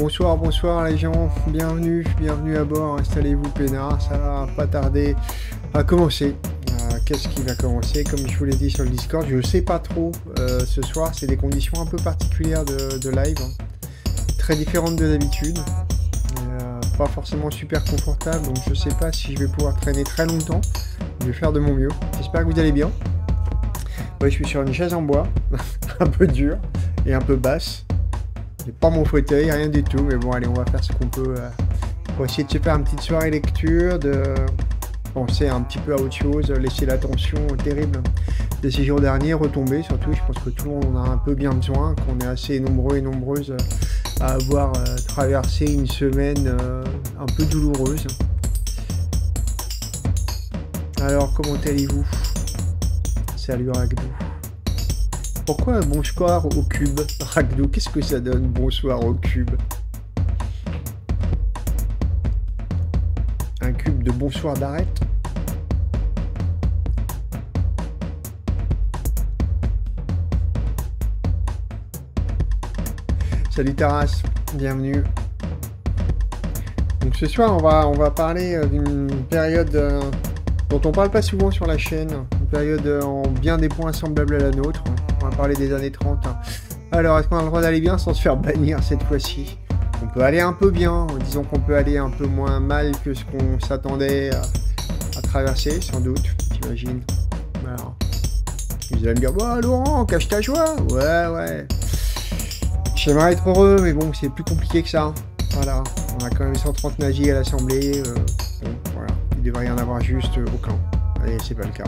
Bonsoir, bonsoir les gens, bienvenue, bienvenue à bord, installez-vous peinard, ça va pas tarder à commencer. Euh, qu'est-ce qui va commencer Comme je vous l'ai dit sur le Discord, je ne sais pas trop euh, ce soir, c'est des conditions un peu particulières de, live, hein. très différentes de d'habitude, euh, pas forcément super confortable, donc je ne sais pas si je vais pouvoir traîner très longtemps, je vais faire de mon mieux. J'espère que vous allez bien. Ouais, je suis sur une chaise en bois, un peu dure et un peu basse pas mon fauteuil, rien du tout. Mais bon, allez, on va faire ce qu'on peut. Euh. On essayer de se faire une petite soirée lecture, de penser un petit peu à autre chose, laisser l'attention tension terrible de ces jours derniers retomber. Surtout, je pense que tout le monde en a un peu bien besoin, qu'on est assez nombreux et nombreuses à avoir euh, traversé une semaine euh, un peu douloureuse. Alors, comment allez-vous Salut Ragdou. Pourquoi un bonsoir au cube Ragnou, qu'est-ce que ça donne bonsoir au cube Un cube de bonsoir d'arrêt? Salut Taras, bienvenue. Donc ce soir, on va, on va parler euh, d'une période euh, dont on parle pas souvent sur la chaîne, une période euh, en bien des points semblables à la nôtre, on va parler des années 30. Hein. Alors, est-ce qu'on a le droit d'aller bien sans se faire bannir cette fois-ci On peut aller un peu bien, disons qu'on peut aller un peu moins mal que ce qu'on s'attendait à, traverser, sans doute, j'imagine. Voilà. vous allez me dire, bah Laurent, cache ta joie Ouais, ouais. J'aimerais être heureux, mais bon, c'est plus compliqué que ça. Hein. Voilà, on a quand même 130 nazis à l'Assemblée. Euh, bon, voilà, il devrait y en avoir juste euh, aucun. Allez, c'est pas le cas.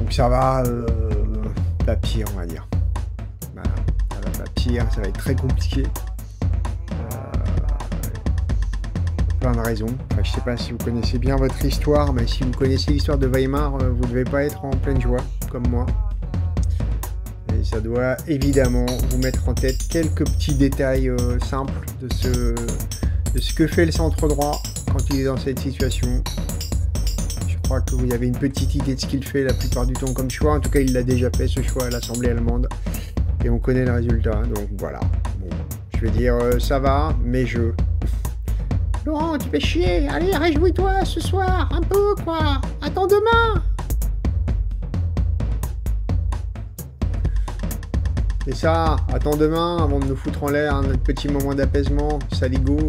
Donc ça va, euh, pire on va dire. Hein, ça va être très compliqué. Euh, plein de raisons. je sais pas si vous connaissez bien votre histoire, mais si vous connaissez l'histoire de Weimar, euh, vous ne devez pas être en pleine joie, comme moi. Et ça doit évidemment vous mettre en tête quelques petits détails euh, simples de ce que fait le centre droit quand il est dans cette situation crois que vous avez une petite idée de ce qu'il fait la plupart du temps comme choix. En tout cas, il l'a déjà fait ce choix à l'Assemblée allemande. Et on connaît le résultat. Hein, donc voilà. Bon, je vais dire, euh, ça va, mais je. Laurent, tu fais chier. Allez, réjouis-toi ce soir. Un peu, quoi. Attends demain. Et ça, attends demain avant de nous foutre en l'air hein, notre petit moment d'apaisement, saligo.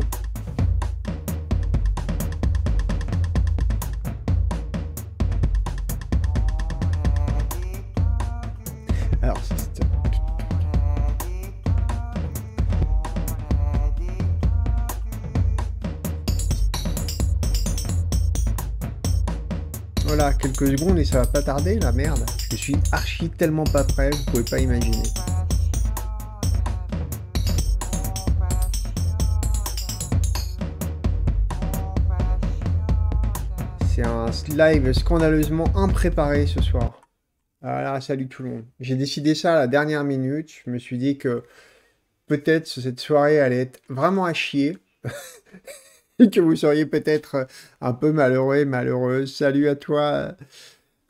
secondes et ça va pas tarder, la merde. Je suis archi tellement pas prêt, vous pouvez pas imaginer. C'est un live scandaleusement impréparé ce soir. alors ah salut tout le monde. J'ai décidé ça à la dernière minute. Je me suis dit que peut-être cette soirée allait être vraiment à chier. et que vous seriez peut-être euh, un peu malheureux et malheureuse. Salut à toi,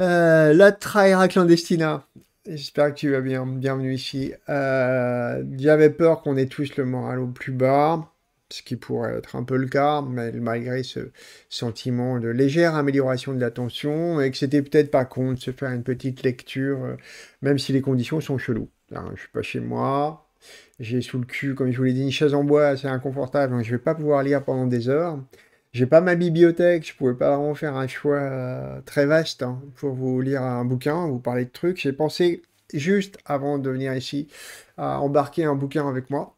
euh, la Traira Clandestina. J'espère que tu vas bien. Bienvenue ici. Euh, j'avais peur qu'on ait tous le moral au plus bas, ce qui pourrait être un peu le cas, mais malgré ce sentiment de légère amélioration de l'attention. et que c'était peut-être pas con de se faire une petite lecture, même si les conditions sont cheloues. Hein, je ne suis pas chez moi, j'ai sous le cul, comme je vous l'ai dit, une chaise en bois c'est inconfortable, donc je ne vais pas pouvoir lire pendant des heures. J'ai pas ma bibliothèque, je pouvais pas vraiment faire un choix euh, très vaste hein, pour vous lire un bouquin, vous parler de trucs. J'ai pensé juste avant de venir ici à embarquer un bouquin avec moi.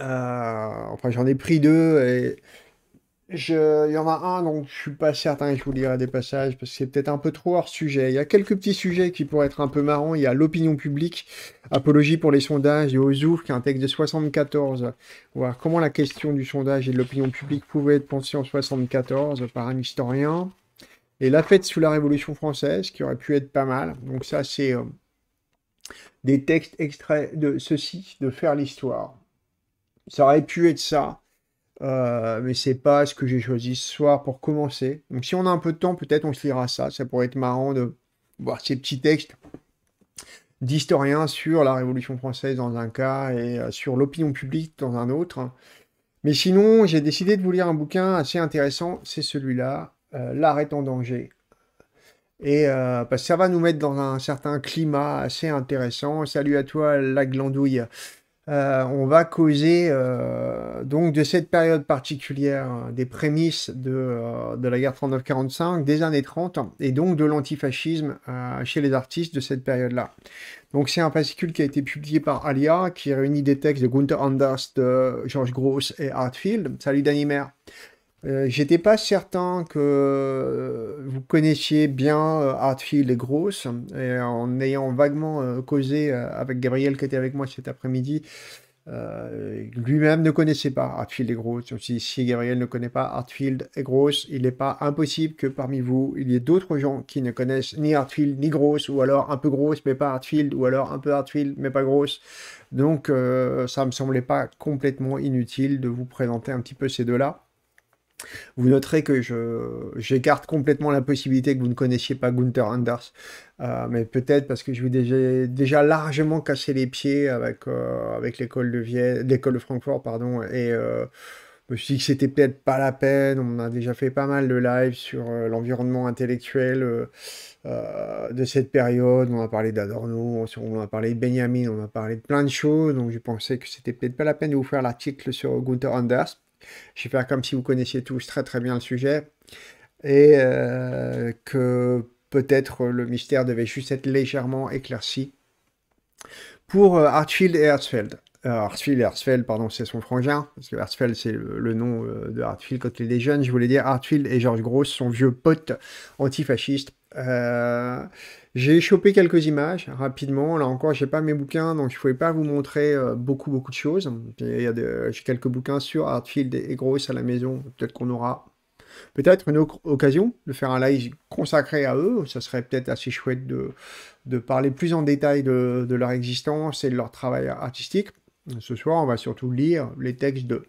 Euh, enfin, j'en ai pris deux et il y en a un, donc je suis pas certain que je vous lirai des passages parce que c'est peut-être un peu trop hors sujet. Il y a quelques petits sujets qui pourraient être un peu marrants. Il y a l'opinion publique, apologie pour les sondages et Ozouf, qui est un texte de 74. Voir comment la question du sondage et de l'opinion publique pouvait être pensée en 74 par un historien. Et la fête sous la Révolution française, qui aurait pu être pas mal. Donc ça, c'est euh, des textes extraits de ceci, de faire l'histoire. Ça aurait pu être ça mais euh, mais c'est pas ce que j'ai choisi ce soir pour commencer. Donc si on a un peu de temps, peut-être on se lira ça. Ça pourrait être marrant de voir ces petits textes d'historiens sur la Révolution française dans un cas et euh, sur l'opinion publique dans un autre. Mais sinon, j'ai décidé de vous lire un bouquin assez intéressant, c'est celui-là, euh, L'Arrêt en danger. Et ça va nous mettre dans un certain climat assez intéressant. Salut à toi, la glandouille. Euh, on va causer euh, donc de cette période particulière, hein, des prémices de, euh, la guerre 39-45, des années 30, et donc de l'antifascisme chez les artistes de cette période-là. Donc c'est un fascicule qui a été publié par Alia, qui réunit des textes de Gunther Anders, de George Gross et Hartfield. Salut Danimer euh, j'étais pas certain que euh, vous connaissiez bien euh, Hartfield et Gross. Et en ayant vaguement causé avec Gabriel qui était avec moi cet après-midi, lui-même ne connaissait pas Hartfield et Gross. si, Gabriel ne connaît pas Hartfield et Gross, il n'est pas impossible que parmi vous, il y ait d'autres gens qui ne connaissent ni Hartfield ni Gross, ou alors un peu Gross mais pas Hartfield, ou alors un peu Hartfield mais pas Gross. Donc ça ça me semblait pas complètement inutile de vous présenter un petit peu ces deux-là. Vous noterez que je j'écarte complètement la possibilité que vous ne connaissiez pas Gunther Anders, euh, mais peut-être parce que je vous ai déjà, largement cassé les pieds avec, euh, avec l'école de l'école de Francfort, pardon, et euh, je me suis dit que c'était peut-être pas la peine. On a déjà fait pas mal de lives sur l'environnement intellectuel de cette période. On a parlé d'Adorno, on a parlé de Benjamin, on a parlé de plein de choses, donc je pensais que c'était peut-être pas la peine de vous faire l'article sur Gunther Anders. Je vais faire comme si vous connaissiez tous très très bien le sujet et euh, que peut-être le mystère devait juste être légèrement éclairci pour euh, Hartfield et Herzfeld. Euh, Hartfield et pardon, c'est son frangin, parce que Herzfeld, c'est le, nom de Hartfield quand il est jeune. Je voulais dire Hartfield et Georges Gross, son vieux pote antifasciste, euh, j'ai chopé quelques images rapidement. Là encore, j'ai pas mes bouquins, donc je pouvais pas vous montrer euh, beaucoup beaucoup de choses. Il y j'ai quelques bouquins sur Artfield et Gross à la maison. Peut-être qu'on aura peut-être une occasion de faire un live consacré à eux. Ça serait peut-être assez chouette de, parler plus en détail de leur existence et de leur travail artistique. Ce soir, on va surtout lire les textes de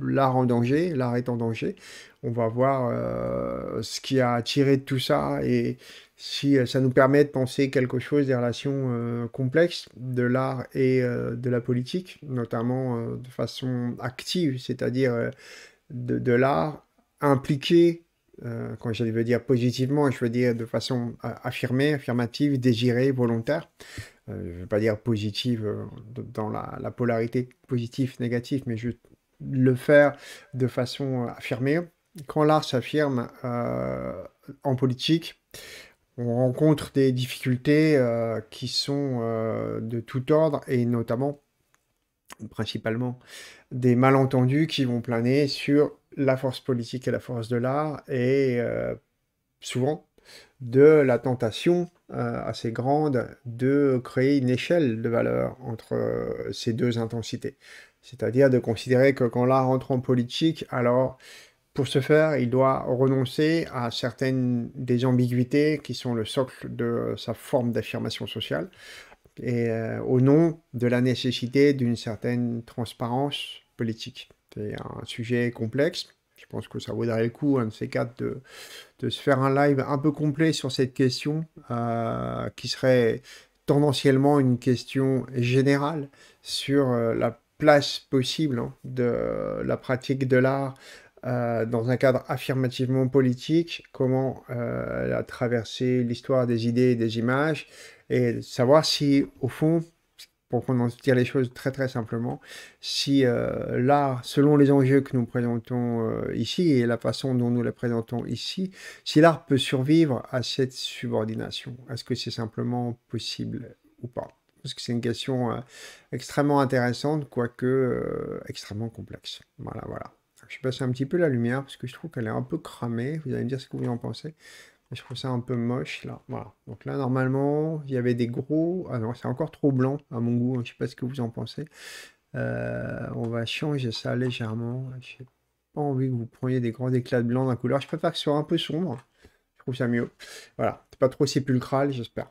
l'art en danger, l'art est en danger. On va voir euh, ce qui a attiré de tout ça et si euh, ça nous permet de penser quelque chose des relations euh, complexes de l'art et de la politique, notamment de façon active, c'est-à-dire de, l'art impliqué, quand je veux dire positivement, je veux dire de façon affirmée, affirmative, désirée, volontaire. je ne veux pas dire positive dans la, polarité positive-négative, mais juste le faire de façon euh, affirmée. Quand l'art s'affirme euh, en politique, on rencontre des difficultés euh, qui sont de tout ordre et notamment, principalement, des malentendus qui vont planer sur la force politique et la force de l'art et souvent de la tentation assez grande de créer une échelle de valeur entre ces deux intensités c'est-à-dire de considérer que quand l'art rentre en politique, alors pour ce faire, il doit renoncer à certaines des ambiguïtés qui sont le socle de sa forme d'affirmation sociale, et euh, au nom de la nécessité d'une certaine transparence politique. C'est un sujet complexe. Je pense que ça vaudrait le coup, un de ces quatre, de, de se faire un live un peu complet sur cette question, euh, qui serait tendanciellement une question générale sur euh, la place possible hein, de la pratique de l'art euh, dans un cadre affirmativement politique, comment euh, elle a l'histoire des idées et des images, et savoir si, au fond, pour qu'on en tire les choses très très simplement, si euh, l'art, selon les enjeux que nous présentons euh, ici et la façon dont nous les présentons ici, si l'art peut survivre à cette subordination, est-ce que c'est simplement possible ou pas parce que c'est une question euh, extrêmement intéressante, quoique euh, extrêmement complexe. Voilà, voilà. Je passer un petit peu la lumière parce que je trouve qu'elle est un peu cramée. Vous allez me dire ce que vous en pensez. Je trouve ça un peu moche là. Voilà. Donc là, normalement, il y avait des gros. Ah non, c'est encore trop blanc à mon goût. Hein. Je ne sais pas ce que vous en pensez. Euh, on va changer ça légèrement. Je n'ai pas envie que vous preniez des grands éclats de blanc d'un couleur. Je préfère que ce soit un peu sombre. Je trouve ça mieux. Voilà. C'est pas trop sépulcral, j'espère.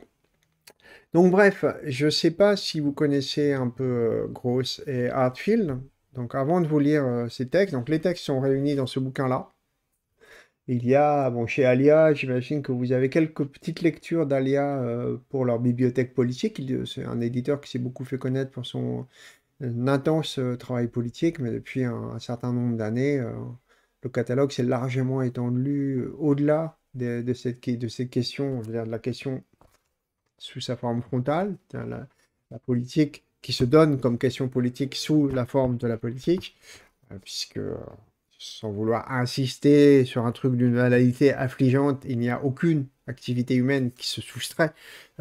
Donc bref, je ne sais pas si vous connaissez un peu euh, Gross et Hartfield. Donc avant de vous lire euh, ces textes, donc les textes sont réunis dans ce bouquin-là. Il y a, bon, chez Alia, j'imagine que vous avez quelques petites lectures d'Alia euh, pour leur bibliothèque politique. C'est un éditeur qui s'est beaucoup fait connaître pour son intense travail politique, mais depuis un, certain nombre d'années, le catalogue s'est largement étendu au-delà de, de, cette, de ces question, je veux dire, de la question sous sa forme frontale, la, politique qui se donne comme question politique sous la forme de la politique, euh, puisque euh, sans vouloir insister sur un truc d'une banalité affligeante, il n'y a aucune activité humaine qui se soustrait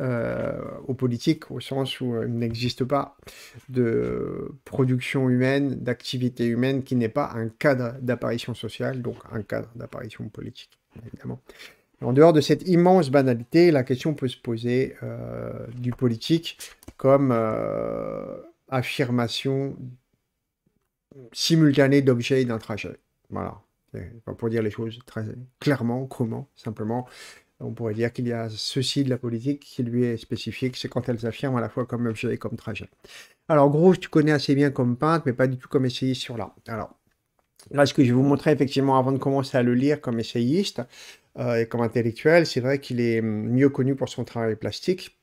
euh, aux politiques, au sens où il n'existe pas de production humaine, d'activité humaine qui n'est pas un cadre d'apparition sociale, donc un cadre d'apparition politique, évidemment. En dehors de cette immense banalité, la question peut se poser euh, du politique comme euh, affirmation simultanée d'objet et d'un trajet. Voilà. Pour dire les choses très clairement, comment, simplement, on pourrait dire qu'il y a ceci de la politique qui lui est spécifique, c'est quand elle s'affirme à la fois comme objet et comme trajet. Alors, gros, tu connais assez bien comme peintre, mais pas du tout comme essayiste sur l'art. Alors, là, ce que je vais vous montrer, effectivement, avant de commencer à le lire comme essayiste, euh, et comme intellectuel, c'est vrai qu'il est hum, mieux connu pour son travail plastique,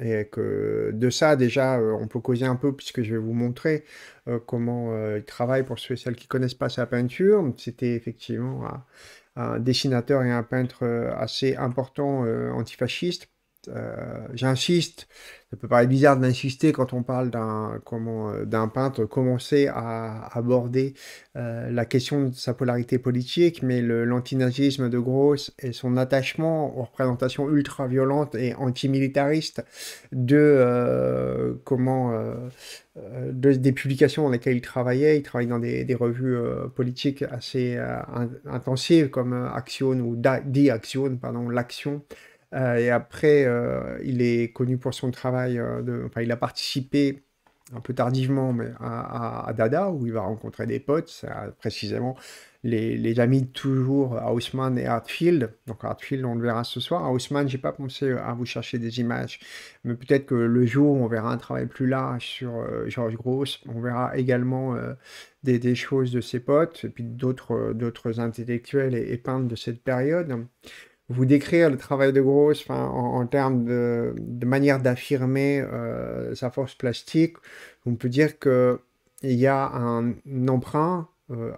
et que de ça déjà euh, on peut causer un peu puisque je vais vous montrer euh, comment il travaille pour ceux et celles qui connaissent pas sa peinture c'était effectivement un, dessinateur et un peintre assez important antifasciste euh, j'insiste, ça peut paraître bizarre d'insister quand on parle d'un euh, peintre, commencer à aborder euh, la question de sa polarité politique, mais l'antinazisme de Grosse et son attachement aux représentations ultra-violentes et antimilitaristes de, comment, de, des publications dans lesquelles il travaillait, il travaillait dans des, revues politiques assez intensives comme Action ou D'Action, Action, pardon, l'Action. Euh, et après, euh, il est connu pour son travail, euh, de, enfin, il a participé un peu tardivement mais à, Dada, où il va rencontrer des potes, précisément les, amis de toujours Haussmann et Hartfield. Donc Hartfield, on le verra ce soir. Haussmann, je j'ai pas pensé à vous chercher des images, mais peut-être que le jour, on verra un travail plus large sur Georges Gross. On verra également des, choses de ses potes et puis d'autres, intellectuels et, peintres de cette période vous décrire le travail de Grosse en, en, termes de, manière d'affirmer euh, sa force plastique, on peut dire qu'il y a un, emprunt euh,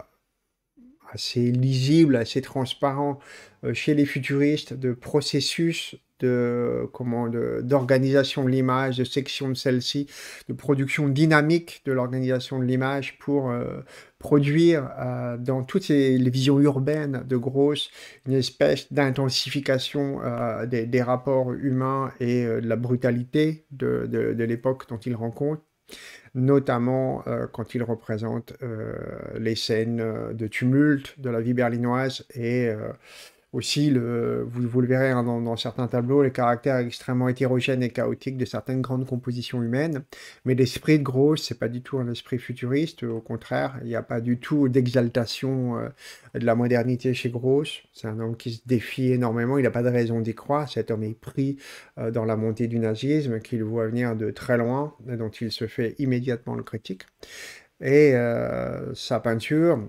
assez lisible, assez transparent euh, chez les futuristes de processus de comment d'organisation de, l'image, de section de celle-ci, de production dynamique de l'organisation de l'image pour euh, produire euh, dans toutes les, visions urbaines de grosses une espèce d'intensification des, rapports humains et de la brutalité de, l'époque dont ils rencontrent notamment euh, quand il représente euh, les scènes euh, de tumulte de la vie berlinoise et aussi, le, vous, vous, le verrez hein, dans, certains tableaux, les caractères extrêmement hétérogène et chaotique de certaines grandes compositions humaines. Mais l'esprit de Gross, c'est pas du tout un esprit futuriste. Au contraire, il n'y a pas du tout d'exaltation euh, de la modernité chez Gross. C'est un homme qui se défie énormément. Il n'a pas de raison d'y croire. Cet homme est pris euh, dans la montée du nazisme qu'il voit venir de très loin, dont il se fait immédiatement le critique. Et euh, sa peinture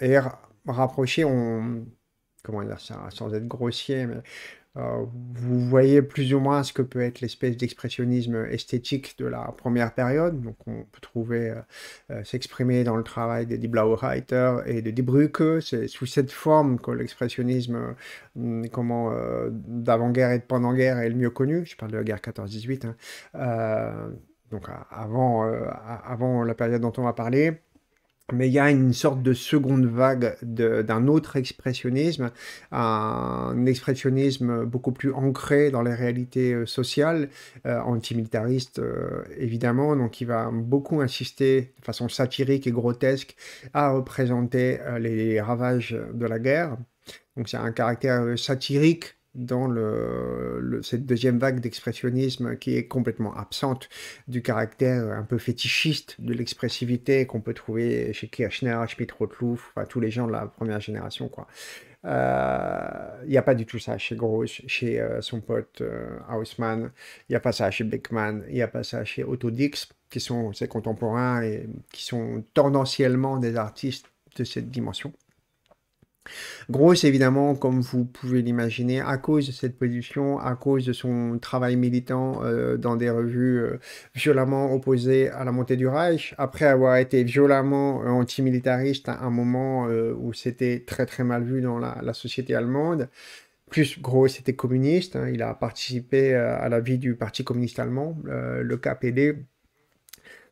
est rapprochée. On comment dire ça, sans être grossier, mais euh, vous voyez plus ou moins ce que peut être l'espèce d'expressionnisme esthétique de la première période. Donc, on peut trouver euh, euh, s'exprimer dans le travail de Die et de Die Brücke. C'est sous cette forme que l'expressionnisme mm, comment d'avant-guerre et de pendant-guerre est le mieux connu. Je parle de la guerre 14-18, hein. donc avant, avant la période dont on va parler mais il y a une sorte de seconde vague d'un autre expressionnisme, un expressionnisme beaucoup plus ancré dans les réalités euh, sociales, anti euh, antimilitariste euh, évidemment, donc il va beaucoup insister de façon satirique et grotesque à représenter les ravages de la guerre. Donc c'est un caractère satirique dans cette deuxième vague d'expressionnisme qui est complètement absente du caractère un peu fétichiste de l'expressivité qu'on peut trouver chez Kirchner, chez Rotlouf, enfin, tous les gens de la première génération. Il n'y euh, a pas du tout ça chez Gross, chez euh, son pote euh, Haussmann, Hausmann, il n'y a pas ça chez Beckman, il n'y a pas ça chez Otto Dix, qui sont ses contemporains et qui sont tendanciellement des artistes de cette dimension. Grosse, évidemment, comme vous pouvez l'imaginer, à cause de cette position, à cause de son travail militant euh, dans des revues euh, violemment opposées à la montée du Reich, après avoir été violemment euh, antimilitariste à un moment où c'était très très mal vu dans la, société allemande, plus Gross était communiste, hein. il a participé à la vie du Parti communiste allemand, le KPD,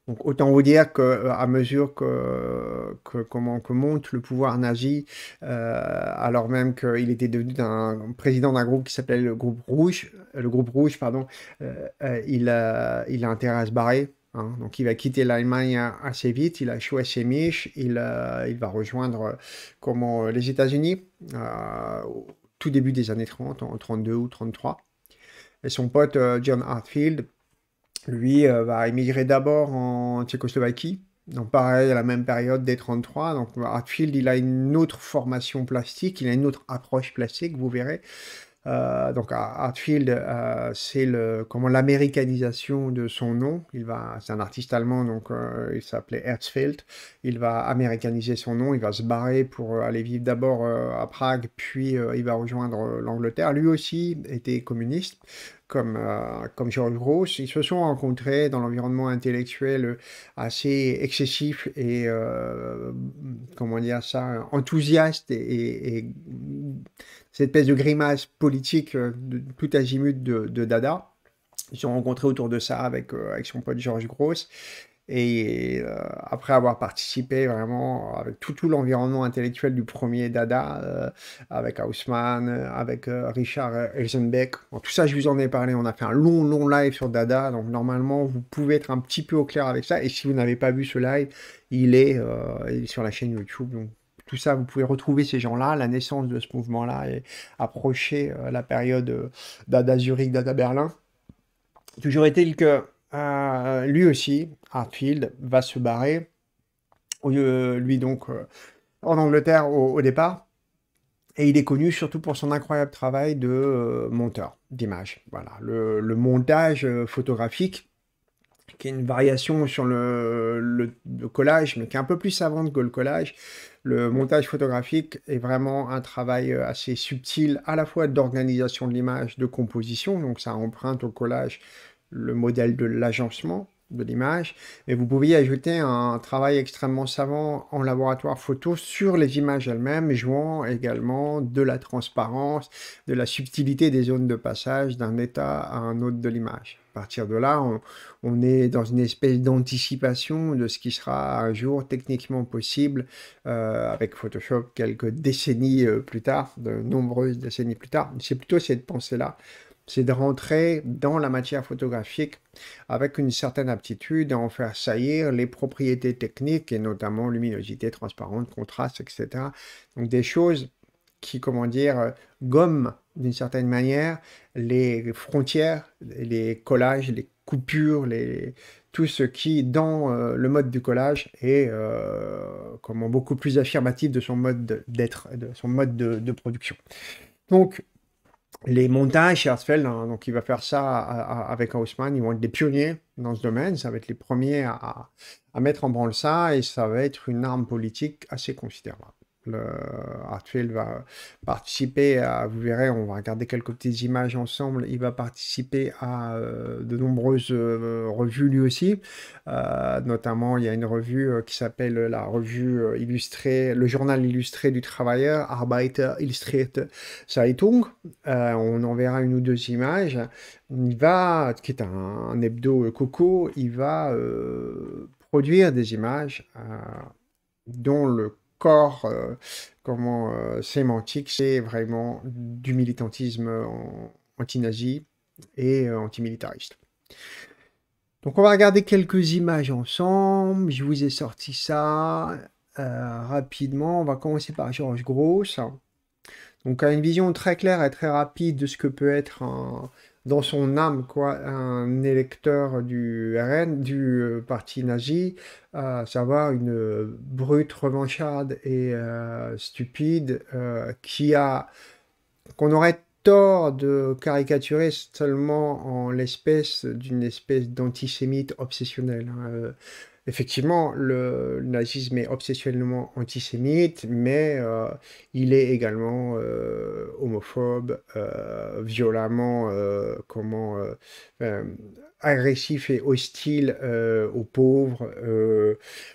donc autant vous dire que euh, à mesure que, comment que monte le pouvoir nazi, euh, alors même qu'il était devenu un président d'un groupe qui s'appelait le groupe rouge, euh, le groupe rouge pardon, il, a, il a intérêt à se barrer. Hein. donc il va quitter l'Allemagne assez vite, il a échoué ses miches, il, il va rejoindre comment, les États-Unis au tout début des années 30, en 32 ou 33. Et son pote John Hartfield, lui euh, va émigrer d'abord en Tchécoslovaquie, donc pareil, à la même période des 33. Donc Hartfield, il a une autre formation plastique, il a une autre approche plastique, vous verrez. Euh, donc Hartfield, euh, c'est le comment l'américanisation de son nom. Il va, c'est un artiste allemand, donc il s'appelait Herzfeld. Il va américaniser son nom. Il va se barrer pour aller vivre d'abord à Prague, puis il va rejoindre l'Angleterre. Lui aussi était communiste comme, euh, comme George Gross, ils se sont rencontrés dans l'environnement intellectuel assez excessif et, euh, comment dire ça, enthousiaste et, cette espèce de grimace politique euh, de, tout azimut de, de Dada. Ils se sont rencontrés autour de ça avec, avec son pote Georges Gross. Et euh, après avoir participé vraiment avec tout, l'environnement intellectuel du premier Dada, euh, avec Haussmann, avec euh, Richard Elsenbeck, tout ça, je vous en ai parlé. On a fait un long, long live sur Dada. Donc, normalement, vous pouvez être un petit peu au clair avec ça. Et si vous n'avez pas vu ce live, il est, il est sur la chaîne YouTube. Donc, tout ça, vous pouvez retrouver ces gens-là, la naissance de ce mouvement-là et approcher la période Dada Zurich, Dada Berlin. Toujours est-il que euh, lui aussi, Hartfield, va se barrer. Euh, lui donc euh, en Angleterre au, départ. Et il est connu surtout pour son incroyable travail de monteur d'image. Voilà, le, montage photographique qui est une variation sur le, collage, mais qui est un peu plus savante que le collage. Le montage photographique est vraiment un travail assez subtil, à la fois d'organisation de l'image, de composition, donc ça emprunte au collage, le modèle de l'agencement de l'image, mais vous pouviez ajouter un travail extrêmement savant en laboratoire photo sur les images elles-mêmes, jouant également de la transparence, de la subtilité des zones de passage d'un état à un autre de l'image. À partir de là, on, est dans une espèce d'anticipation de ce qui sera un jour techniquement possible euh, avec Photoshop quelques décennies euh, plus tard, de nombreuses décennies plus tard. C'est plutôt cette pensée-là c'est de rentrer dans la matière photographique avec une certaine aptitude à en faire saillir les propriétés techniques et notamment luminosité, transparence, contraste, etc. Donc des choses qui, comment dire, gomment d'une certaine manière les frontières, les collages, les coupures, les, tout ce qui, dans euh, le mode du collage, est euh, comment, beaucoup plus affirmatif de son mode d'être, de son mode de, de production. Donc, les montagnes chez Hartfeld, donc il va faire ça avec Haussmann, ils vont être des pionniers dans ce domaine, ça va être les premiers à mettre en branle ça, et ça va être une arme politique assez considérable. Le va participer à, vous verrez, on va regarder quelques petites images ensemble, il va participer à euh, de nombreuses euh, revues lui aussi, euh, notamment il y a une revue qui s'appelle la revue illustrée, le journal illustré du travailleur, Arbeiter Illustriert Zeitung, on en verra une ou deux images, il va, qui est un hebdo coco, il va produire des images dont le corps euh, comment, euh, sémantique, c'est vraiment du militantisme anti-nazi et euh, anti-militariste. Donc on va regarder quelques images ensemble. Je vous ai sorti ça rapidement. On va commencer par Georges Grosse, Donc à une vision très claire et très rapide de ce que peut être un, dans son âme quoi un électeur du RN du euh, parti nazi à savoir une euh, brute revancharde et euh, stupide qui a qu'on aurait tort de caricaturer seulement en l'espèce d'une espèce d'antisémite obsessionnel. Hein, effectivement, le nazisme est obsessionnellement antisémite, mais euh, il est également euh, homophobe, euh, violemment, comment, agressif et hostile aux pauvres,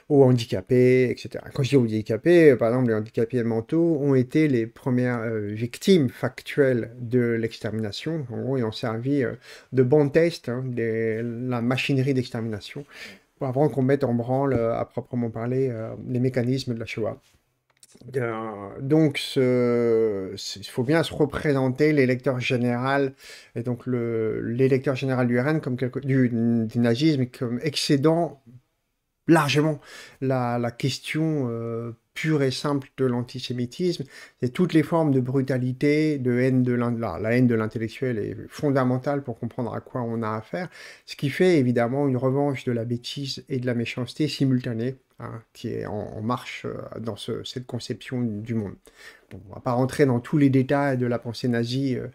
aux handicapés, etc. Quand je dis handicapés, par exemple, les handicapés mentaux ont été les premières victimes factuelles de l'extermination. En gros, ils ont servi de bon test hein, de la machinerie d'extermination avant qu'on mette en branle, euh, à proprement parler, euh, les mécanismes de la Shoah. Euh, donc, il faut bien se représenter l'électeur général, et donc l'électeur général du RN, comme quelque, du, du, nazisme, comme excédant largement la, la question pure et simple de l'antisémitisme, c'est toutes les formes de brutalité, de haine de l'intellectuel. La haine de l'intellectuel est fondamentale pour comprendre à quoi on a affaire, ce qui fait évidemment une revanche de la bêtise et de la méchanceté simultanée Hein, qui est en, marche euh, dans cette conception du monde. Bon, on ne va pas rentrer dans tous les détails de la pensée nazie, euh,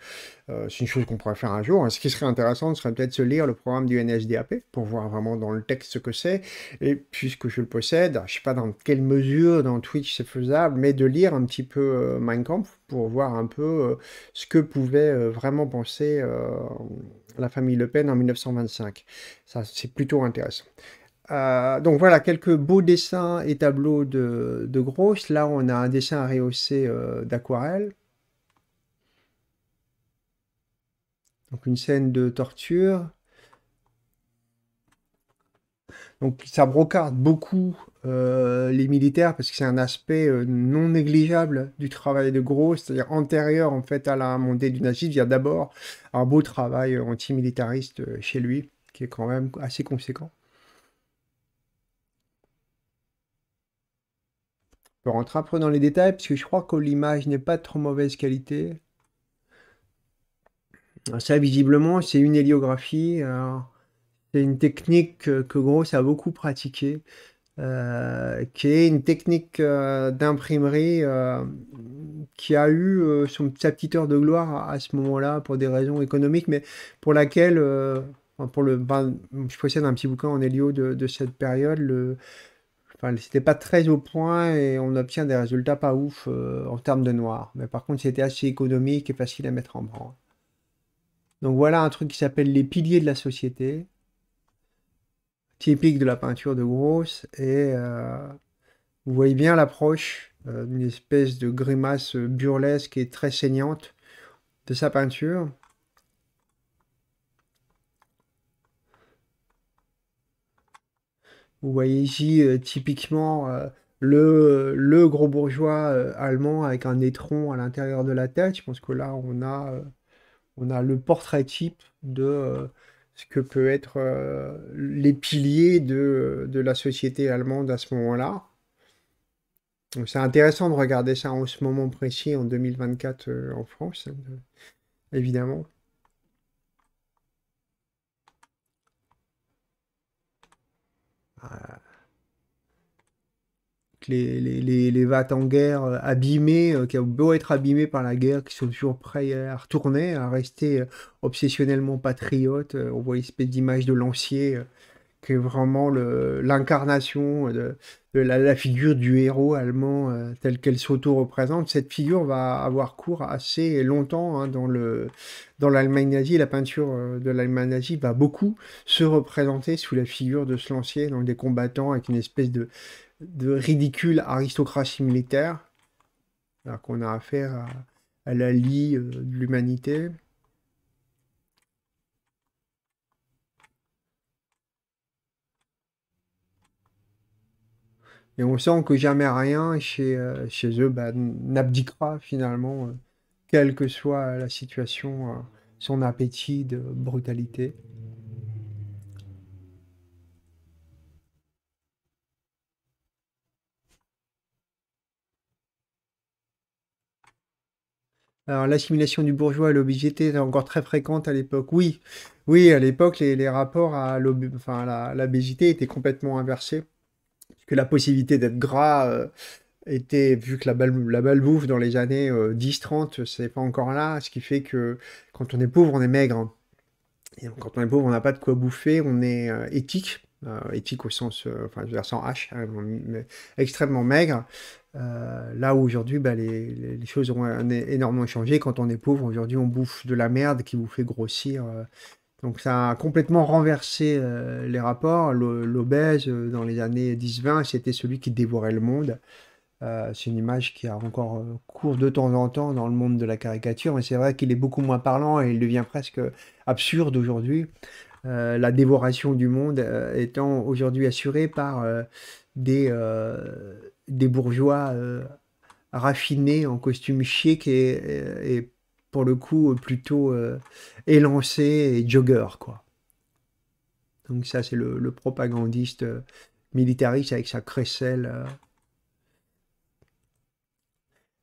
euh, c'est une chose qu'on pourrait faire un jour. Hein. Ce qui serait intéressant, ce serait peut-être se lire le programme du NSDAP pour voir vraiment dans le texte ce que c'est. Et puisque je le possède, je ne sais pas dans quelle mesure dans Twitch c'est faisable, mais de lire un petit peu Mein Kampf pour voir un peu ce que pouvait vraiment penser la famille Le Pen en 1925. Ça, c'est plutôt intéressant. Euh, donc voilà, quelques beaux dessins et tableaux de, Grosse. Là, on a un dessin à rehausser euh, d'aquarelle. Donc une scène de torture. Donc ça brocarde beaucoup euh, les militaires parce que c'est un aspect non négligeable du travail de Grosse, c'est-à-dire antérieur en fait à la montée du nazisme. Il y a d'abord un beau travail antimilitariste chez lui qui est quand même assez conséquent. Je rentrer un dans les détails parce que je crois que l'image n'est pas de trop mauvaise qualité. Ça, visiblement, c'est une héliographie. C'est une technique euh, que, Grosse a beaucoup pratiquée, euh, qui est une technique euh, d'imprimerie qui a eu son, sa petite heure de gloire à, ce moment-là pour des raisons économiques, mais pour laquelle, pour le, ben, je possède un petit bouquin en hélio de, cette période, Enfin, c'était pas très au point et on obtient des résultats pas ouf euh, en termes de noir. Mais par contre, c'était assez économique et facile à mettre en branle. Donc voilà un truc qui s'appelle les piliers de la société, typique de la peinture de Grosse. Et euh, vous voyez bien l'approche euh, d'une espèce de grimace burlesque et très saignante de sa peinture. Vous voyez ici euh, typiquement euh, le, le, gros bourgeois euh, allemand avec un étron à l'intérieur de la tête. Je pense que là, on a, on a le portrait type de ce que peut être les piliers de, de, la société allemande à ce moment-là. c'est intéressant de regarder ça en ce moment précis, en 2024 en France, hein, évidemment. les, les, les, vates en guerre euh, abîmés, euh, qui ont beau être abîmés par la guerre, qui sont toujours prêts à retourner, à rester euh, obsessionnellement patriotes. On voit une espèce d'image de Lancier, qui est vraiment l'incarnation de, euh, la, figure du héros allemand euh, telle qu'elle s'auto-représente, cette figure va avoir cours assez longtemps hein, dans le dans l'Allemagne nazie. La peinture euh, de l'Allemagne nazie va beaucoup se représenter sous la figure de ce lancier, donc des combattants avec une espèce de, ridicule aristocratie militaire. Alors qu'on a affaire à la lie de l'humanité. Et on sent que jamais rien chez, euh, chez eux n'abdique bah, n'abdiquera finalement, euh, quelle que soit la situation, euh, son appétit de brutalité. Alors, l'assimilation du bourgeois à l'obésité était encore très fréquente à l'époque. Oui, oui, à l'époque, les, rapports à l'obésité étaient complètement inversés que la possibilité d'être gras euh, était, vu que la, balle, bouffe dans les années 10-30, euh, c'est pas encore là, ce qui fait que quand on est pauvre, on est maigre. Hein. Et quand on est pauvre, on n'a pas de quoi bouffer, on est euh, éthique, éthique au sens, enfin, je H, hein, extrêmement maigre. là où aujourd'hui, bah, les, les, choses ont énormément changé. Quand on est pauvre, aujourd'hui, on bouffe de la merde qui vous fait grossir donc ça a complètement renversé euh, les rapports. L'obèse, euh, dans les années 10-20, c'était celui qui dévorait le monde. Euh, c'est une image qui a encore cours de temps en temps dans le monde de la caricature, mais c'est vrai qu'il est beaucoup moins parlant et il devient presque absurde aujourd'hui. la dévoration du monde étant aujourd'hui assurée par des, des bourgeois raffinés en costume chic et, et, et pour le coup, euh, plutôt euh, élancé et jogger, quoi. Donc ça, c'est le, propagandiste euh, militariste avec sa crécelle.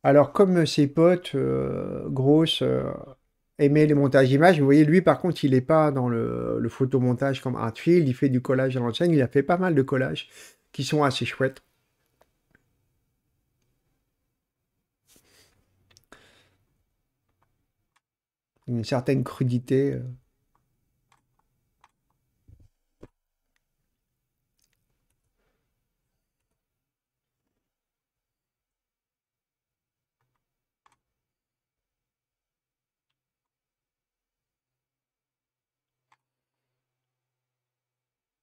Alors, comme ses potes, grosses aimaient les montages d'images, vous voyez, lui, par contre, il n'est pas dans le, photomontage comme Artfield. il fait du collage à l'enseigne, il a fait pas mal de collages qui sont assez chouettes. une certaine crudité. Euh.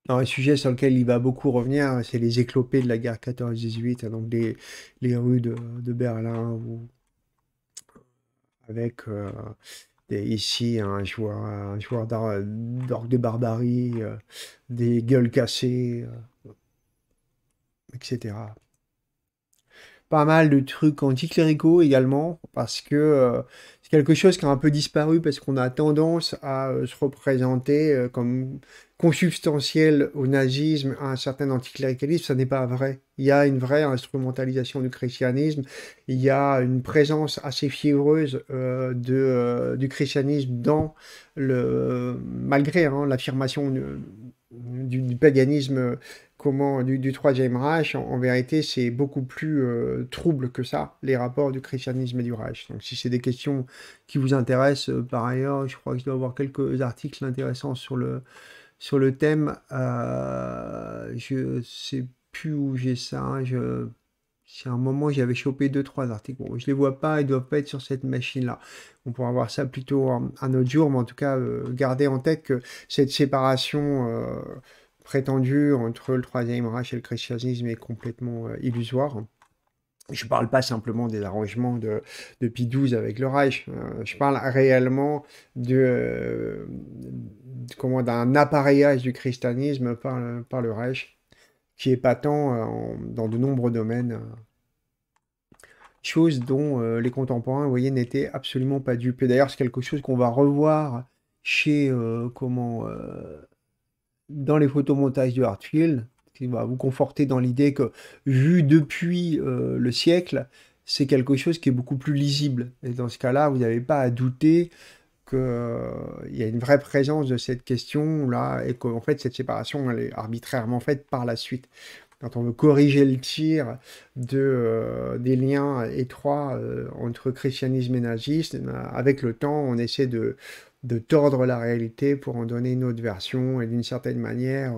un sujet sur lequel il va beaucoup revenir, c'est les éclopés de la guerre 14-18, donc les, rues de, Berlin, où, avec euh, ici hein, un joueur, un joueur d'orgue de barbarie, euh, des gueules cassées, euh, etc. Pas mal de trucs anticléricaux également, parce que euh, c'est quelque chose qui a un peu disparu parce qu'on a tendance à euh, se représenter euh, comme consubstantiel au nazisme, à un certain anticléricalisme, ça n'est pas vrai. Il y a une vraie instrumentalisation du christianisme, il y a une présence assez fiévreuse euh, du christianisme dans le, malgré hein, l'affirmation du, paganisme comment, du, Troisième Reich, en, vérité, c'est beaucoup plus euh, trouble que ça, les rapports du christianisme et du Reich. Donc, si c'est des questions qui vous intéressent, euh, par ailleurs, je crois que je dois avoir quelques articles intéressants sur le, sur le thème. Euh, je sais plus où j'ai ça. Hein, je c'est un moment où j'avais chopé 2 trois articles. Bon, je les vois pas, ils doivent pas être sur cette machine-là. On pourra voir ça plutôt un, autre jour, mais en tout cas, euh, garder gardez en tête que cette séparation euh, prétendue entre le Troisième Reich et le christianisme est complètement euh, illusoire. Je parle pas simplement des arrangements de, de Pie avec le Reich. Hein. je parle réellement de, d'un appareillage du christianisme par le Reich qui est patent euh, dans de nombreux domaines. Euh. Chose dont euh, les contemporains, vous voyez, n'étaient absolument pas dupes. d'ailleurs, c'est quelque chose qu'on va revoir chez, comment, dans les photomontages de Hartfield, qui va vous conforter dans l'idée que, vu depuis le siècle, c'est quelque chose qui est beaucoup plus lisible. Et dans ce cas-là, vous n'avez pas à douter qu'il euh, y a une vraie présence de cette question-là et qu'en fait, cette séparation, elle est arbitrairement faite par la suite. Quand on veut corriger le tir de, euh, des liens étroits euh, entre christianisme et nazisme, ben, avec le temps, on essaie de, de tordre la réalité pour en donner une autre version et d'une certaine manière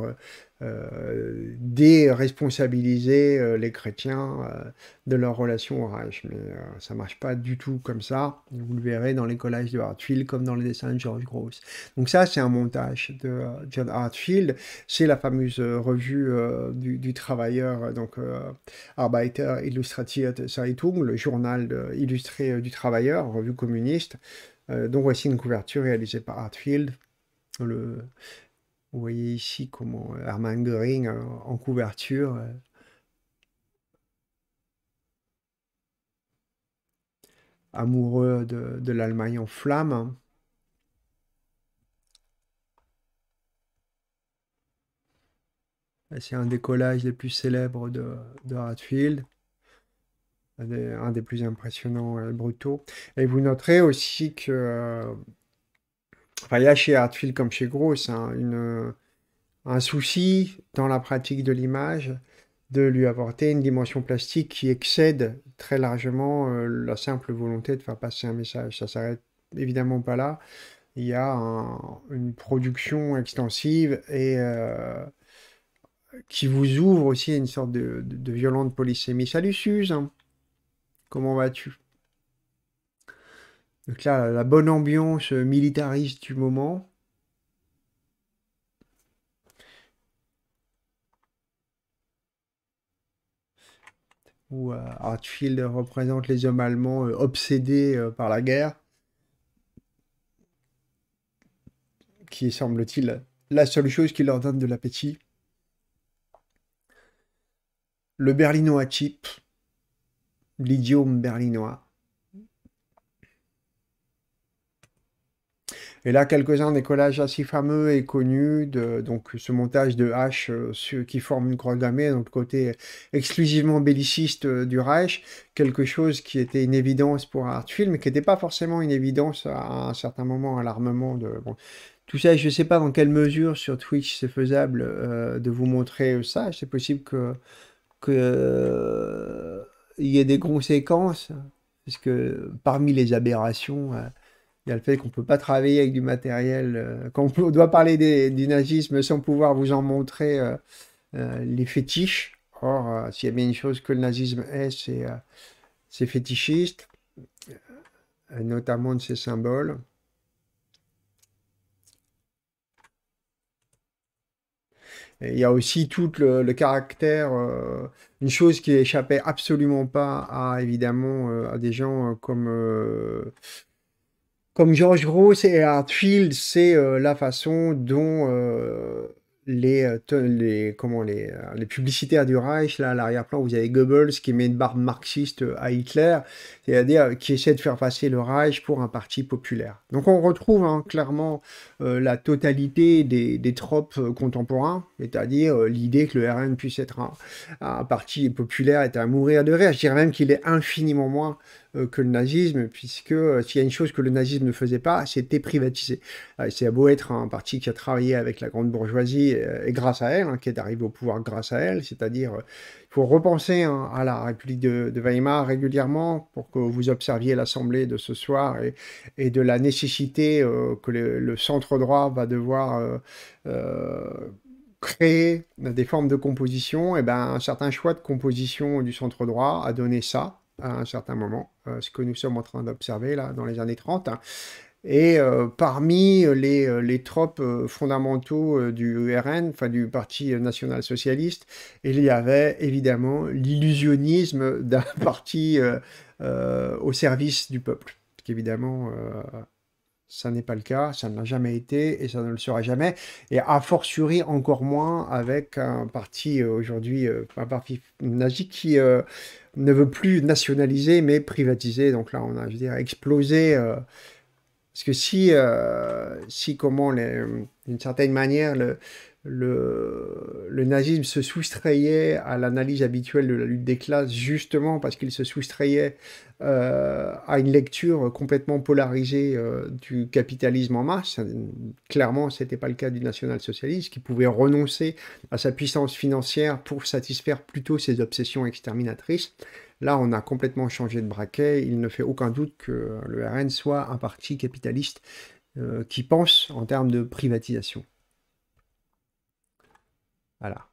euh, déresponsabiliser euh, les chrétiens euh, de leur relation au Reich. Mais ça ça marche pas du tout comme ça. Vous le verrez dans les collages de Hartfield comme dans les dessins de George Gross. Donc ça, c'est un montage de John Hartfield. C'est la fameuse revue du, travailleur, donc Arbeiter Illustrierte Zeitung, le journal illustré du travailleur, revue communiste, donc voici une couverture réalisée par Hartfield. Le, vous voyez ici comment Hermann euh, Göring euh, en couverture. Euh. amoureux de, l'Allemagne en flamme. Hein. C'est un des collages les plus célèbres de, de Hatfield, un des plus impressionnants et brutaux. Et vous noterez aussi que il y a chez Hartfield comme chez Gross hein, une, un souci dans la pratique de l'image de lui apporter une dimension plastique qui excède très largement euh, la simple volonté de faire passer un message. Ça s'arrête évidemment pas là. Il y a une production extensive et euh, qui vous ouvre aussi à une sorte de, violente polysémie. Salut Suze, comment vas-tu donc là, la bonne ambiance militariste du moment. Où euh, Hartfield représente les hommes allemands euh, obsédés euh, par la guerre. Qui semble-t-il la seule chose qui leur donne de l'appétit. Le berlinois type. L'idiome berlinois. Et là, quelques-uns des collages assez fameux et connus, de, donc ce montage de H euh, qui forme une croix gammée, donc le côté exclusivement belliciste euh, du Reich, quelque chose qui était une évidence pour Artfilm, mais qui n'était pas forcément une évidence à un certain moment à l'armement de... tout ça, je ne sais pas dans quelle mesure sur Twitch c'est faisable euh, de vous montrer ça. C'est possible que qu'il y ait des conséquences, parce que parmi les aberrations, il y a le fait qu'on ne peut pas travailler avec du matériel, euh, qu'on doit parler du nazisme sans pouvoir vous en montrer euh, euh, les fétiches. Or, s'il y a bien une chose que le nazisme est, c'est fétichiste, notamment de ses symboles. il y a aussi tout le, caractère, une chose qui échappait absolument pas à, évidemment, à des gens comme, comme George Ross et Hartfield, c'est euh, la façon dont euh, les, euh, les, comment, les, publicitaires du Reich, là, à l'arrière-plan, vous avez Goebbels qui met une barbe marxiste à Hitler, c'est-à-dire qui essaie de faire passer le Reich pour un parti populaire. Donc on retrouve hein, clairement la totalité des, tropes contemporains, c'est-à-dire l'idée que le RN puisse être un, un parti populaire est à mourir de rire. Je dirais même qu'il est infiniment moins euh, que le nazisme, puisque euh, s'il y a une chose que le nazisme ne faisait pas, c'était privatiser. Euh, c'est à beau être un parti qui a travaillé avec la grande bourgeoisie, et grâce à elle, hein, qui est arrivé au pouvoir grâce à elle, c'est-à-dire il faut repenser hein, à la République de, Weimar régulièrement pour que vous observiez l'Assemblée de ce soir et, de la nécessité que le, centre droit va devoir... créer des formes de composition, et eh ben, un certain choix de composition du centre droit a donné ça, à un certain moment, euh, ce que nous sommes en train d'observer là dans les années 30. Et euh, parmi les, euh, tropes fondamentaux du e RN, enfin du Parti national-socialiste, il y avait évidemment l'illusionnisme d'un parti au service du peuple. évidemment ça n'est pas le cas, ça ne l'a jamais été et ça ne le sera jamais. Et a fortiori encore moins avec un parti aujourd'hui, un parti nazi qui ne veut plus nationaliser mais privatiser. Donc là, on a, je veux dire, explosé. Euh, parce que si, euh, si comment, d'une certaine manière, le, le, nazisme se soustrayait à l'analyse habituelle de la lutte des classes, justement parce qu'il se soustrayait euh, à une lecture complètement polarisée euh, du capitalisme en masse. Clairement, ce n'était pas le cas du national-socialisme, qui pouvait renoncer à sa puissance financière pour satisfaire plutôt ses obsessions exterminatrices. Là, on a complètement changé de braquet. Il ne fait aucun doute que le RN soit un parti capitaliste euh, qui pense en termes de privatisation. Voilà.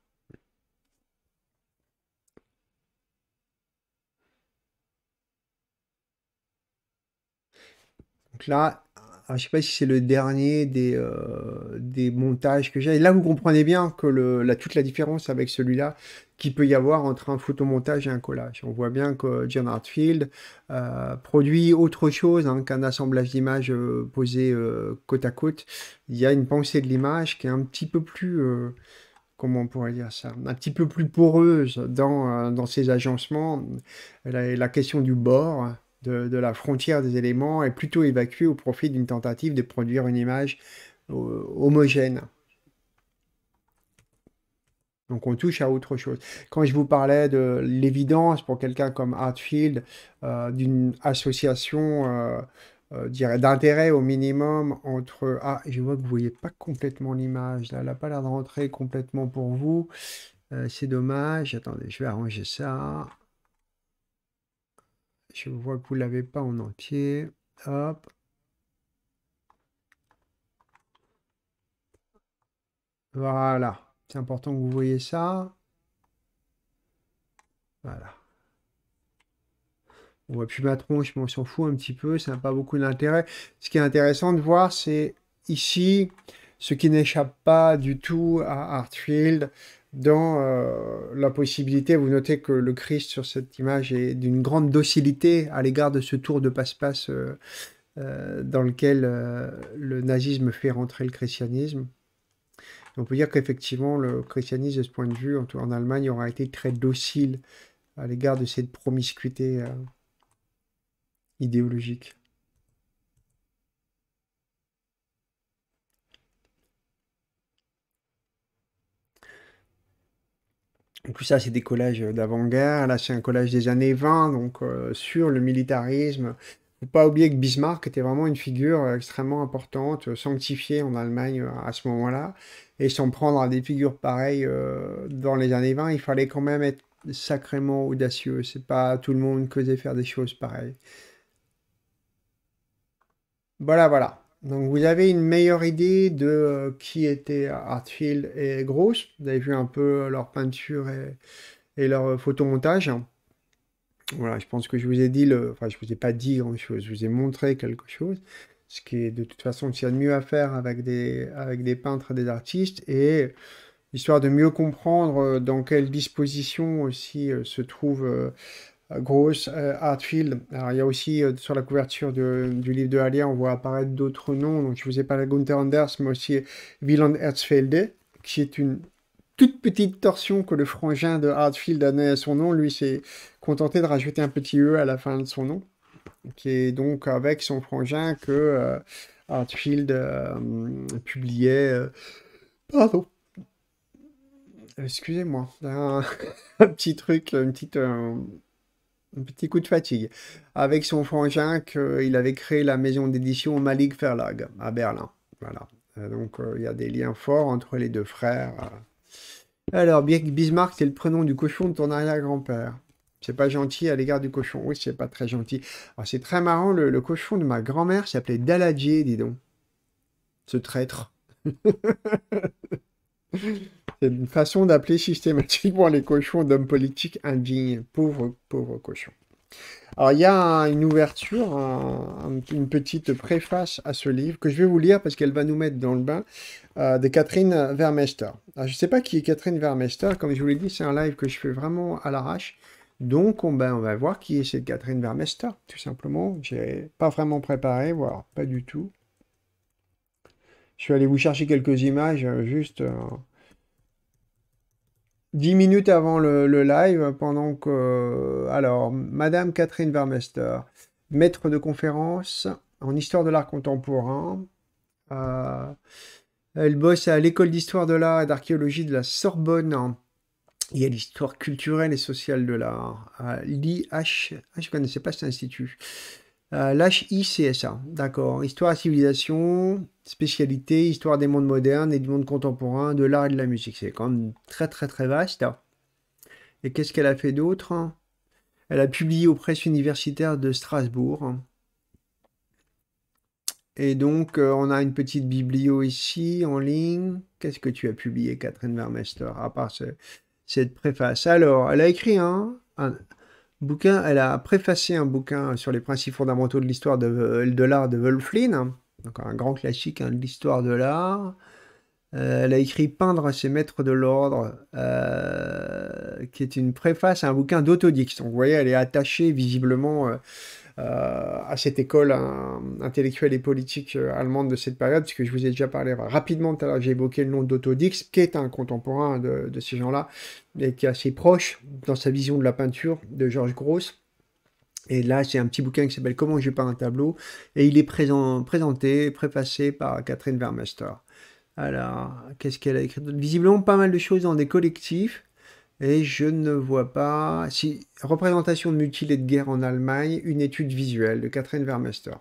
Donc là, ah, je ne sais pas si c'est le dernier des, euh, montages que j'ai. là, vous comprenez bien que la, toute la différence avec celui-là qu'il peut y avoir entre un photomontage et un collage. On voit bien que John Hartfield euh, produit autre chose hein, qu'un assemblage d'images euh, posées côte à côte. Il y a une pensée de l'image qui est un petit peu plus comment on pourrait dire ça, un petit peu plus poreuse dans, euh, dans ces agencements. La, question du bord, de, de, la frontière des éléments, est plutôt évacuée au profit d'une tentative de produire une image euh, homogène. Donc on touche à autre chose. Quand je vous parlais de l'évidence pour quelqu'un comme Hartfield, euh, d'une association euh, d'intérêt au minimum entre... Ah, je vois que vous ne voyez pas complètement l'image. Là, elle n'a pas l'air de rentrer complètement pour vous. Euh, c'est dommage. Attendez, je vais arranger ça. Je vois que vous ne l'avez pas en entier. Hop. Voilà. C'est important que vous voyez ça. Voilà on voit plus ma tronche, mais on s'en fout un petit peu, ça n'a pas beaucoup d'intérêt. Ce qui est intéressant de voir, c'est ici ce qui n'échappe pas du tout à Hartfield dans euh, la possibilité, vous notez que le Christ sur cette image est d'une grande docilité à l'égard de ce tour de passe-passe euh, euh, dans lequel le nazisme fait rentrer le christianisme. on peut dire qu'effectivement, le christianisme, de ce point de vue, en, en Allemagne, aura été très docile à l'égard de cette promiscuité idéologique Donc ça, c'est des collages d'avant-guerre. Là, c'est un collage des années 20, donc euh, sur le militarisme. Faut pas oublier que Bismarck était vraiment une figure euh, extrêmement importante, euh, sanctifiée en Allemagne à ce moment-là. Et s'en prendre à des figures pareilles dans les années 20, il fallait quand même être sacrément audacieux. C'est pas tout le monde qui osait faire des choses pareilles. Voilà, voilà. Donc vous avez une meilleure idée de euh, qui était Artfield et Gross. Vous avez vu un peu euh, leur peinture et, leur euh, photomontage. Voilà, je pense que je vous ai dit, le... enfin je vous ai pas dit grand-chose, je vous ai montré quelque chose. Ce qui est de toute façon ce qu'il y a de mieux à faire avec des, avec des peintres et des artistes. Et histoire de mieux comprendre dans quelle disposition aussi se trouve grosse, Hartfield. Euh, Alors, il y a aussi euh, sur la couverture du livre de Alia, on voit apparaître d'autres noms. Donc, je vous ai parlé de Gunther Anders, mais aussi Wilhelm Herzfelde, qui est une toute petite torsion que le frangin de Hartfield donnait à son nom. Lui s'est contenté de rajouter un petit E à la fin de son nom, qui est donc avec son frangin que Hartfield euh, publiait. Pardon. Excusez-moi, un, petit truc, une petite, un petit coup de fatigue, avec son frangin euh, il avait créé la maison d'édition Malik Verlag à Berlin. Voilà. Euh, donc euh, il y a des liens forts entre les deux frères. Alors, Bismarck, c'est le prénom du cochon de ton arrière-grand-père. C'est pas gentil à l'égard du cochon. Oui, c'est pas très gentil. Ah, c'est très marrant, le, le, cochon de ma grand-mère s'appelait Daladier, dis donc. Ce traître. C'est une façon d'appeler systématiquement les cochons d'hommes politiques indignes. Pauvres, pauvres cochons. Alors, il y a une ouverture, une petite préface à ce livre que je vais vous lire parce qu'elle va nous mettre dans le bain euh, de Catherine Vermester. Alors, je ne sais pas qui est Catherine Vermester. Comme je vous l'ai dit, c'est un live que je fais vraiment à l'arrache. Donc, on, ben, va voir qui est cette Catherine Vermester, tout simplement. Je n'ai pas vraiment préparé, voire pas du tout. Je suis allé vous chercher quelques images, euh, juste... Euh, 10 minutes avant le, live, pendant que... Euh, alors, Madame Catherine Vermester, maître de conférence en histoire de l'art contemporain. Euh, elle bosse à l'école d'histoire de l'art et d'archéologie de la Sorbonne y a l'histoire culturelle et sociale de l'art, à l'IH, je ne connaissais pas cet institut. Euh, L'HICSA, d'accord. Histoire, civilisation, spécialité, histoire des mondes modernes et du monde contemporain, de l'art et de la musique. C'est quand même très très très vaste. Et qu'est-ce qu'elle a fait d'autre Elle a publié aux presses universitaires de Strasbourg. Et donc, euh, on a une petite biblio ici, en ligne. Qu'est-ce que tu as publié, Catherine Vermester, à part cette préface Alors, elle a écrit hein, un, bouquin, elle a préfacé un bouquin sur les principes fondamentaux de l'histoire de, euh, l'art de wolflynn donc un grand classique hein, de l'histoire de l'art. Euh, elle a écrit Peindre à ses maîtres de l'ordre, euh, qui est une préface à un bouquin d'autodix. Donc vous voyez, elle est attachée visiblement euh, à cette école intellectuelle et politique euh, allemande de cette période, puisque je vous ai déjà parlé rapidement tout à l'heure, j'ai évoqué le nom d'Otto Dix, qui est un contemporain de, ces gens-là, et qui est assez proche dans sa vision de la peinture de Georges Gross. Et là, c'est un petit bouquin qui s'appelle Comment je peins un tableau, et il est présenté, préfacé par Catherine Vermaster Alors, qu'est-ce qu'elle a écrit Visiblement pas mal de choses dans des collectifs. Et je ne vois pas. Si, représentation de mutilés de guerre en Allemagne, une étude visuelle de Catherine Vermester.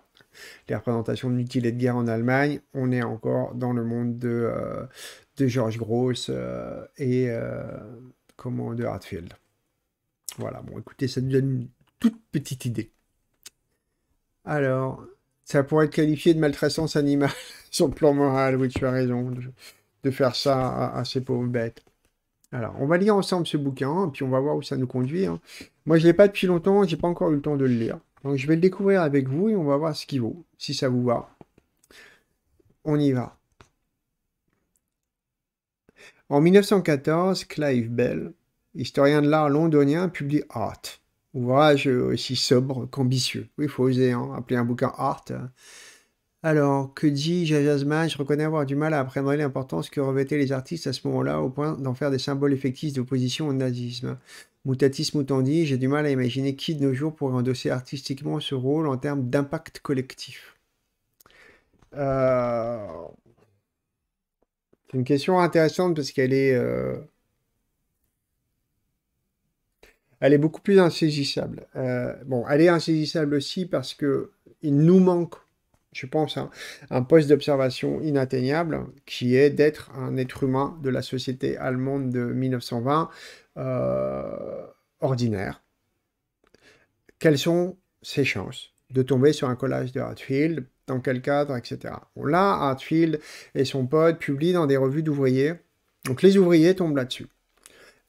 Les représentations de mutilés de guerre en Allemagne, on est encore dans le monde de, euh, de George Gross euh, et euh, de Hartfield. Voilà, bon, écoutez, ça nous donne une toute petite idée. Alors, ça pourrait être qualifié de maltraitance animale sur le plan moral, oui, tu as raison, de, faire ça à ces pauvres bêtes. Alors, on va lire ensemble ce bouquin, puis on va voir où ça nous conduit. Hein. Moi, je ne l'ai pas depuis longtemps, j'ai pas encore eu le temps de le lire. Donc, je vais le découvrir avec vous et on va voir ce qu'il vaut, si ça vous va. On y va. En 1914, Clive Bell, historien de l'art londonien, publie Art, ouvrage euh, aussi sobre qu'ambitieux. Oui, il faut oser hein, appeler un bouquin Art. Hein. Alors, que dit Jajasma Je reconnais avoir du mal à appréhender l'importance que revêtaient les artistes à ce moment-là, au point d'en faire des symboles effectifs d'opposition au nazisme. Mutatis Moutandi, j'ai du mal à imaginer qui de nos jours pourrait endosser artistiquement ce rôle en termes d'impact collectif. Euh, c'est une question intéressante parce qu'elle est. Euh, elle est beaucoup plus insaisissable. Euh, bon, elle est insaisissable aussi parce que il nous manque je pense, à hein, un poste d'observation inatteignable qui est d'être un être humain de la société allemande de 1920 euh, ordinaire. Quelles sont ses chances de tomber sur un collage de Hartfield dans quel cadre, etc. là, Hartfield et son pote publient dans des revues d'ouvriers. Donc les ouvriers tombent là-dessus.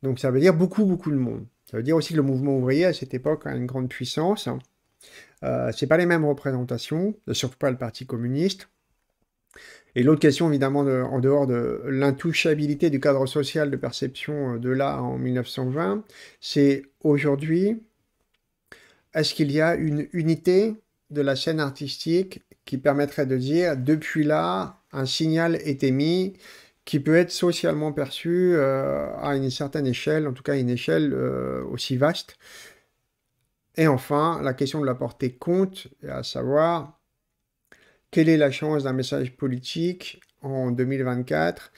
Donc ça veut dire beaucoup, beaucoup de monde. Ça veut dire aussi que le mouvement ouvrier à cette époque a une grande puissance. Euh, c'est pas les mêmes représentations, ne surtout pas le Parti communiste. Et l'autre question, évidemment, en dehors de l'intouchabilité du cadre social de perception euh, de là en 1920, c'est aujourd'hui, est-ce qu'il y a une unité de la scène artistique qui permettrait de dire, depuis là, un signal est émis qui peut être socialement perçu euh, à une certaine échelle, en tout cas une échelle aussi vaste et enfin, la question de la portée compte, à savoir quelle est la chance d'un message politique en 2024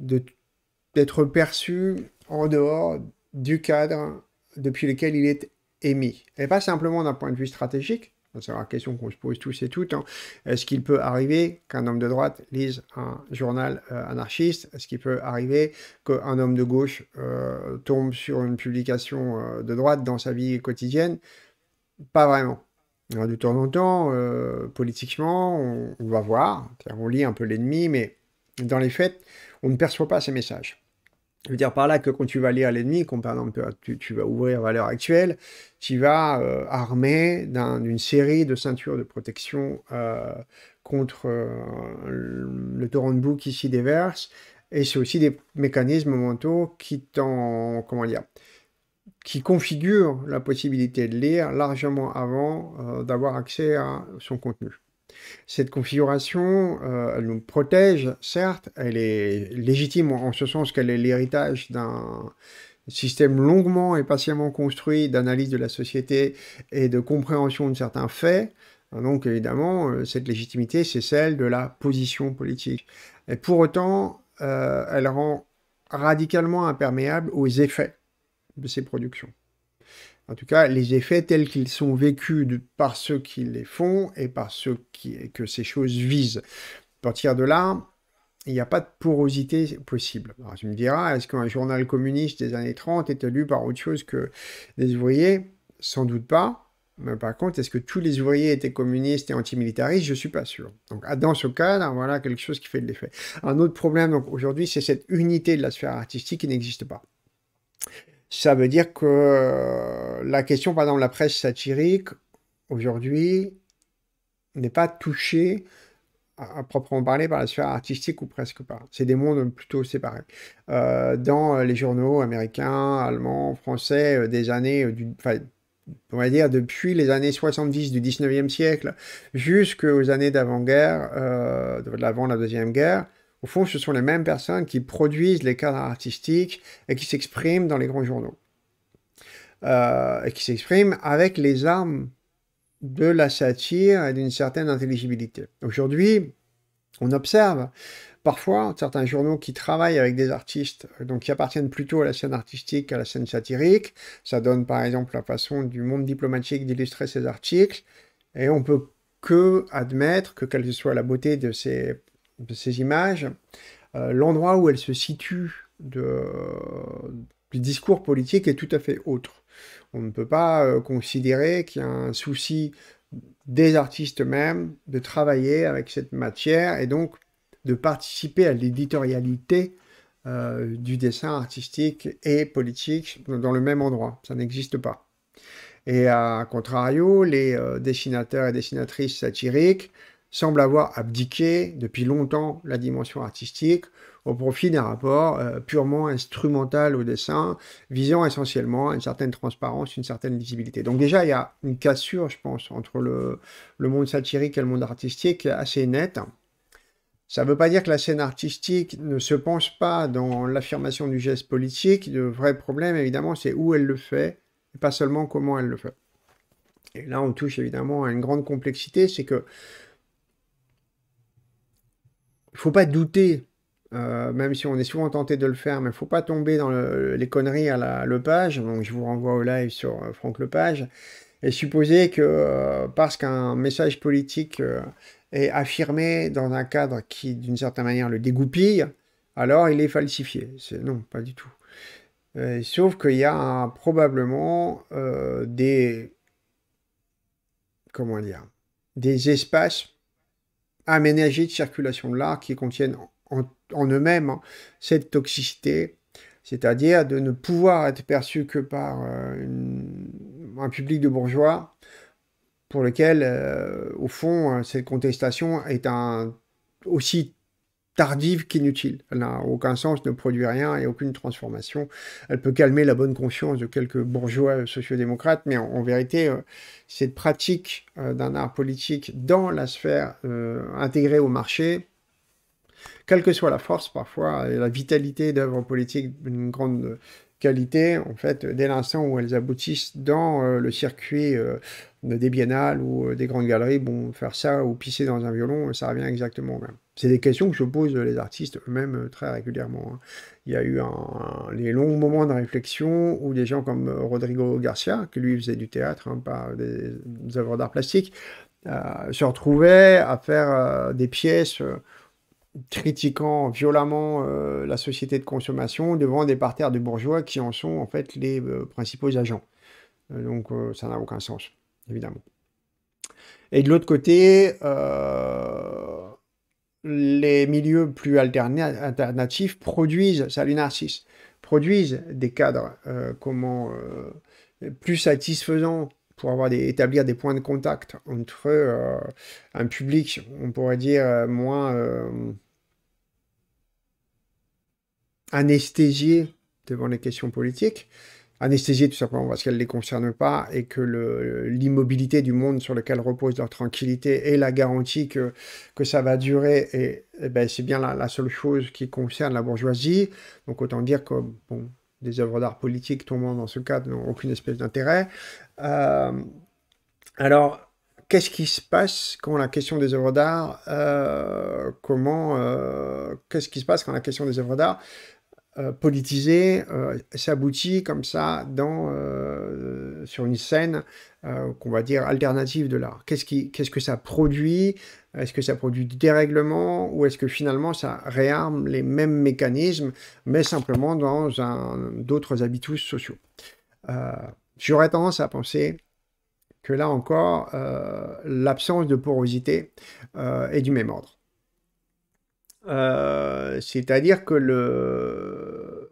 d'être perçu en dehors du cadre depuis lequel il est émis. Et pas simplement d'un point de vue stratégique, c'est la question qu'on se pose tous et toutes. Hein. Est-ce qu'il peut arriver qu'un homme de droite lise un journal euh, anarchiste Est-ce qu'il peut arriver qu'un homme de gauche euh, tombe sur une publication euh, de droite dans sa vie quotidienne Pas vraiment. de temps en temps, politiquement, on, va voir. On lit un peu l'ennemi, mais dans les faits, on ne perçoit pas ces messages. Je veux dire par là que quand tu vas lire l'ennemi, par exemple euh, tu, vas ouvrir valeur actuelle, tu vas euh, armer d'une série de ceintures de protection euh, contre le torrent de boue qui s'y déverse. Et c'est aussi des mécanismes mentaux qui t'en, comment dire, qui configurent la possibilité de lire largement avant d'avoir accès à son contenu. Cette configuration, euh, nous protège, certes, elle est légitime en ce sens qu'elle est l'héritage d'un système longuement et patiemment construit d'analyse de la société et de compréhension de certains faits. Donc évidemment, euh, cette légitimité, c'est celle de la position politique. Et pour autant, euh, elle rend radicalement imperméable aux effets de ces productions en tout cas, les effets tels qu'ils sont vécus par ceux qui les font et par ceux qui, que ces choses visent. À partir de là, il n'y a pas de porosité possible. Alors tu me diras, est-ce qu'un journal communiste des années 30 était lu par autre chose que des ouvriers Sans doute pas. Mais par contre, est-ce que tous les ouvriers étaient communistes et antimilitaristes Je ne suis pas sûr. Donc, ah, dans ce cadre, voilà quelque chose qui fait de l'effet. Un autre problème aujourd'hui, c'est cette unité de la sphère artistique qui n'existe pas ça veut dire que euh, la question, par exemple, la presse satirique, aujourd'hui, n'est pas touchée à, proprement parler par la sphère artistique ou presque pas. C'est des mondes plutôt séparés. Euh, dans euh, les journaux américains, allemands, français, des années, on va dire depuis les années 70 du 19e siècle jusqu'aux années d'avant-guerre, de l'avant la Deuxième Guerre, au fond, ce sont les mêmes personnes qui produisent les cadres artistiques et qui s'expriment dans les grands journaux. Euh, et qui s'expriment avec les armes de la satire et d'une certaine intelligibilité. Aujourd'hui, on observe parfois certains journaux qui travaillent avec des artistes, euh, donc qui appartiennent plutôt à la scène artistique qu'à la scène satirique. Ça donne par exemple la façon du monde diplomatique d'illustrer ses articles, et on peut que admettre que quelle que soit la beauté de ces de ces images, euh, l'endroit où elles se situent du discours politique est tout à fait autre. On ne peut pas euh, considérer qu'il y a un souci des artistes eux-mêmes de travailler avec cette matière et donc de participer à l'éditorialité euh, du dessin artistique et politique dans le même endroit. Ça n'existe pas. Et à contrario, les dessinateurs et dessinatrices satiriques semble avoir abdiqué depuis longtemps la dimension artistique au profit d'un rapport euh, purement instrumental au dessin, visant essentiellement une certaine transparence, une certaine lisibilité. Donc déjà, il y a une cassure, je pense, entre le, le monde satirique et le monde artistique assez nette. Ça ne veut pas dire que la scène artistique ne se pense pas dans l'affirmation du geste politique. Le vrai problème, évidemment, c'est où elle le fait, et pas seulement comment elle le fait. Et là, on touche évidemment à une grande complexité, c'est que il faut pas douter, euh, même si on est souvent tenté de le faire, mais il faut pas tomber dans les conneries à la Lepage. Donc je vous renvoie au live sur euh, Franck Lepage. Et supposer que euh, parce qu'un message politique est affirmé dans un cadre qui, d'une certaine manière, le dégoupille, alors il est falsifié. non, pas du tout. sauf qu'il y a probablement des. Comment dire Des espaces aménagés de circulation de l'art qui contiennent en, eux-mêmes hein, cette toxicité, c'est-à-dire de ne pouvoir être perçus que par euh, un public de bourgeois pour lequel, euh, au fond, euh, cette contestation est un aussi tardive qu'inutile. Elle n'a aucun sens, ne produit rien et aucune transformation. Elle peut calmer la bonne conscience de quelques bourgeois sociodémocrates, mais en, vérité, euh, cette pratique euh, d'un art politique dans la sphère euh, intégrée au marché, quelle que soit la force parfois la vitalité d'œuvres politiques d'une grande qualité, en fait, dès l'instant où elles aboutissent dans euh, le circuit euh, des biennales ou euh, des grandes galeries, bon, faire ça ou pisser dans un violon, ça revient exactement même. C'est des questions que se posent les artistes eux-mêmes très régulièrement. Hein. Il y a eu les longs moments de réflexion où des gens comme Rodrigo Garcia, qui lui faisait du théâtre, hein, par pas des, des œuvres d'art plastique, se retrouvaient à faire des pièces critiquant violemment euh, la société de consommation devant des parterres de bourgeois qui en sont en fait les euh, principaux agents. Euh, donc ça n'a aucun sens, évidemment. Et de l'autre côté, les milieux plus alternatifs produisent, salut Narcisse, produisent des cadres comment, plus satisfaisants pour avoir des, établir des points de contact entre un public, on pourrait dire, moins anesthésier devant les questions politiques, anesthésier tout simplement parce qu'elles ne les concernent pas et que l'immobilité du monde sur lequel repose leur tranquillité et la garantie que, que ça va durer, et, eh ben c'est bien la, seule chose qui concerne la bourgeoisie. Donc autant dire que bon, des œuvres d'art politique tombant dans ce cadre n'ont aucune espèce d'intérêt. Euh, alors, qu'est-ce qui se passe quand la question des œuvres d'art, euh, comment, euh, qu'est-ce qui se passe quand la question des œuvres d'art euh, politisé, euh, s'aboutit comme ça dans, euh, sur une scène qu'on va dire alternative de l'art. Qu'est-ce, que ça produit Est-ce que ça produit du dérèglement ou est-ce que finalement ça réarme les mêmes mécanismes mais simplement dans d'autres habitus sociaux J'aurais tendance à penser que là encore, l'absence de porosité est du même ordre. Euh, c'est-à-dire que le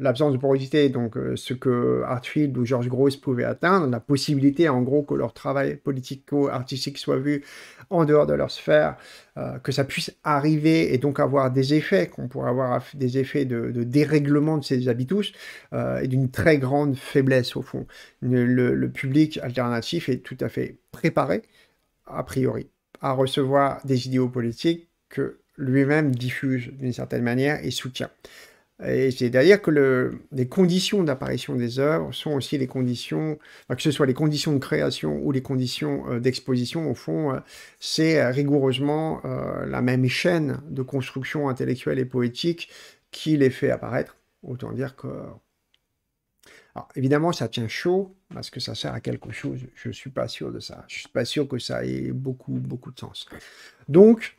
l'absence de porosité, donc euh, ce que Hartfield ou George Gross pouvaient atteindre, la possibilité en gros que leur travail politico-artistique soit vu en dehors de leur sphère, euh, que ça puisse arriver et donc avoir des effets, qu'on pourrait avoir des effets de, dérèglement de ces habitus et d'une très grande faiblesse au fond. Le, le, public alternatif est tout à fait préparé, a priori, à recevoir des idéaux politiques que lui-même diffuse d'une certaine manière et soutient. Et c'est-à-dire que le, les conditions d'apparition des œuvres sont aussi les conditions, que ce soit les conditions de création ou les conditions euh, d'exposition, au fond, euh, c'est euh, rigoureusement la même chaîne de construction intellectuelle et poétique qui les fait apparaître. Autant dire que... Alors, évidemment, ça tient chaud, parce que ça sert à quelque chose. Je ne suis pas sûr de ça. Je ne suis pas sûr que ça ait beaucoup, beaucoup de sens. Donc,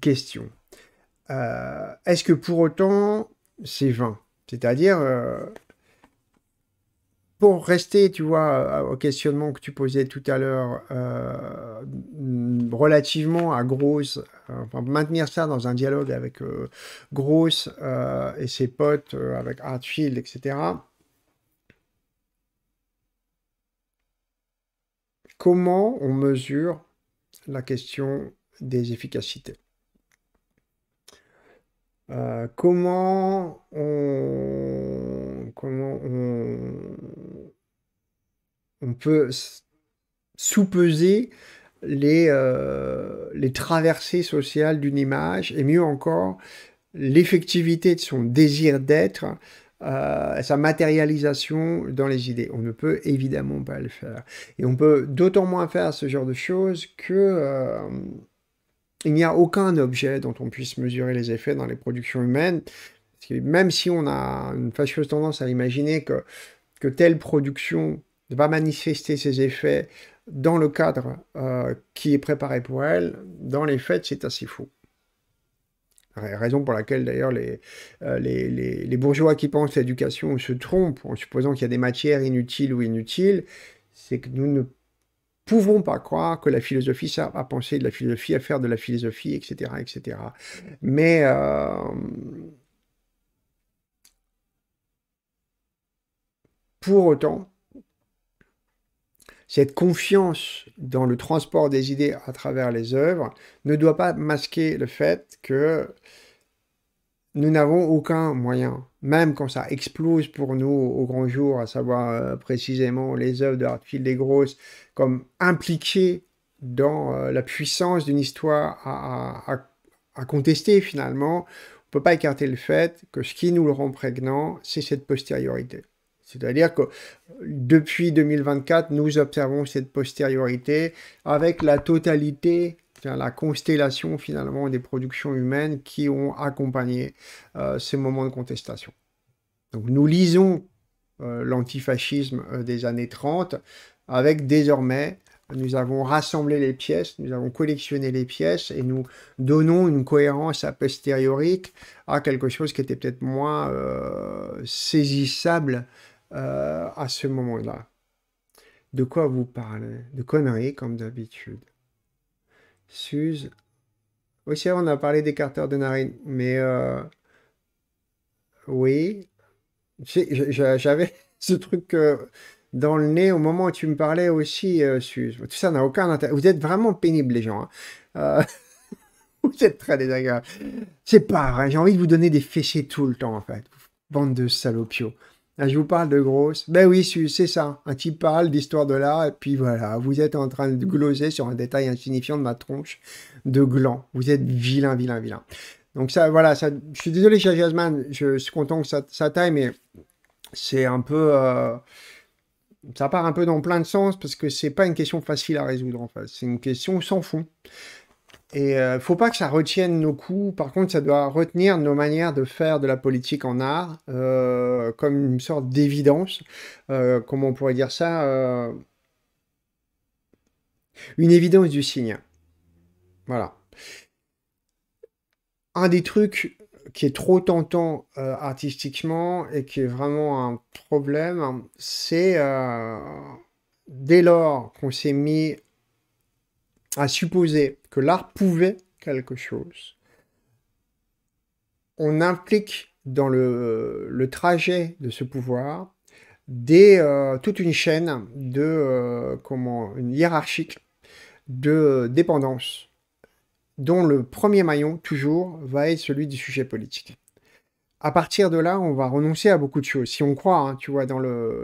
question. Euh, est-ce que pour autant c'est vain C'est-à-dire, euh, pour rester, tu vois, euh, au questionnement que tu posais tout à l'heure, relativement à Gross, enfin, maintenir ça dans un dialogue avec Gross et ses potes, avec Hartfield, etc. Comment on mesure la question des efficacités euh, comment on, comment on, peut sous-peser les, euh, les traversées sociales d'une image et mieux encore l'effectivité de son désir d'être, euh, sa matérialisation dans les idées. On ne peut évidemment pas le faire. Et on peut d'autant moins faire ce genre de choses que il n'y a aucun objet dont on puisse mesurer les effets dans les productions humaines. même si on a une fâcheuse tendance à imaginer que, que telle production va manifester ses effets dans le cadre euh, qui est préparé pour elle, dans les faits, c'est assez faux. Raison pour laquelle d'ailleurs les, euh, les, bourgeois qui pensent à l'éducation se trompent en supposant qu'il y a des matières inutiles ou inutiles, c'est que nous ne pouvons pas croire que la philosophie ça à penser de la philosophie, à faire de la philosophie, etc. etc. Mais euh, pour autant, cette confiance dans le transport des idées à travers les œuvres ne doit pas masquer le fait que nous n'avons aucun moyen, même quand ça explose pour nous au grand jour, à savoir euh, précisément les œuvres de Hartfield et Gross, comme impliquées dans euh, la puissance d'une histoire à, contester finalement, on ne peut pas écarter le fait que ce qui nous le rend prégnant, c'est cette postériorité. C'est-à-dire que depuis 2024, nous observons cette postériorité avec la totalité la constellation finalement des productions humaines qui ont accompagné euh, ces moments de contestation. Donc nous lisons euh, l'antifascisme euh, des années 30 avec désormais nous avons rassemblé les pièces, nous avons collectionné les pièces et nous donnons une cohérence a posteriori à quelque chose qui était peut-être moins saisissable à ce moment-là. De quoi vous parlez De conneries comme d'habitude. Suze. Aussi, on a parlé des carteurs de narine, mais euh, oui, j'avais ce truc euh, dans le nez au moment où tu me parlais aussi, euh, Suze. Tout ça n'a aucun intérêt. Vous êtes vraiment pénibles, les gens. Hein. vous êtes très désagréables. C'est pas J'ai envie de vous donner des fessiers tout le temps, en fait. Bande de salopios je vous parle de grosse. Ben oui, c'est ça. Un type parle d'histoire de là, et puis voilà, vous êtes en train de gloser sur un détail insignifiant de ma tronche de gland. Vous êtes vilain, vilain, vilain. Donc ça, voilà, ça, je suis désolé, cher Jasmine, je suis content que ça, taille, mais c'est un peu... Euh, ça part un peu dans plein de sens, parce que c'est pas une question facile à résoudre, en fait. C'est une question sans fond. Et euh, faut pas que ça retienne nos coups, Par contre, ça doit retenir nos manières de faire de la politique en art euh, comme une sorte d'évidence. Euh, comment on pourrait dire ça Une évidence du signe. Voilà. Un des trucs qui est trop tentant artistiquement et qui est vraiment un problème, c'est dès lors qu'on s'est mis à supposer que l'art pouvait quelque chose, on implique dans le, trajet de ce pouvoir des, euh, toute une chaîne de, euh, comment, une hiérarchique de dépendance, dont le premier maillon, toujours, va être celui du sujet politique. À partir de là, on va renoncer à beaucoup de choses. Si on croit, hein, tu vois, dans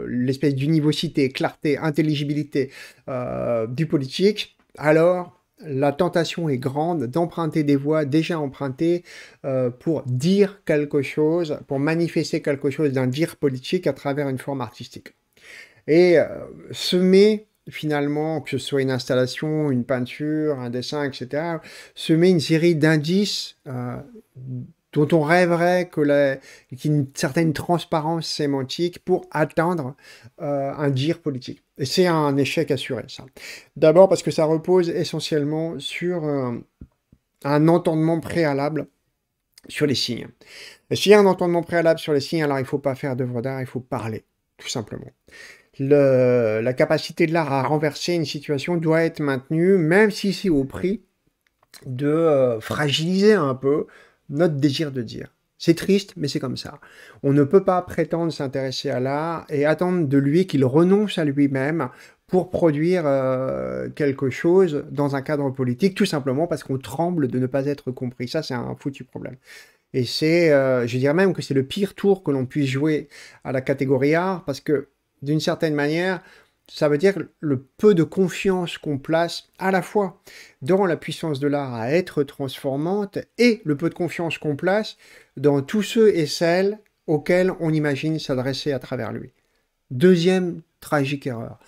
l'espèce d'univocité, clarté, intelligibilité euh, du politique, alors la tentation est grande d'emprunter des voies déjà empruntées euh, pour dire quelque chose, pour manifester quelque chose d'un dire politique à travers une forme artistique. Et euh, semer finalement, que ce soit une installation, une peinture, un dessin, etc., semer une série d'indices euh, dont on rêverait qu'il y ait une certaine transparence sémantique pour atteindre euh, un dire politique. Et c'est un échec assuré, ça. D'abord parce que ça repose essentiellement sur euh, un entendement préalable sur les signes. S'il y a un entendement préalable sur les signes, alors il ne faut pas faire d'œuvre d'art, il faut parler, tout simplement. Le, la capacité de l'art à renverser une situation doit être maintenue, même si c'est au prix de euh, fragiliser un peu notre désir de dire. C'est triste, mais c'est comme ça. On ne peut pas prétendre s'intéresser à l'art et attendre de lui qu'il renonce à lui-même pour produire euh, quelque chose dans un cadre politique, tout simplement parce qu'on tremble de ne pas être compris. Ça, c'est un foutu problème. Et c'est, euh, je dirais même que c'est le pire tour que l'on puisse jouer à la catégorie art, parce que d'une certaine manière, ça veut dire le peu de confiance qu'on place à la fois dans la puissance de l'art à être transformante et le peu de confiance qu'on place dans tous ceux et celles auxquels on imagine s'adresser à travers lui. Deuxième tragique erreur,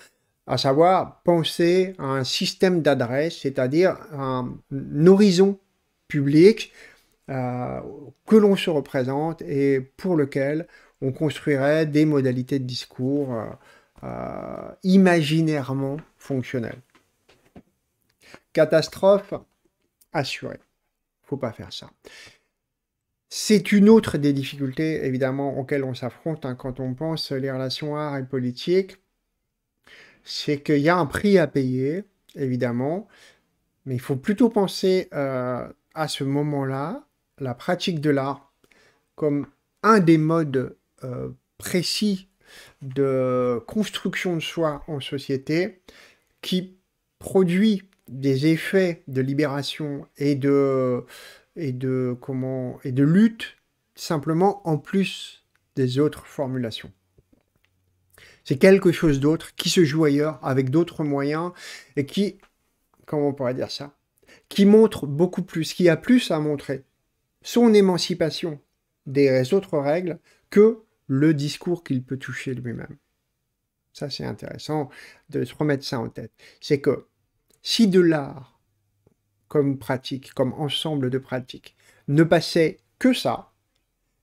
à savoir penser à un système d'adresse, c'est-à-dire un horizon public euh, que l'on se représente et pour lequel on construirait des modalités de discours. Euh, euh, imaginairement fonctionnel. Catastrophe assurée. Faut pas faire ça. C'est une autre des difficultés, évidemment, auxquelles on s'affronte hein, quand on pense les relations art et politique. C'est qu'il y a un prix à payer, évidemment, mais il faut plutôt penser euh, à ce moment-là, la pratique de l'art, comme un des modes euh, précis de construction de soi en société qui produit des effets de libération et de, et de, comment, et de lutte simplement en plus des autres formulations. C'est quelque chose d'autre qui se joue ailleurs avec d'autres moyens et qui, comment on pourrait dire ça, qui montre beaucoup plus, qui a plus à montrer son émancipation des autres règles que le discours qu'il peut toucher lui-même. Ça, c'est intéressant de se remettre ça en tête. C'est que si de l'art, comme pratique, comme ensemble de pratiques, ne passait que ça,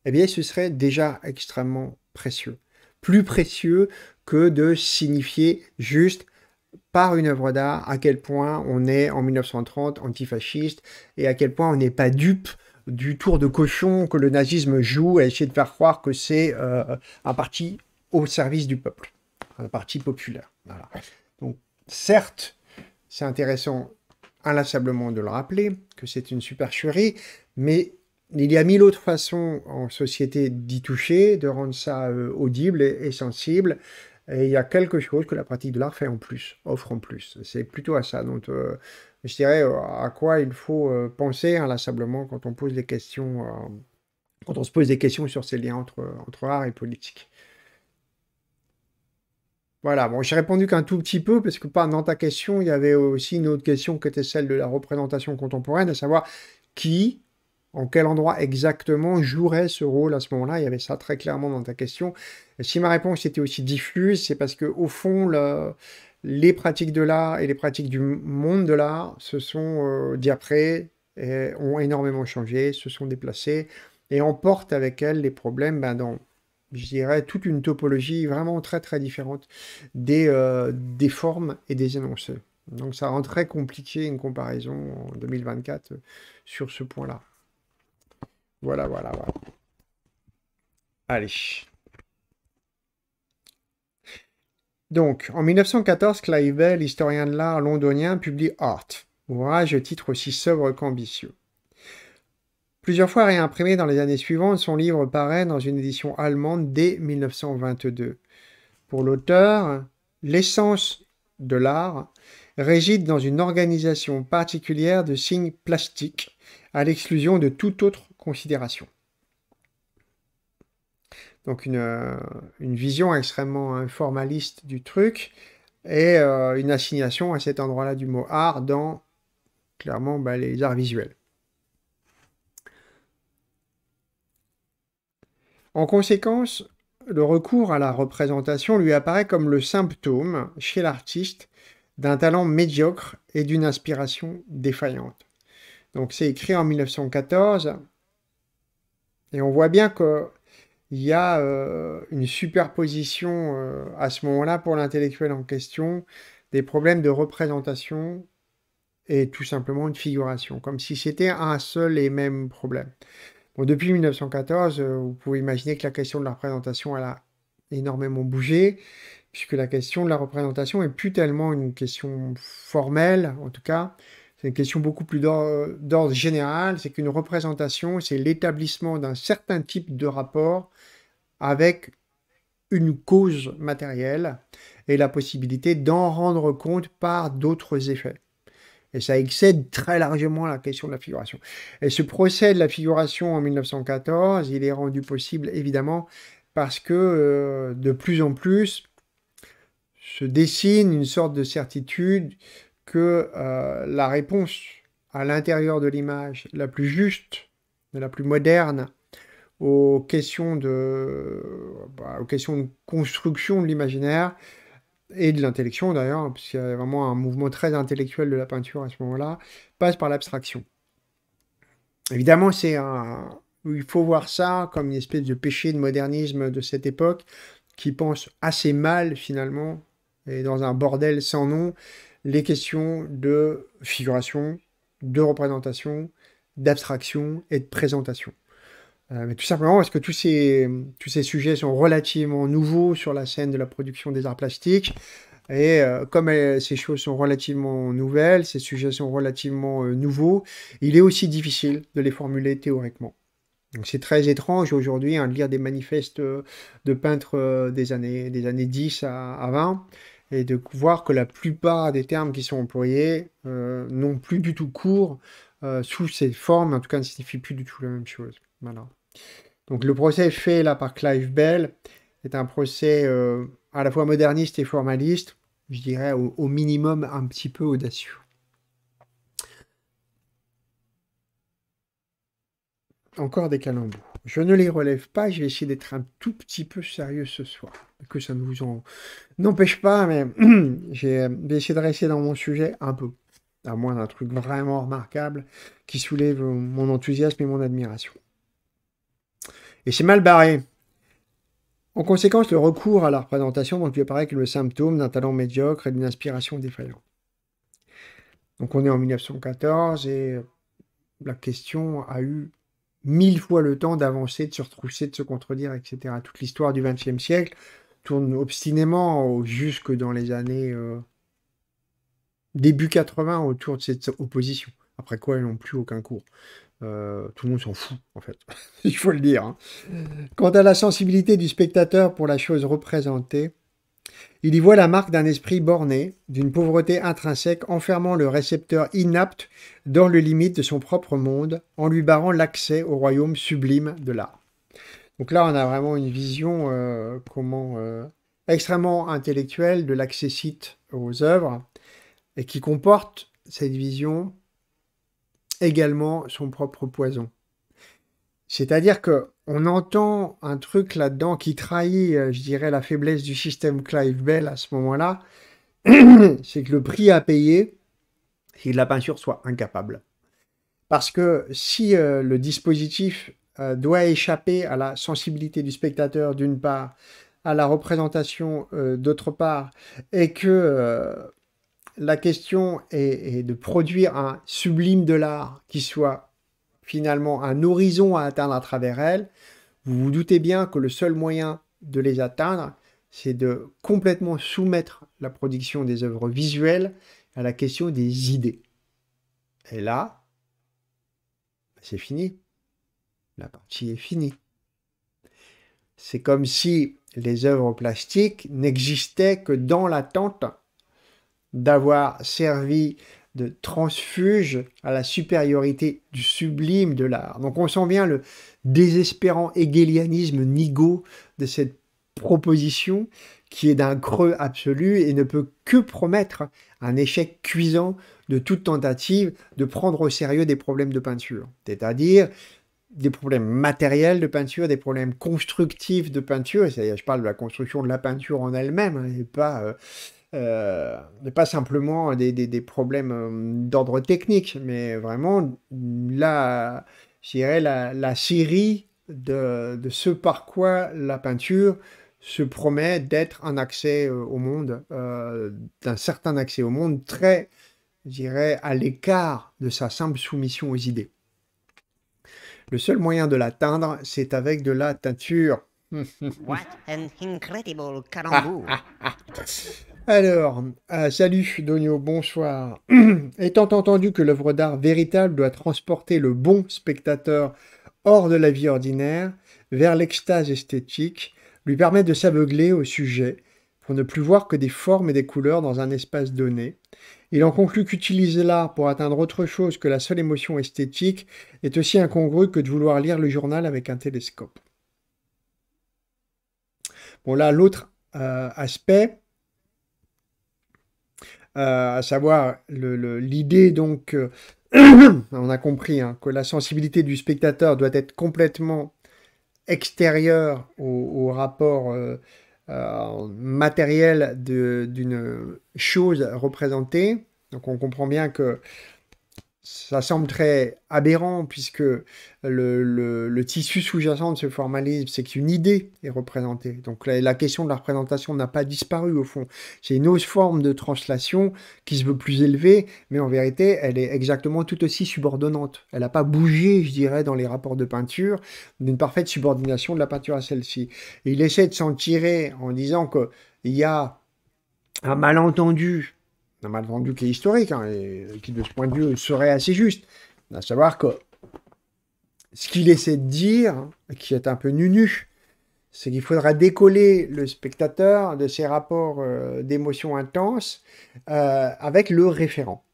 eh bien, ce serait déjà extrêmement précieux. Plus précieux que de signifier juste par une œuvre d'art à quel point on est en 1930 antifasciste et à quel point on n'est pas dupe du tour de cochon que le nazisme joue et essayer de faire croire que c'est euh, un parti au service du peuple, un parti populaire. Donc, certes, c'est intéressant inlassablement de le rappeler, que c'est une supercherie, mais il y a mille autres façons en société d'y toucher, de rendre ça euh, audible et, sensible. Et il y a quelque chose que la pratique de l'art fait en plus, offre en plus. C'est plutôt à ça dont euh, je dirais, euh, à quoi il faut euh, penser inlassablement quand on pose des questions, euh, quand on se pose des questions sur ces liens entre, entre art et politique. Voilà, bon, j'ai répondu qu'un tout petit peu, parce que dans ta question, il y avait aussi une autre question qui était celle de la représentation contemporaine, à savoir qui, en quel endroit exactement jouerait ce rôle à ce moment-là. Il y avait ça très clairement dans ta question. Si ma réponse était aussi diffuse, c'est parce que, au fond, le, les pratiques de l'art et les pratiques du monde de l'art se sont euh, d'après ont énormément changé, se sont déplacées et emportent avec elles les problèmes ben, dans, je dirais, toute une topologie vraiment très très différente des, euh, des formes et des énoncés. Donc ça rend très compliqué une comparaison en 2024 euh, sur ce point-là. Voilà, voilà, voilà. Allez. Donc, en 1914, Clive Bell, historien de l'art londonien, publie Art, ouvrage au titre aussi sobre qu'ambitieux. Plusieurs fois réimprimé dans les années suivantes, son livre paraît dans une édition allemande dès 1922. Pour l'auteur, l'essence de l'art réside dans une organisation particulière de signes plastiques, à l'exclusion de toute autre considération donc euh, une, vision extrêmement formaliste du truc et euh, une assignation à cet endroit-là du mot art dans clairement bah, les arts visuels. En conséquence, le recours à la représentation lui apparaît comme le symptôme chez l'artiste d'un talent médiocre et d'une inspiration défaillante. Donc c'est écrit en 1914 et on voit bien que il y a euh, une superposition euh, à ce moment-là pour l'intellectuel en question des problèmes de représentation et tout simplement une figuration, comme si c'était un seul et même problème. depuis 1914, euh, vous pouvez imaginer que la question de la représentation a énormément bougé, puisque la question de la représentation est plus tellement une question formelle, en tout cas, c'est une question beaucoup plus euh, d'ordre général. C'est qu'une représentation, c'est l'établissement d'un certain type de rapport avec une cause matérielle et la possibilité d'en rendre compte par d'autres effets. Et ça excède très largement la question de la figuration. Et ce procès de la figuration en 1914, il est rendu possible évidemment parce que euh, de plus en plus se dessine une sorte de certitude que euh, la réponse à l'intérieur de l'image, la plus juste, la plus moderne, aux questions de, bah, aux questions de construction de l'imaginaire, et de l'intellection d'ailleurs, puisqu'il y a vraiment un mouvement très intellectuel de la peinture à ce moment-là, passe par l'abstraction. Évidemment, c'est un... il faut voir ça comme une espèce de péché de modernisme de cette époque qui pense assez mal finalement et dans un bordel sans nom les questions de figuration, de représentation, d'abstraction et de présentation. Euh, mais tout simplement parce que tous ces, tous ces sujets sont relativement nouveaux sur la scène de la production des arts plastiques. Et euh, comme euh, ces choses sont relativement nouvelles, ces sujets sont relativement nouveaux, il est aussi difficile de les formuler théoriquement. c'est très étrange aujourd'hui hein, de lire des manifestes de peintres des, années, des années 10 à 20 et de voir que la plupart des termes qui sont employés euh, n'ont plus du tout cours euh, sous ces formes, en tout cas ne signifient plus du tout la même chose. Voilà. Donc le procès fait là par Clive Bell est un procès euh, à la fois moderniste et formaliste, je dirais au, minimum un petit peu audacieux. Encore des calembours. Je ne les relève pas, je vais essayer d'être un tout petit peu sérieux ce soir. Que ça ne vous en n'empêche pas, mais j'ai euh, essayé de rester dans mon sujet un peu. À moins d'un truc vraiment remarquable qui soulève euh, mon enthousiasme et mon admiration. Et c'est mal barré. En conséquence, le recours à la représentation donc, lui apparaît que le symptôme d'un talent médiocre et d'une inspiration défaillante. Donc on est en 1914 et euh, la question a eu mille fois le temps d'avancer, de se retrousser, de se contredire, etc. Toute l'histoire du XXe siècle tourne obstinément jusque dans les années euh, début 80 autour de cette opposition. Après quoi, ils n'ont plus aucun cours. Euh, tout le monde s'en fout, en fait. Il faut le dire. Hein. Mmh. Quant à la sensibilité du spectateur pour la chose représentée, il y voit la marque d'un esprit borné, d'une pauvreté intrinsèque enfermant le récepteur inapte dans le limite de son propre monde, en lui barrant l'accès au royaume sublime de l'art. Donc là, on a vraiment une vision euh, comment, euh, extrêmement intellectuelle de l'accès aux œuvres, et qui comporte cette vision également son propre poison. C'est-à-dire que on entend un truc là-dedans qui trahit, euh, je dirais, la faiblesse du système Clive Bell à ce moment-là, c'est que le prix à payer, c'est que la peinture soit incapable. Parce que si euh, le dispositif euh, doit échapper à la sensibilité du spectateur d'une part, à la représentation d'autre part, et que la question est, est de produire un sublime de l'art qui soit finalement un horizon à atteindre à travers elles, vous vous doutez bien que le seul moyen de les atteindre, c'est de complètement soumettre la production des œuvres visuelles à la question des idées. Et là, ben, c'est fini. La partie est finie. C'est comme si les œuvres plastiques n'existaient que dans l'attente d'avoir servi de transfuge à la supériorité du sublime de l'art. Donc on sent bien le désespérant hegelianisme nigo de cette proposition qui est d'un creux absolu et ne peut que promettre un échec cuisant de toute tentative de prendre au sérieux des problèmes de peinture, c'est-à-dire des problèmes matériels de peinture, des problèmes constructifs de peinture, c'est-à-dire je parle de la construction de la peinture en elle-même, hein, et pas euh, n'est euh, pas simplement des, des, problèmes euh, d'ordre technique, mais vraiment la, la, la série de, de, ce par quoi la peinture se promet d'être un accès euh, au monde, d'un certain accès au monde très, je dirais, à l'écart de sa simple soumission aux idées. Le seul moyen de l'atteindre, c'est avec de la teinture. What an incredible carambou! Alors, euh, salut Donio, bonsoir. Étant entendu que l'œuvre d'art véritable doit transporter le bon spectateur hors de la vie ordinaire, vers l'extase esthétique, lui permet de s'aveugler au sujet, pour ne plus voir que des formes et des couleurs dans un espace donné. Il en conclut qu'utiliser l'art pour atteindre autre chose que la seule émotion esthétique est aussi incongru que de vouloir lire le journal avec un télescope. Bon là, l'autre euh, aspect, euh, à savoir l'idée donc, on a compris hein, que la sensibilité du spectateur doit être complètement extérieure au, rapport euh, euh, matériel d'une chose représentée. Donc on comprend bien que ça semble très aberrant puisque le, tissu sous-jacent de ce formalisme, c'est qu'une idée est représentée. Donc la, la question de la représentation n'a pas disparu au fond. C'est une autre forme de translation qui se veut plus élevée, mais en vérité, elle est exactement tout aussi subordonnante. Elle n'a pas bougé, je dirais, dans les rapports de peinture, d'une parfaite subordination de la peinture à celle-ci. Il essaie de s'en tirer en disant qu'il y a un malentendu un mal vendu qui est historique, hein, et qui de ce point de vue serait assez juste. À savoir que ce qu'il essaie de dire, qui est un peu nunu, c'est qu'il faudra décoller le spectateur de ses rapports d'émotion euh, d'émotions intenses euh, avec le référent.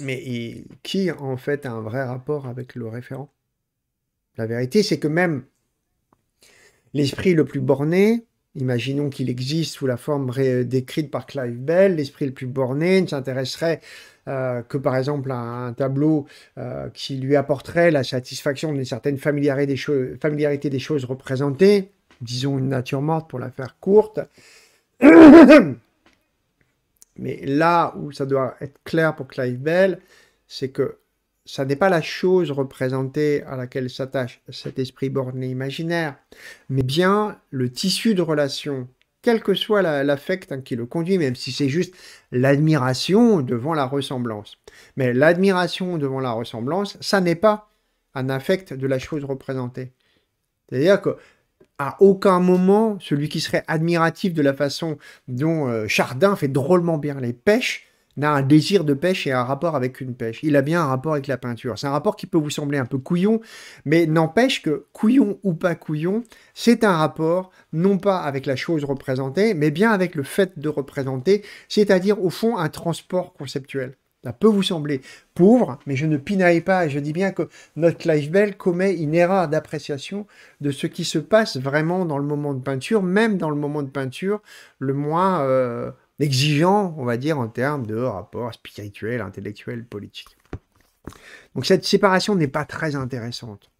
Mais qui en fait a un vrai rapport avec le référent La vérité, c'est que même l'esprit le plus borné imaginons qu'il existe sous la forme euh, décrite par Clive Bell, l'esprit le plus borné ne s'intéresserait euh, que par exemple à un, tableau euh, qui lui apporterait la satisfaction d'une certaine familiarité des, familiarité des choses représentées, disons une nature morte pour la faire courte. Mais là où ça doit être clair pour Clive Bell, c'est que ça n'est pas la chose représentée à laquelle s'attache cet esprit borné imaginaire, mais bien le tissu de relation, quel que soit l'affect hein, qui le conduit, même si c'est juste l'admiration devant la ressemblance. Mais l'admiration devant la ressemblance, ça n'est pas un affect de la chose représentée. C'est-à-dire que à aucun moment, celui qui serait admiratif de la façon dont euh, Chardin fait drôlement bien les pêches n'a un désir de pêche et un rapport avec une pêche. Il a bien un rapport avec la peinture. C'est un rapport qui peut vous sembler un peu couillon, mais n'empêche que couillon ou pas couillon, c'est un rapport non pas avec la chose représentée, mais bien avec le fait de représenter, c'est-à-dire au fond un transport conceptuel. Ça peut vous sembler pauvre, mais je ne pinaille pas et je dis bien que notre Bell commet une erreur d'appréciation de ce qui se passe vraiment dans le moment de peinture, même dans le moment de peinture le moins... Euh, exigeant, on va dire, en termes de rapport spirituel, intellectuel, politique. Donc cette séparation n'est pas très intéressante.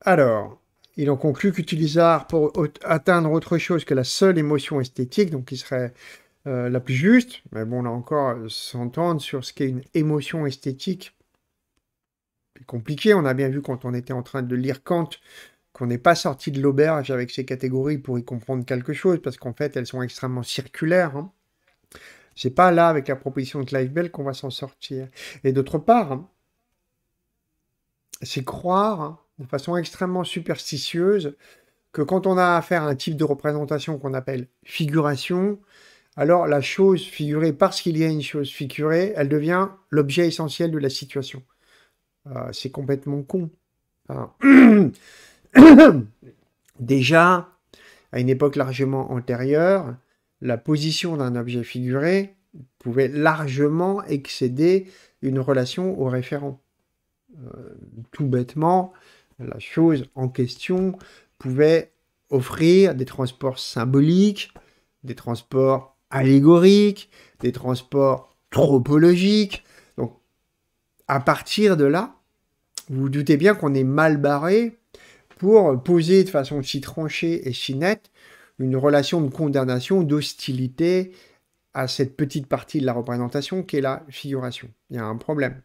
Alors, il en conclut qu'utiliser pour atteindre autre chose que la seule émotion esthétique, donc qui serait euh, la plus juste, mais bon, là encore, s'entendre sur ce qu'est une émotion esthétique, c'est compliqué. On a bien vu quand on était en train de lire Kant qu'on n'est pas sorti de l'auberge avec ces catégories pour y comprendre quelque chose, parce qu'en fait, elles sont extrêmement circulaires. Hein. C'est pas là, avec la proposition de Clive Bell, qu'on va s'en sortir. Et d'autre part, hein, c'est croire, hein, de façon extrêmement superstitieuse, que quand on a affaire à un type de représentation qu'on appelle figuration, alors la chose figurée, parce qu'il y a une chose figurée, elle devient l'objet essentiel de la situation. Euh, c'est complètement con. Enfin, Déjà, à une époque largement antérieure, la position d'un objet figuré pouvait largement excéder une relation au référent. Euh, tout bêtement, la chose en question pouvait offrir des transports symboliques, des transports allégoriques, des transports tropologiques. Donc, à partir de là, vous, vous doutez bien qu'on est mal barré pour poser de façon si tranchée et si nette une relation de condamnation, d'hostilité à cette petite partie de la représentation qui est la figuration. Il y a un problème.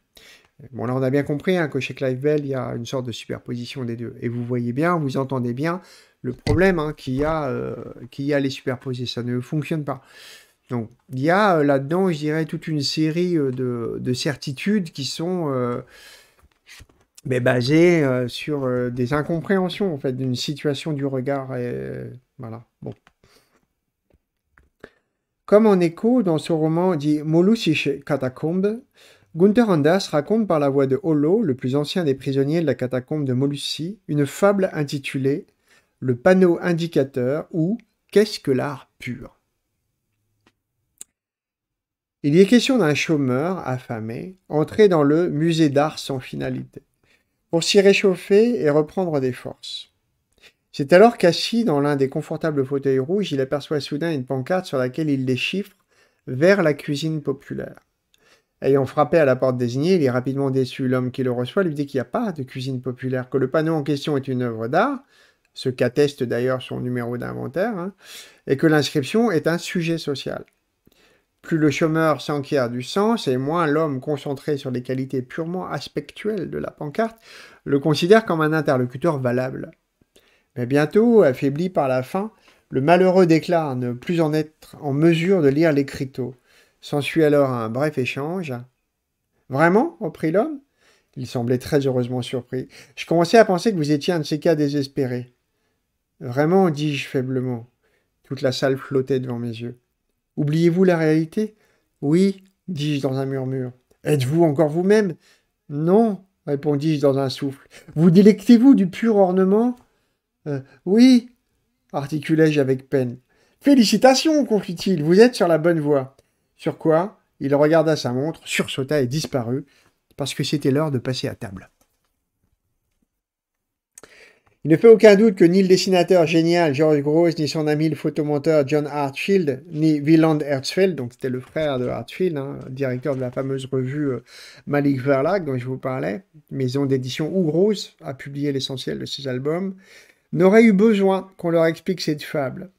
Bon, là, on a bien compris hein, que chez Clive Bell, il y a une sorte de superposition des deux. Et vous voyez bien, vous entendez bien le problème hein, qu'il y, a, euh, qu a les superposer Ça ne fonctionne pas. Donc, il y a euh, là-dedans, je dirais, toute une série euh, de, certitudes qui sont mais basé euh, sur euh, des incompréhensions en fait d'une situation du regard et euh, voilà bon comme en écho dans ce roman dit Molusische Catacombe Gunther Anders raconte par la voix de Holo, le plus ancien des prisonniers de la catacombe de Molussi, une fable intitulée Le panneau indicateur ou Qu'est-ce que l'art pur Il y est question d'un chômeur affamé, entré dans le musée d'art sans finalité pour s'y réchauffer et reprendre des forces. C'est alors qu'assis dans l'un des confortables fauteuils rouges, il aperçoit soudain une pancarte sur laquelle il déchiffre vers la cuisine populaire. Ayant frappé à la porte désignée, il est rapidement déçu. L'homme qui le reçoit lui dit qu'il n'y a pas de cuisine populaire, que le panneau en question est une œuvre d'art, ce qu'atteste d'ailleurs son numéro d'inventaire, hein, et que l'inscription est un sujet social. Plus le chômeur s'enquiert du sens et moins l'homme concentré sur les qualités purement aspectuelles de la pancarte le considère comme un interlocuteur valable. Mais bientôt, affaibli par la faim, le malheureux déclare ne plus en être en mesure de lire l'écriteau. S'ensuit alors un bref échange. Vraiment reprit l'homme. Il semblait très heureusement surpris. Je commençais à penser que vous étiez un de ces cas désespérés. Vraiment, dis-je faiblement. Toute la salle flottait devant mes yeux. Oubliez-vous la réalité Oui, dis-je dans un murmure. Êtes-vous encore vous-même Non, répondis-je dans un souffle. Vous délectez-vous du pur ornement euh, Oui, articulai-je avec peine. Félicitations, conclut il vous êtes sur la bonne voie. Sur quoi Il regarda sa montre, sursauta et disparut, parce que c'était l'heure de passer à table. Il ne fait aucun doute que ni le dessinateur génial George Gross, ni son ami le photomonteur John Hartfield, ni Wieland Hertzfeld, donc c'était le frère de Hartfield, hein, directeur de la fameuse revue euh, Malik Verlag dont je vous parlais, maison d'édition où Gross a publié l'essentiel de ses albums, n'auraient eu besoin qu'on leur explique cette fable,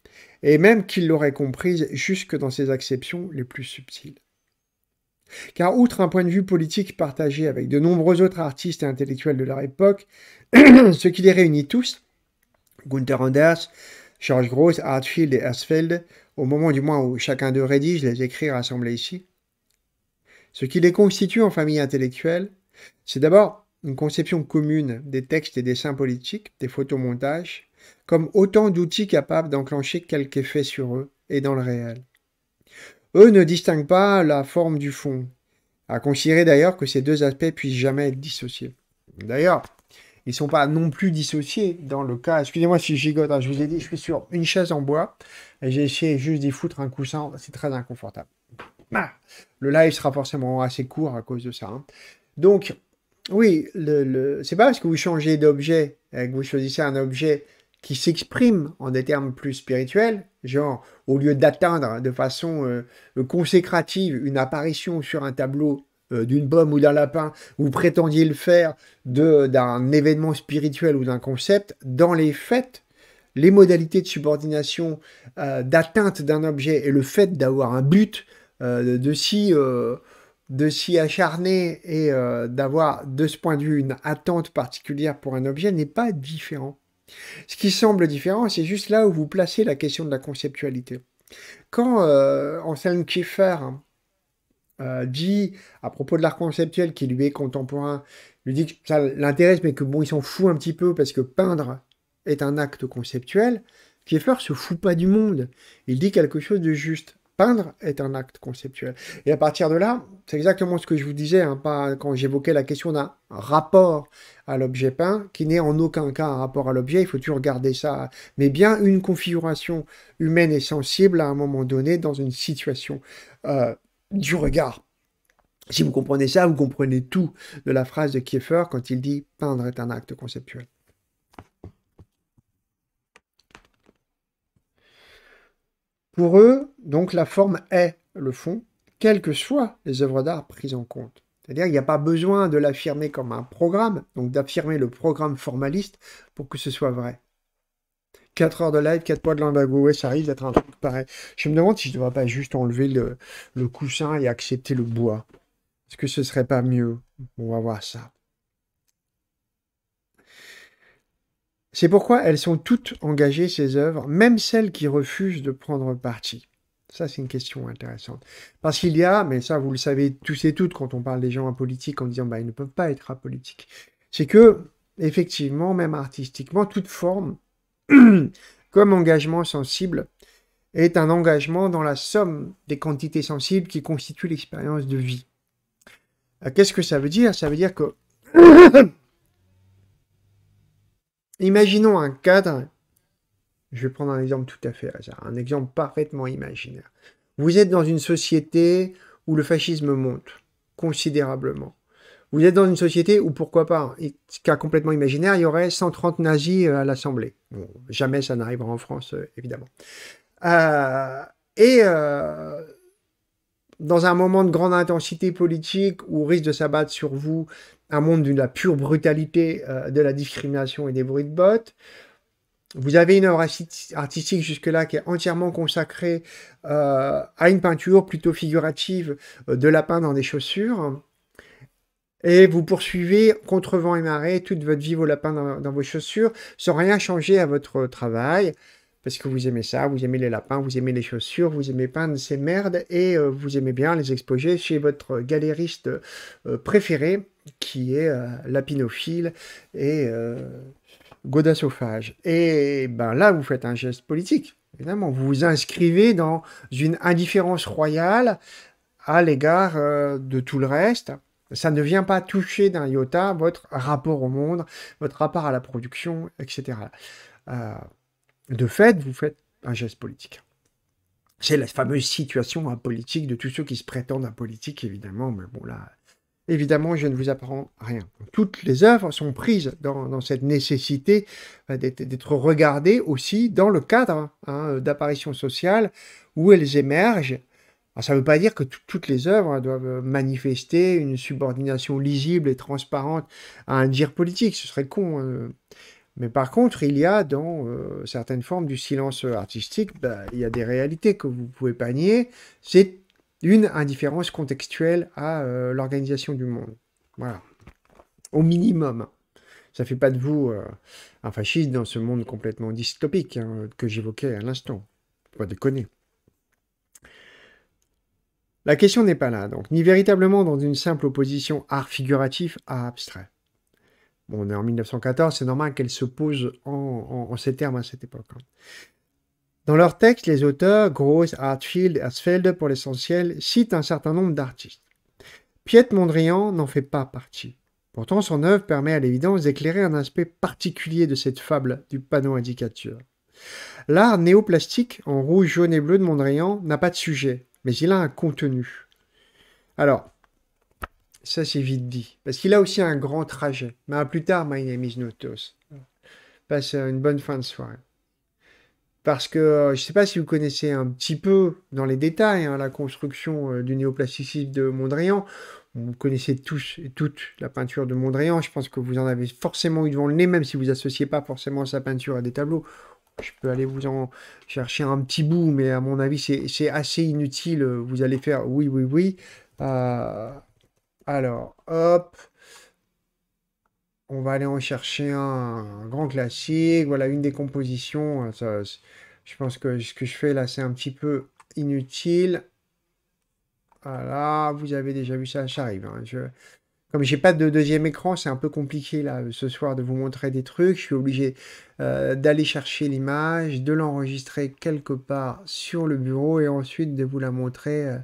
et même qu'ils l'auraient comprise jusque dans ses acceptions les plus subtiles. Car outre un point de vue politique partagé avec de nombreux autres artistes et intellectuels de leur époque, ce qui les réunit tous, Gunther Anders, George Gross, Hartfield et Hersfeld, au moment du moins où chacun d'eux rédige les écrits rassemblés ici, ce qui les constitue en famille intellectuelle, c'est d'abord une conception commune des textes et des dessins politiques, des photomontages, comme autant d'outils capables d'enclencher quelque effet sur eux et dans le réel eux ne distinguent pas la forme du fond, à considérer d'ailleurs que ces deux aspects puissent jamais être dissociés. D'ailleurs, ils ne sont pas non plus dissociés dans le cas, excusez-moi si je gigote, hein, je vous ai dit, je suis sur une chaise en bois, et j'ai essayé juste d'y foutre un coussin, c'est très inconfortable. Ah, le live sera forcément assez court à cause de ça. Hein. Donc, oui, le, c'est pas parce que vous changez d'objet, et que vous choisissez un objet qui s'exprime en des termes plus spirituels, genre au lieu d'atteindre de façon euh, consécrative une apparition sur un tableau euh, d'une pomme ou d'un lapin, vous prétendiez le faire d'un événement spirituel ou d'un concept, dans les faits, les modalités de subordination, euh, d'atteinte d'un objet et le fait d'avoir un but, de de s'y acharner et d'avoir de ce point de vue une attente particulière pour un objet n'est pas différent. Ce qui semble différent, c'est juste là où vous placez la question de la conceptualité. Quand euh, Anselm Kiefer euh, dit à propos de l'art conceptuel qui lui est contemporain, lui dit que ça l'intéresse, mais que bon, il s'en fout un petit peu parce que peindre est un acte conceptuel. Kiefer se fout pas du monde. Il dit quelque chose de juste peindre est un acte conceptuel. Et à partir de là, c'est exactement ce que je vous disais hein, pas, quand j'évoquais la question d'un rapport à l'objet peint, qui n'est en aucun cas un rapport à l'objet, il faut toujours garder ça, mais bien une configuration humaine et sensible à un moment donné dans une situation euh, du regard. Si vous comprenez ça, vous comprenez tout de la phrase de Kieffer quand il dit peindre est un acte conceptuel. Pour eux, donc la forme est le fond, quelles que soient les œuvres d'art prises en compte. C'est-à-dire qu'il n'y a pas besoin de l'affirmer comme un programme, donc d'affirmer le programme formaliste pour que ce soit vrai. 4 heures de live, 4 poids de l'ambago, ça risque d'être un truc pareil. Je me demande si je ne dois pas juste enlever le, le coussin et accepter le bois. Est-ce que ce serait pas mieux On va voir ça. C'est pourquoi elles sont toutes engagées, ces œuvres, même celles qui refusent de prendre parti. Ça, c'est une question intéressante. Parce qu'il y a, mais ça, vous le savez tous et toutes quand on parle des gens apolitiques en disant, bah, ils ne peuvent pas être apolitiques. C'est que, effectivement, même artistiquement, toute forme, comme engagement sensible, est un engagement dans la somme des quantités sensibles qui constituent l'expérience de vie. Euh, qu'est-ce que ça veut dire Ça veut dire que Imaginons un cadre. Je vais prendre un exemple tout à fait hasard, un exemple parfaitement imaginaire. Vous êtes dans une société où le fascisme monte considérablement. Vous êtes dans une société où, pourquoi pas, ce cas complètement imaginaire, il y aurait 130 nazis euh, à l'Assemblée. Bon, jamais ça n'arrivera en France, euh, évidemment. Euh, et dans un moment de grande intensité politique où risque de s'abattre sur vous un monde de la pure brutalité euh, de la discrimination et des bruits de bottes. Vous avez une œuvre artistique jusque-là qui est entièrement consacrée euh, à une peinture plutôt figurative euh, de lapins dans des chaussures. Et vous poursuivez contre vent et marée toute votre vie vos lapins dans, dans, vos chaussures sans rien changer à votre travail. Parce que vous aimez ça, vous aimez les lapins, vous aimez les chaussures, vous aimez peindre ces merdes et vous aimez bien les exposer chez votre galériste préféré qui est euh, lapinophile et euh, godasophage. Et ben là, vous faites un geste politique, évidemment. Vous vous inscrivez dans une indifférence royale à l'égard euh, de tout le reste. Ça ne vient pas toucher d'un iota votre rapport au monde, votre rapport à la production, etc. Euh, de fait, vous faites un geste politique. C'est la fameuse situation apolitique hein, de tous ceux qui se prétendent apolitiques, évidemment, mais bon là, Évidemment, je ne vous apprends rien. Toutes les œuvres sont prises dans, cette nécessité euh, d'être regardées aussi dans le cadre hein, d'apparition sociale où elles émergent. Ah, ça ne veut pas dire que toutes les œuvres doivent manifester une subordination lisible et transparente à un dire politique, ce serait con. Euh. Mais par contre, il y a dans euh, certaines formes du silence artistique, bah, il y a des réalités que vous pouvez pas C'est une indifférence contextuelle à euh, l'organisation du monde. Voilà. Au minimum. Ça ne fait pas de vous euh, un fasciste dans ce monde complètement dystopique hein, que j'évoquais à l'instant. pas déconner. La question n'est pas là, donc, ni véritablement dans une simple opposition art figuratif à abstrait. on est en 1914, c'est normal qu'elle se pose en, ces termes à cette époque. Hein. Dans leur texte, les auteurs, Gross, Hartfield et pour l'essentiel, citent un certain nombre d'artistes. Piet Mondrian n'en fait pas partie. Pourtant, son œuvre permet à l'évidence d'éclairer un aspect particulier de cette fable du panneau indicateur. L'art néoplastique, en rouge, jaune et bleu de Mondrian, n'a pas de sujet, mais il a un contenu. Alors, ça c'est vite dit, parce qu'il a aussi un grand trajet. Mais à plus tard, My Name is Notos. Passe une bonne fin de soirée parce que euh, je ne sais pas si vous connaissez un petit peu dans les détails hein, la construction euh, du néoplasticisme de Mondrian. Vous connaissez tous et toutes la peinture de Mondrian. Je pense que vous en avez forcément eu devant le nez, même si vous associez pas forcément sa peinture à des tableaux. Je peux aller vous en chercher un petit bout, mais à mon avis, c'est assez inutile. Vous allez faire oui, oui, oui. Euh, alors, hop on va aller en chercher un, grand classique, voilà, une des compositions. Euh, je pense que ce que je fais là, c'est un petit peu inutile. Voilà, vous avez déjà vu ça, j'arrive. Comme hein, Je... Comme j'ai pas de deuxième écran, c'est un peu compliqué là ce soir de vous montrer des trucs. Je suis obligé euh, d'aller chercher l'image, de l'enregistrer quelque part sur le bureau et ensuite de vous la montrer.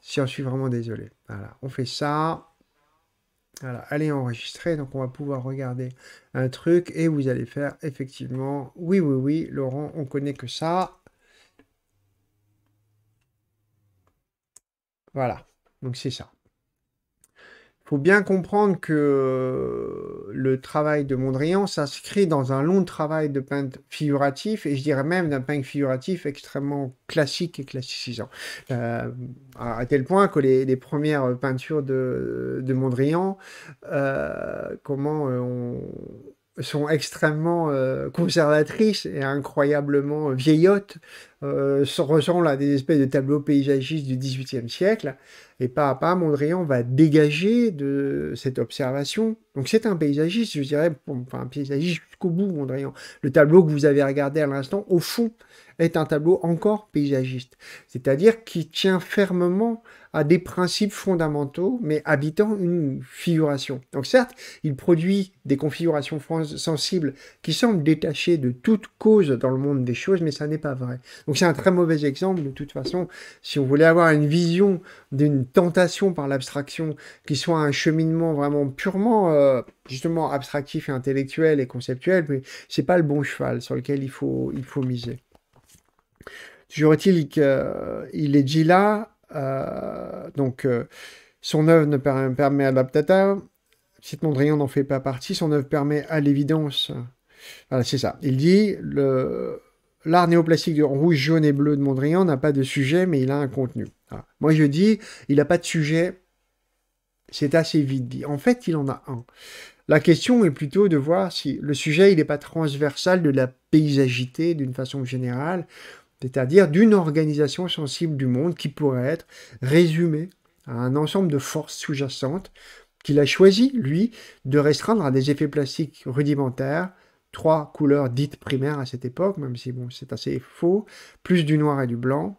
si euh, j'en suis vraiment désolé. Voilà, on fait ça. Voilà, allez enregistrer, donc on va pouvoir regarder un truc et vous allez faire effectivement, oui, oui, oui, Laurent, on connaît que ça. Voilà, donc c'est ça faut bien comprendre que euh, le travail de Mondrian s'inscrit dans un long travail de peintre figuratif, et je dirais même d'un peintre figuratif extrêmement classique et classicisant. Euh, à tel point que les, premières peintures de, Mondrian, euh, comment on sont extrêmement euh, conservatrices et incroyablement vieillottes, euh, ressemblent à des espèces de tableaux paysagistes du XVIIIe siècle. Et pas à pas, Mondrian va dégager de cette observation. Donc c'est un paysagiste, je dirais, enfin, un paysagiste jusqu'au bout, Mondrian. Le tableau que vous avez regardé à l'instant, au fond, est un tableau encore paysagiste, c'est-à-dire qui tient fermement à des principes fondamentaux, mais habitant une figuration. Donc certes, il produit des configurations sensibles qui semblent détachées de toute cause dans le monde des choses, mais ça n'est pas vrai. Donc c'est un très mauvais exemple, de toute façon, si on voulait avoir une vision d'une tentation par l'abstraction qui soit un cheminement vraiment purement... Euh, justement abstractif et intellectuel et conceptuel, mais c'est pas le bon cheval sur lequel il faut, il faut miser. Toujours est-il qu'il est dit là, euh, donc, euh, son œuvre ne permet à l'Abtata, cette Mondrian n'en fait pas partie, son œuvre permet à l'évidence. Voilà, c'est ça. Il dit L'art néoplastique de rouge, jaune et bleu de Mondrian n'a pas de sujet, mais il a un contenu. Moi, je dis, il n'a pas de sujet. C'est assez vite dit. En fait, il en a un. La question est plutôt de voir si le sujet, il n'est pas transversal de la paysagité d'une façon générale, c'est-à-dire d'une organisation sensible du monde qui pourrait être résumée à un ensemble de forces sous-jacentes qu'il a choisi, lui, de restreindre à des effets plastiques rudimentaires, trois couleurs dites primaires à cette époque, même si bon, c'est assez faux, plus du noir et du blanc,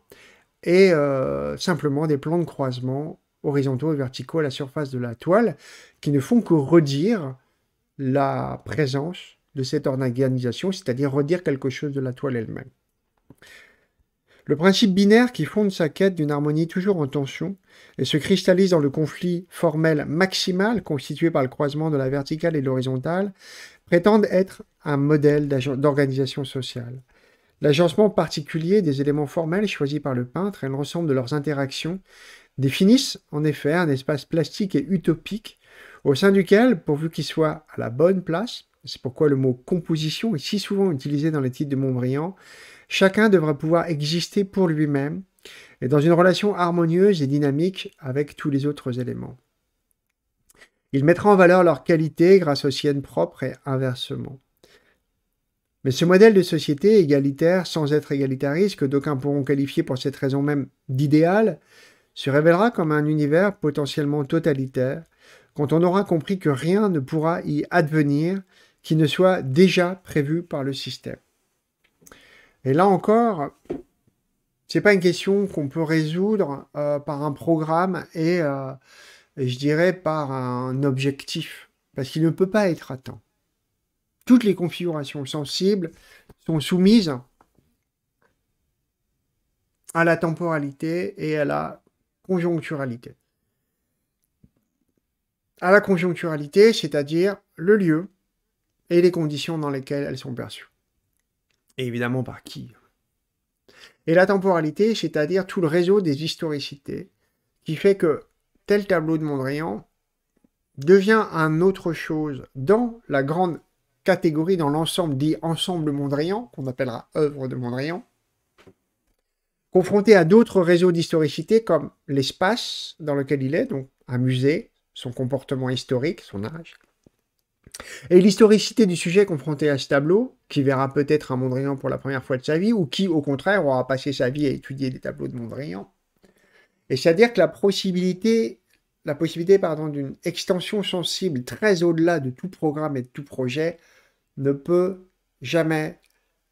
et euh, simplement des plans de croisement horizontaux et verticaux à la surface de la toile, qui ne font que redire la présence de cette organisation, c'est-à-dire redire quelque chose de la toile elle-même. Le principe binaire qui fonde sa quête d'une harmonie toujours en tension et se cristallise dans le conflit formel maximal constitué par le croisement de la verticale et de l'horizontale prétend être un modèle d'organisation sociale. L'agencement particulier des éléments formels choisis par le peintre et l'ensemble de leurs interactions définissent en effet un espace plastique et utopique au sein duquel, pourvu qu'il soit à la bonne place, c'est pourquoi le mot composition est si souvent utilisé dans les titres de Montbriand, Chacun devra pouvoir exister pour lui-même et dans une relation harmonieuse et dynamique avec tous les autres éléments. Il mettra en valeur leurs qualités grâce aux siennes propres et inversement. Mais ce modèle de société égalitaire sans être égalitariste, que d'aucuns pourront qualifier pour cette raison même d'idéal, se révélera comme un univers potentiellement totalitaire quand on aura compris que rien ne pourra y advenir qui ne soit déjà prévu par le système. Et là encore, c'est pas une question qu'on peut résoudre euh, par un programme et, euh, et, je dirais par un objectif, parce qu'il ne peut pas être atteint. Toutes les configurations sensibles sont soumises à la temporalité et à la conjoncturalité. À la conjoncturalité, c'est-à-dire le lieu et les conditions dans lesquelles elles sont perçues. Et évidemment par qui Et la temporalité, c'est-à-dire tout le réseau des historicités, qui fait que tel tableau de Mondrian devient un autre chose dans la grande catégorie, dans l'ensemble dit ensemble Mondrian, qu'on appellera œuvre de Mondrian, confronté à d'autres réseaux d'historicité comme l'espace dans lequel il est, donc un musée, son comportement historique, son âge, et l'historicité du sujet confronté à ce tableau, qui verra peut-être un Mondrian pour la première fois de sa vie, ou qui, au contraire, aura passé sa vie à étudier des tableaux de Mondrian. Et c'est-à-dire que la possibilité, la possibilité pardon, d'une extension sensible très au-delà de tout programme et de tout projet ne peut jamais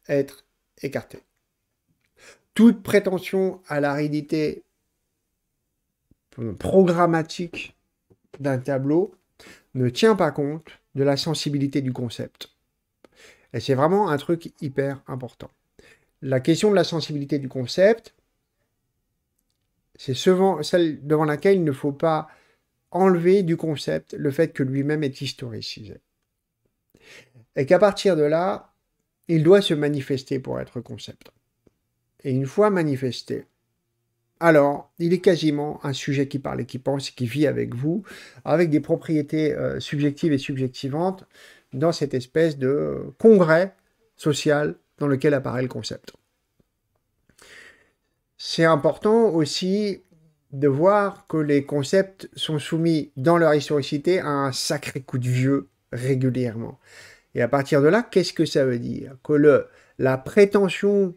être écartée. Toute prétention à l'aridité programmatique d'un tableau ne tient pas compte de la sensibilité du concept. Et c'est vraiment un truc hyper important. La question de la sensibilité du concept, c'est celle devant laquelle il ne faut pas enlever du concept le fait que lui-même est historicisé. Et qu'à partir de là, il doit se manifester pour être concept. Et une fois manifesté, alors, il est quasiment un sujet qui parle et qui pense et qui vit avec vous, avec des propriétés euh, subjectives et subjectivantes dans cette espèce de congrès social dans lequel apparaît le concept. C'est important aussi de voir que les concepts sont soumis dans leur historicité à un sacré coup de vieux régulièrement. Et à partir de là, qu'est-ce que ça veut dire Que le, la prétention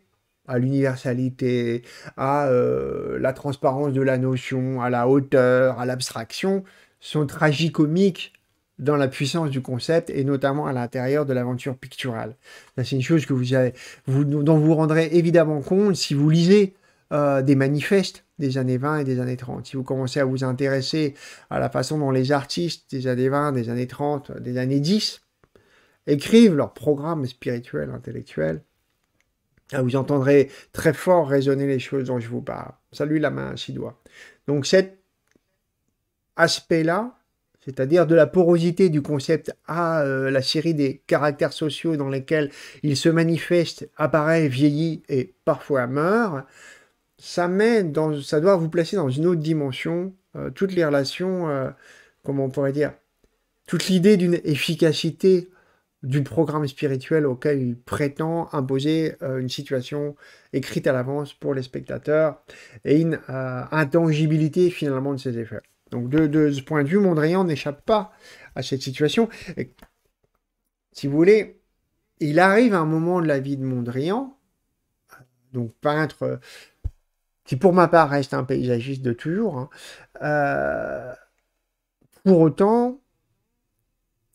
à l'universalité, à euh, la transparence de la notion, à la hauteur, à l'abstraction, sont tragicomiques dans la puissance du concept et notamment à l'intérieur de l'aventure picturale. C'est une chose que vous, avez, vous, dont vous rendrez évidemment compte si vous lisez euh, des manifestes des années 20 et des années 30. Si vous commencez à vous intéresser à la façon dont les artistes des années 20, des années 30, des années 10 écrivent leur programme spirituel, intellectuel, ah, vous entendrez très fort raisonner les choses dont je vous parle. Salut la main si six Donc cet aspect-là, c'est-à-dire de la porosité du concept à euh, la série des caractères sociaux dans lesquels il se manifeste, apparaît, vieillit et parfois meurt, ça, ça doit vous placer dans une autre dimension, euh, toutes les relations, euh, comment on pourrait dire, toute l'idée d'une efficacité du programme spirituel auquel il prétend imposer euh, une situation écrite à l'avance pour les spectateurs et une euh, intangibilité finalement de ses effets. Donc de, ce point de vue, Mondrian n'échappe pas à cette situation. si vous voulez, il arrive un moment de la vie de Mondrian, donc peintre euh, qui pour ma part reste un paysagiste de toujours, hein, pour autant,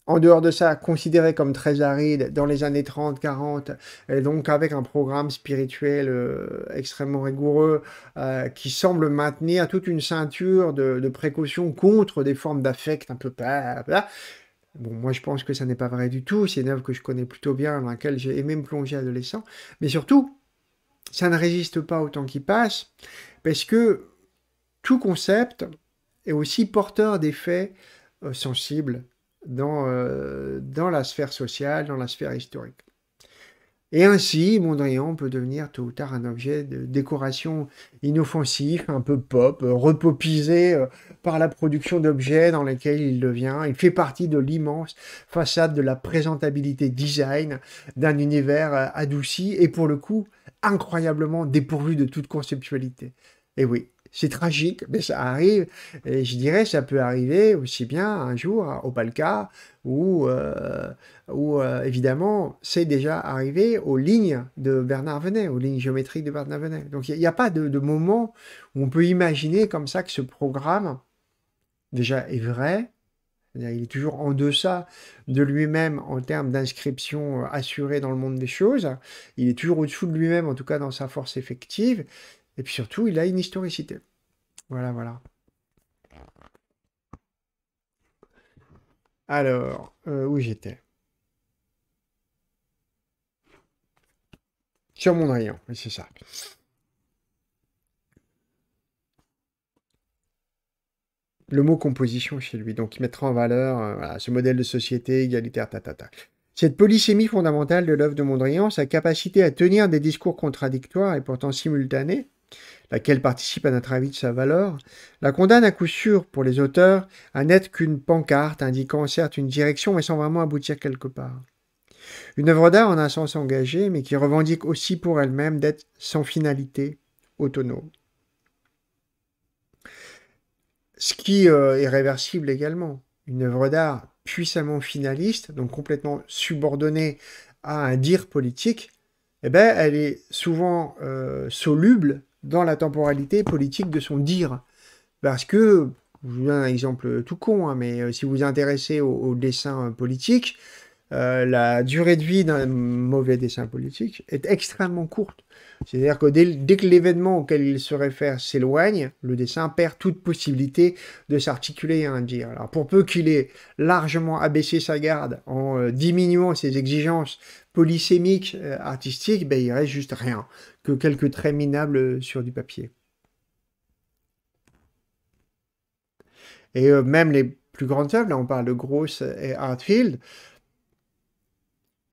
en dehors de ça, considéré comme très aride dans les années 30-40, et donc avec un programme spirituel euh, extrêmement rigoureux euh, qui semble maintenir toute une ceinture de, de précautions contre des formes d'affect un peu... pas. Bon, moi je pense que ça n'est pas vrai du tout, c'est une œuvre que je connais plutôt bien, dans laquelle j'ai aimé me plonger adolescent, mais surtout, ça ne résiste pas au temps qui passe, parce que tout concept est aussi porteur d'effets euh, sensibles euh, dans, la sphère sociale, dans la sphère historique. Et ainsi, Mondrian peut devenir tôt ou tard un objet de décoration inoffensif, un peu pop, euh, repopisé euh, par la production d'objets dans lesquels il devient. Il fait partie de l'immense façade de la présentabilité design d'un univers adouci et pour le coup incroyablement dépourvu de toute conceptualité. Et oui, c'est tragique, mais ça arrive. Et je dirais, ça peut arriver aussi bien un jour hein, au Palca, où, euh, euh, évidemment, c'est déjà arrivé aux lignes de Bernard Venet, aux lignes géométriques de Bernard Venet. Donc il n'y a, pas de, moment où on peut imaginer comme ça que ce programme, déjà, est vrai. il est toujours en deçà de lui-même en termes d'inscription euh, assurée dans le monde des choses. Il est toujours au-dessous de lui-même, en tout cas dans sa force effective. Et puis surtout, il a une historicité. Voilà, voilà. Alors, euh, où j'étais Sur Mondrian, c'est ça. Le mot composition chez lui, donc il mettra en valeur euh, ce modèle de société égalitaire, tatata. Cette polysémie fondamentale de l'œuvre de Mondrian, sa capacité à tenir des discours contradictoires et pourtant simultanés, laquelle participe à notre avis de sa valeur, la condamne à coup sûr pour les auteurs à n'être qu'une pancarte indiquant certes une direction mais sans vraiment aboutir quelque part. Une œuvre d'art en un sens engagé mais qui revendique aussi pour elle-même d'être sans finalité, autonome. Ce qui euh, est réversible également. Une œuvre d'art puissamment finaliste, donc complètement subordonnée à un dire politique, eh bien elle est souvent euh, soluble dans la temporalité politique de son dire. Parce que, je vous donne un exemple tout con, hein, mais euh, si vous vous intéressez au, dessin euh, politique, euh, la durée de vie d'un mauvais dessin politique est extrêmement courte. C'est-à-dire que dès, que l'événement auquel il se réfère s'éloigne, le dessin perd toute possibilité de s'articuler à un dire. Alors pour peu qu'il ait largement abaissé sa garde en diminuant ses exigences polysémiques artistiques, ben, il reste juste rien que quelques traits minables euh, sur du papier. Et euh, même les plus grandes œuvres, là on parle de Gross et Hartfield,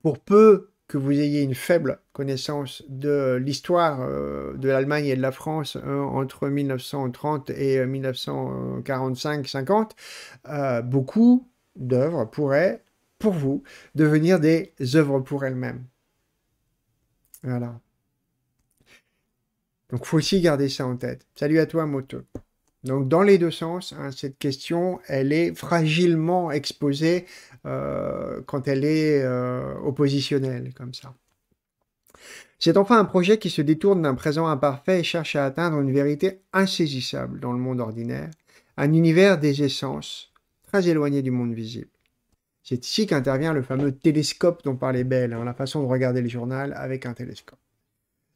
pour peu que vous ayez une faible connaissance de l'histoire euh, de l'Allemagne et de la France entre 1930 et 1945-50, beaucoup d'œuvres pourraient, pour vous, devenir des œuvres pour elles-mêmes. Voilà. Donc faut aussi garder ça en tête. Salut à toi, Moteux. Donc dans les deux sens, hein, cette question, elle est fragilement exposée euh, quand elle est euh, oppositionnelle, comme ça. C'est enfin un projet qui se détourne d'un présent imparfait et cherche à atteindre une vérité insaisissable dans le monde ordinaire, un univers des essences, très éloigné du monde visible. C'est ici qu'intervient le fameux télescope dont parlait Bell, hein, la façon de regarder le journal avec un télescope.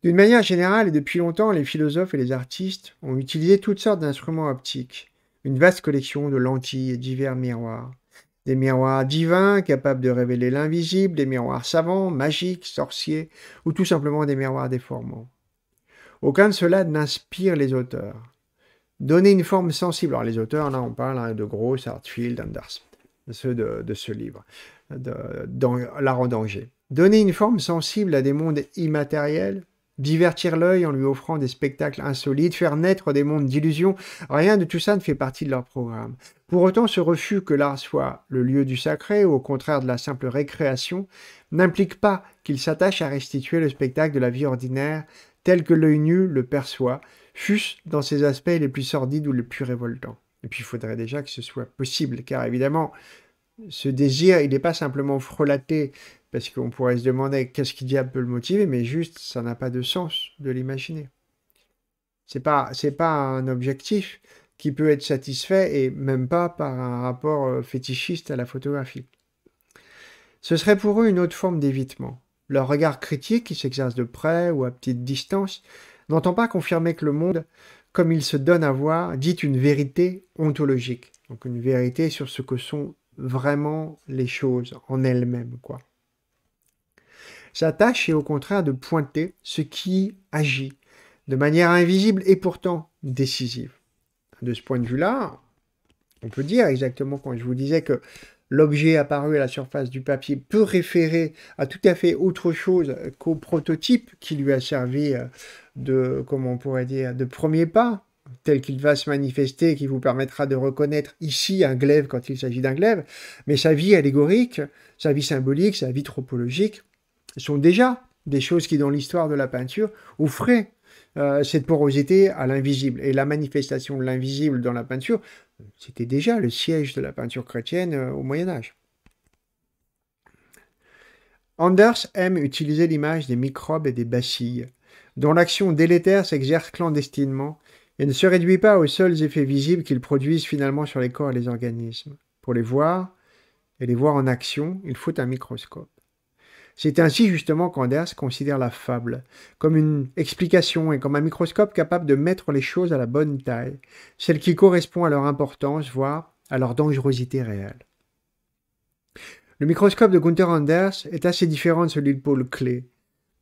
D'une manière générale et depuis longtemps, les philosophes et les artistes ont utilisé toutes sortes d'instruments optiques, une vaste collection de lentilles et divers miroirs. Des miroirs divins capables de révéler l'invisible, des miroirs savants, magiques, sorciers, ou tout simplement des miroirs déformants. Aucun de cela n'inspire les auteurs. Donner une forme sensible, alors les auteurs, là on parle hein, de Gross, Hartfield, Anders, ceux de, ce livre, dans L'art en danger. Donner une forme sensible à des mondes immatériels, divertir l'œil en lui offrant des spectacles insolites, faire naître des mondes d'illusions, rien de tout ça ne fait partie de leur programme. Pour autant, ce refus que l'art soit le lieu du sacré, ou au contraire de la simple récréation, n'implique pas qu'il s'attache à restituer le spectacle de la vie ordinaire tel que l'œil nu le perçoit, fût-ce dans ses aspects les plus sordides ou les plus révoltants. Et puis il faudrait déjà que ce soit possible, car évidemment, ce désir, il n'est pas simplement frelaté parce qu'on pourrait se demander qu'est-ce qui diable peut le motiver, mais juste, ça n'a pas de sens de l'imaginer. C'est pas, c'est pas un objectif qui peut être satisfait et même pas par un rapport euh, fétichiste à la photographie. Ce serait pour eux une autre forme d'évitement. Leur regard critique, qui s'exerce de près ou à petite distance, n'entend pas confirmer que le monde, comme il se donne à voir, dit une vérité ontologique. Donc une vérité sur ce que sont vraiment les choses en elles-mêmes, quoi. Sa tâche est au contraire de pointer ce qui agit de manière invisible et pourtant décisive. De ce point de vue-là, on peut dire exactement quand je vous disais que l'objet apparu à la surface du papier peut référer à tout à fait autre chose qu'au prototype qui lui a servi euh, de, comment on pourrait dire, de premier pas, tel qu'il va se manifester et qui vous permettra de reconnaître ici un glaive quand il s'agit d'un glaive, mais sa vie allégorique, sa vie symbolique, sa vie tropologique sont déjà des choses qui, dans l'histoire de la peinture, offraient euh, cette porosité à l'invisible. Et la manifestation de l'invisible dans la peinture, c'était déjà le siège de la peinture chrétienne euh, au Moyen Âge. Anders aime utiliser l'image des microbes et des bacilles, dont l'action délétère s'exerce clandestinement et ne se réduit pas aux seuls effets visibles qu'ils produisent finalement sur les corps et les organismes. Pour les voir, et les voir en action, il faut un microscope. C'est ainsi justement qu'Anders considère la fable comme une explication et comme un microscope capable de mettre les choses à la bonne taille, celle qui correspond à leur importance, voire à leur dangerosité réelle. Le microscope de Gunther Anders est assez différent de celui de Paul Klee.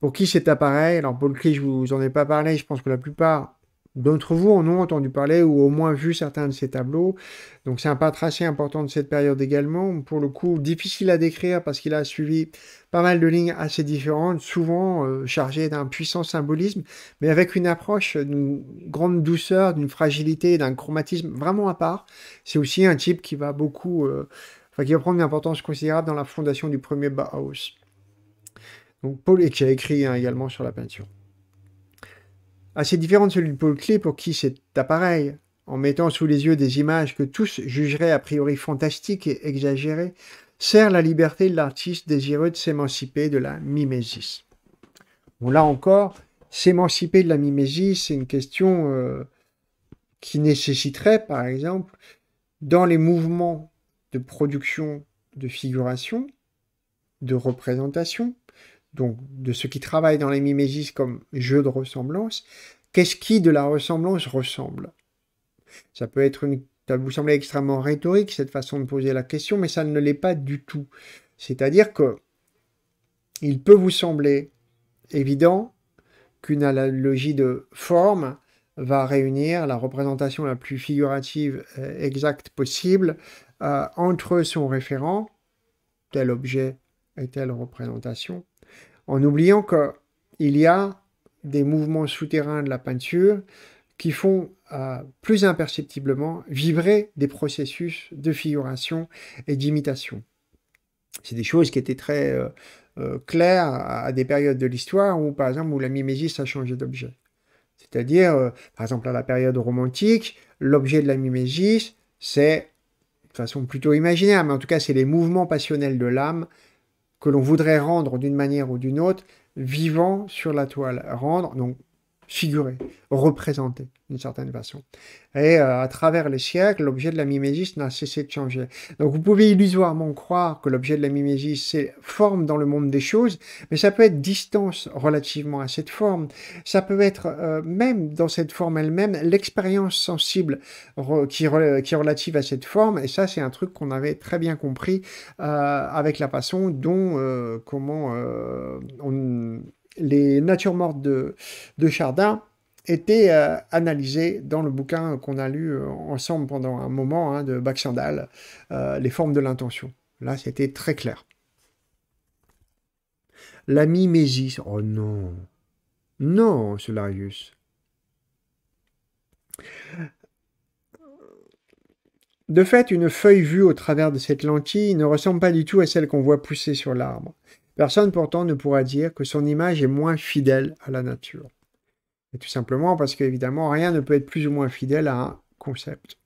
Pour qui cet appareil Alors Paul Klee, je vous en ai pas parlé, je pense que la plupart d'entre vous en ont entendu parler ou au moins vu certains de ses tableaux. Donc c'est un peintre assez important de cette période également. Pour le coup, difficile à décrire parce qu'il a suivi pas mal de lignes assez différentes, souvent euh, chargées d'un puissant symbolisme, mais avec une approche d'une grande douceur, d'une fragilité, d'un chromatisme vraiment à part. C'est aussi un type qui va beaucoup, euh, qui va prendre une importance considérable dans la fondation du premier Bauhaus. Donc Paul et qui a écrit hein, également sur la peinture assez différent de celui de Paul Klee pour qui cet appareil, en mettant sous les yeux des images que tous jugeraient a priori fantastiques et exagérées, sert la liberté de l'artiste désireux de s'émanciper de la mimésis. Bon, là encore, s'émanciper de la mimésis, c'est une question euh, qui nécessiterait, par exemple, dans les mouvements de production de figuration, de représentation, donc de ceux qui travaillent dans les mimésis comme jeu de ressemblance, qu'est-ce qui de la ressemblance ressemble Ça peut être une... vous sembler extrêmement rhétorique, cette façon de poser la question, mais ça ne l'est pas du tout. C'est-à-dire que il peut vous sembler évident qu'une analogie de forme va réunir la représentation la plus figurative euh, exacte possible euh, entre son référent, tel objet et telle représentation, en oubliant qu'il y a des mouvements souterrains de la peinture qui font euh, plus imperceptiblement vibrer des processus de figuration et d'imitation. C'est des choses qui étaient très euh, euh, claires à, des périodes de l'histoire où, par exemple, où la mimésis a changé d'objet. C'est-à-dire, par exemple, à la période romantique, l'objet de la mimésis, c'est de façon plutôt imaginaire, mais en tout cas, c'est les mouvements passionnels de l'âme que l'on voudrait rendre d'une manière ou d'une autre vivant sur la toile. Rendre, donc figuré, représenté d'une certaine façon. Et euh, à travers les siècles, l'objet de la mimésis n'a cessé de changer. Donc vous pouvez illusoirement croire que l'objet de la mimésis c'est forme dans le monde des choses, mais ça peut être distance relativement à cette forme. Ça peut être euh, même dans cette forme elle-même l'expérience sensible qui, est relative à cette forme. Et ça c'est un truc qu'on avait très bien compris euh, avec la façon dont comment on les natures mortes de, Chardin étaient euh, analysées dans le bouquin qu'on a lu euh, ensemble pendant un moment hein, de Baxandal, euh, Les formes de l'intention. Là, c'était très clair. La mimésis. Oh non. Non, Solarius. De fait, une feuille vue au travers de cette lentille ne ressemble pas du tout à celle qu'on voit pousser sur l'arbre. Personne pourtant ne pourra dire que son image est moins fidèle à la nature. Et tout simplement parce qu'évidemment, rien ne peut être plus ou moins fidèle à un concept.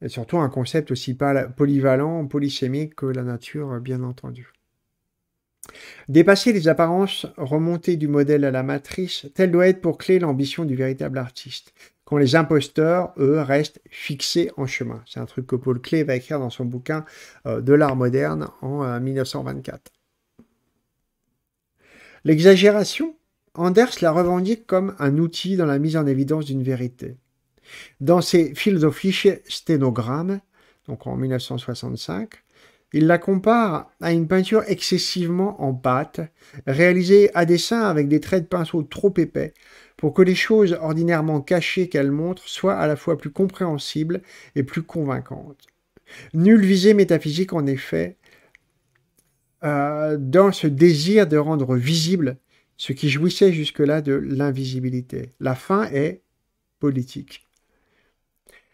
Et surtout un concept aussi polyvalent, polysémique que la nature, bien entendu. Dépasser les apparences, remonter du modèle à la matrice, telle doit être pour clé l'ambition du véritable artiste, quand les imposteurs, eux, restent fixés en chemin. C'est un truc que Paul Klee va écrire dans son bouquin euh, De l'art moderne en 1924. Euh, L'exagération, Anders la revendique comme un outil dans la mise en évidence d'une vérité. Dans ses Philosophische Sténogramme, donc en 1965, il la compare à une peinture excessivement en pâte, réalisée à dessin avec des traits de pinceau trop épais, pour que les choses ordinairement cachées qu'elle montre soient à la fois plus compréhensibles et plus convaincantes. Nulle visée métaphysique en effet, euh, dans ce désir de rendre visible ce qui jouissait jusque-là de l'invisibilité. La fin est politique.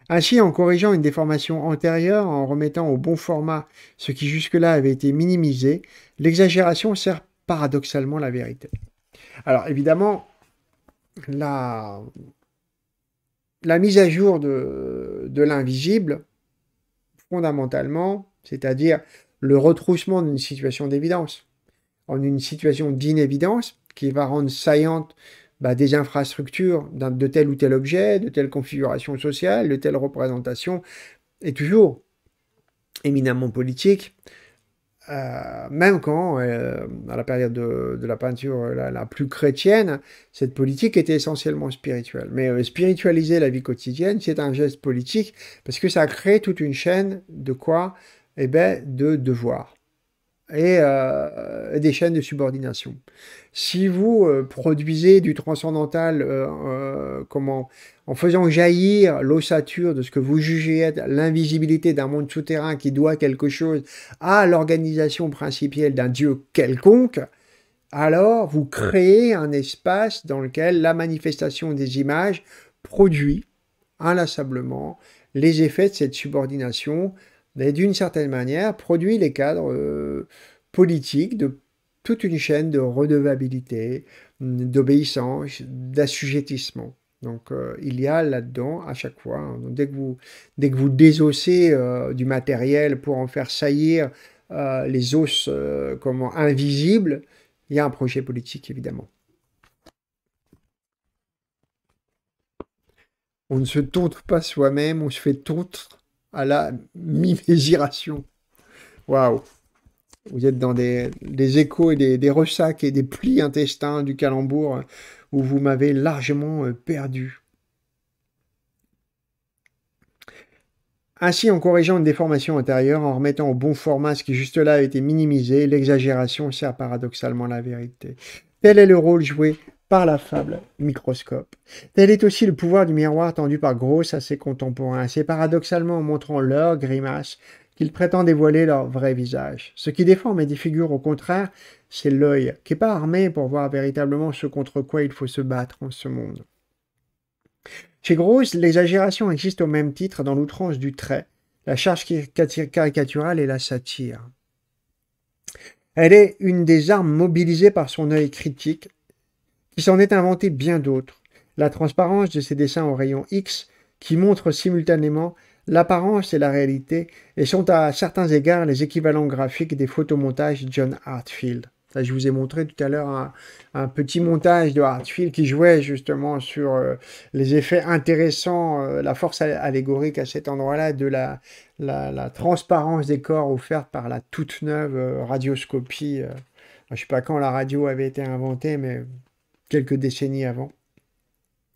Ainsi, en corrigeant une déformation antérieure, en remettant au bon format ce qui jusque-là avait été minimisé, l'exagération sert paradoxalement la vérité. Alors évidemment, la, mise à jour de l'invisible, fondamentalement, c'est-à-dire le retroussement d'une situation d'évidence, en une situation d'inévidence qui va rendre saillante bah, des infrastructures de tel ou tel objet, de telle configuration sociale, de telle représentation, est toujours éminemment politique, euh, même quand, euh, à la période de, la peinture euh, la, plus chrétienne, cette politique était essentiellement spirituelle. Mais spiritualiser la vie quotidienne, c'est un geste politique, parce que ça crée toute une chaîne de quoi eh ben, de devoirs et euh, des chaînes de subordination. Si vous euh, produisez du transcendantal euh, comment, en faisant jaillir l'ossature de ce que vous jugez être l'invisibilité d'un monde souterrain qui doit quelque chose à l'organisation principielle d'un dieu quelconque, alors vous créez un espace dans lequel la manifestation des images produit inlassablement les effets de cette subordination et d'une certaine manière produit les cadres euh, politiques de toute une chaîne de redevabilité, hum, d'obéissance, d'assujettissement. Donc euh, il y a là-dedans à chaque fois, hein, dès, que vous, dès que vous désossez euh, du matériel pour en faire saillir les os comme invisibles, il y a un projet politique évidemment. On ne se tourne pas soi-même, on se fait tontre à la mi-mésiration. Waouh Vous êtes dans des, échos et des, des, ressacs et des plis intestins du calembour où vous m'avez largement euh, perdu. Ainsi, en corrigeant une déformation intérieure, en remettant au bon format ce qui juste là a été minimisé, l'exagération sert paradoxalement la vérité. Tel est le rôle joué par la fable microscope. Tel est aussi le pouvoir du miroir tendu par Gross à ses contemporains, c'est paradoxalement en montrant leurs grimaces qu'il prétend dévoiler leur vrai visage. Ce qui déforme et défigure au contraire, c'est l'œil, qui n'est pas armé pour voir véritablement ce contre quoi il faut se battre en ce monde. Chez Gross, l'exagération existe au même titre dans l'outrance du trait, la charge caricaturale et la satire. Elle est une des armes mobilisées par son œil critique il s'en est inventé bien d'autres. La transparence de ces dessins en rayon X, qui montrent simultanément l'apparence et la réalité, et sont à certains égards les équivalents graphiques des photomontages John Hartfield. je vous ai montré tout à l'heure un, petit montage de Hartfield qui jouait justement sur euh, les effets intéressants, euh, la force allégorique à cet endroit-là de la, transparence des corps offerte par la toute neuve euh, radioscopie. je ne sais pas quand la radio avait été inventée, mais quelques décennies avant.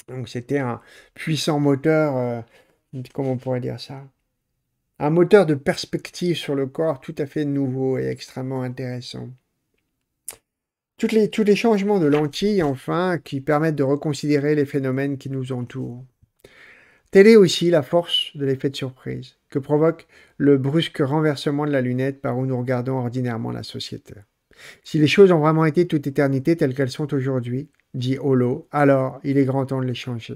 Donc c'était un puissant moteur, euh, comment on pourrait dire ça Un moteur de perspective sur le corps tout à fait nouveau et extrêmement intéressant. Toutes les, tous les changements de lentilles, enfin, qui permettent de reconsidérer les phénomènes qui nous entourent. Telle est aussi la force de l'effet de surprise que provoque le brusque renversement de la lunette par où nous regardons ordinairement la société. Si les choses ont vraiment été toute éternité telles qu'elles sont aujourd'hui, dit Holo, alors il est grand temps de les changer.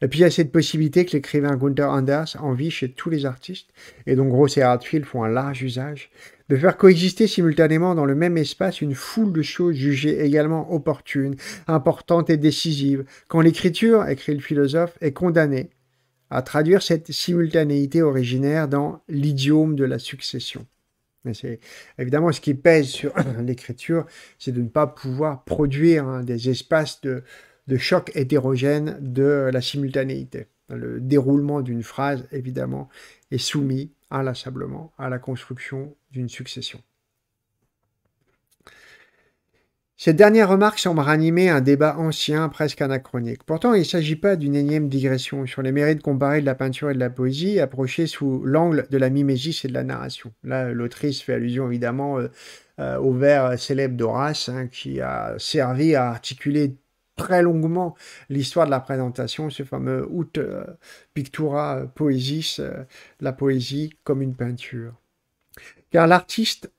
Et puis il y a cette possibilité que l'écrivain Gunther Anders envie chez tous les artistes, et dont Gross et Hartfield font un large usage, de faire coexister simultanément dans le même espace une foule de choses jugées également opportunes, importantes et décisives, quand l'écriture, écrit le philosophe, est condamnée à traduire cette simultanéité originaire dans l'idiome de la succession. Évidemment, ce qui pèse sur l'écriture, c'est de ne pas pouvoir produire hein, des espaces de, de, choc hétérogène de la simultanéité. Le déroulement d'une phrase, évidemment, est soumis inlassablement à la construction d'une succession. Cette dernière remarque semble ranimer un débat ancien, presque anachronique. Pourtant, il ne s'agit pas d'une énième digression sur les mérites comparés de la peinture et de la poésie, approchés sous l'angle de la mimésis et de la narration. Là, l'autrice fait allusion évidemment euh, euh, au vers célèbre d'Horace, hein, qui a servi à articuler très longuement l'histoire de la présentation, ce fameux ut euh, pictura poesis, la poésie comme une peinture. Car l'artiste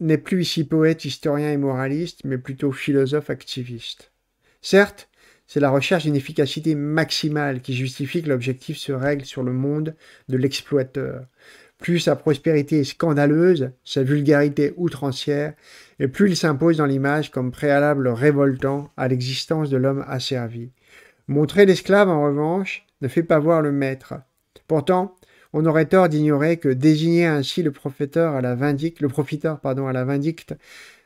n'est plus ici poète, historien et moraliste, mais plutôt philosophe activiste. Certes, c'est la recherche d'une efficacité maximale qui justifie que l'objectif se règle sur le monde de l'exploiteur. Plus sa prospérité est scandaleuse, sa vulgarité outrancière, et plus il s'impose dans l'image comme préalable révoltant à l'existence de l'homme asservi. Montrer l'esclave, en revanche, ne fait pas voir le maître. Pourtant, on aurait tort d'ignorer que désigner ainsi le profiteur à la vindicte, le profiteur pardon à la vindicte,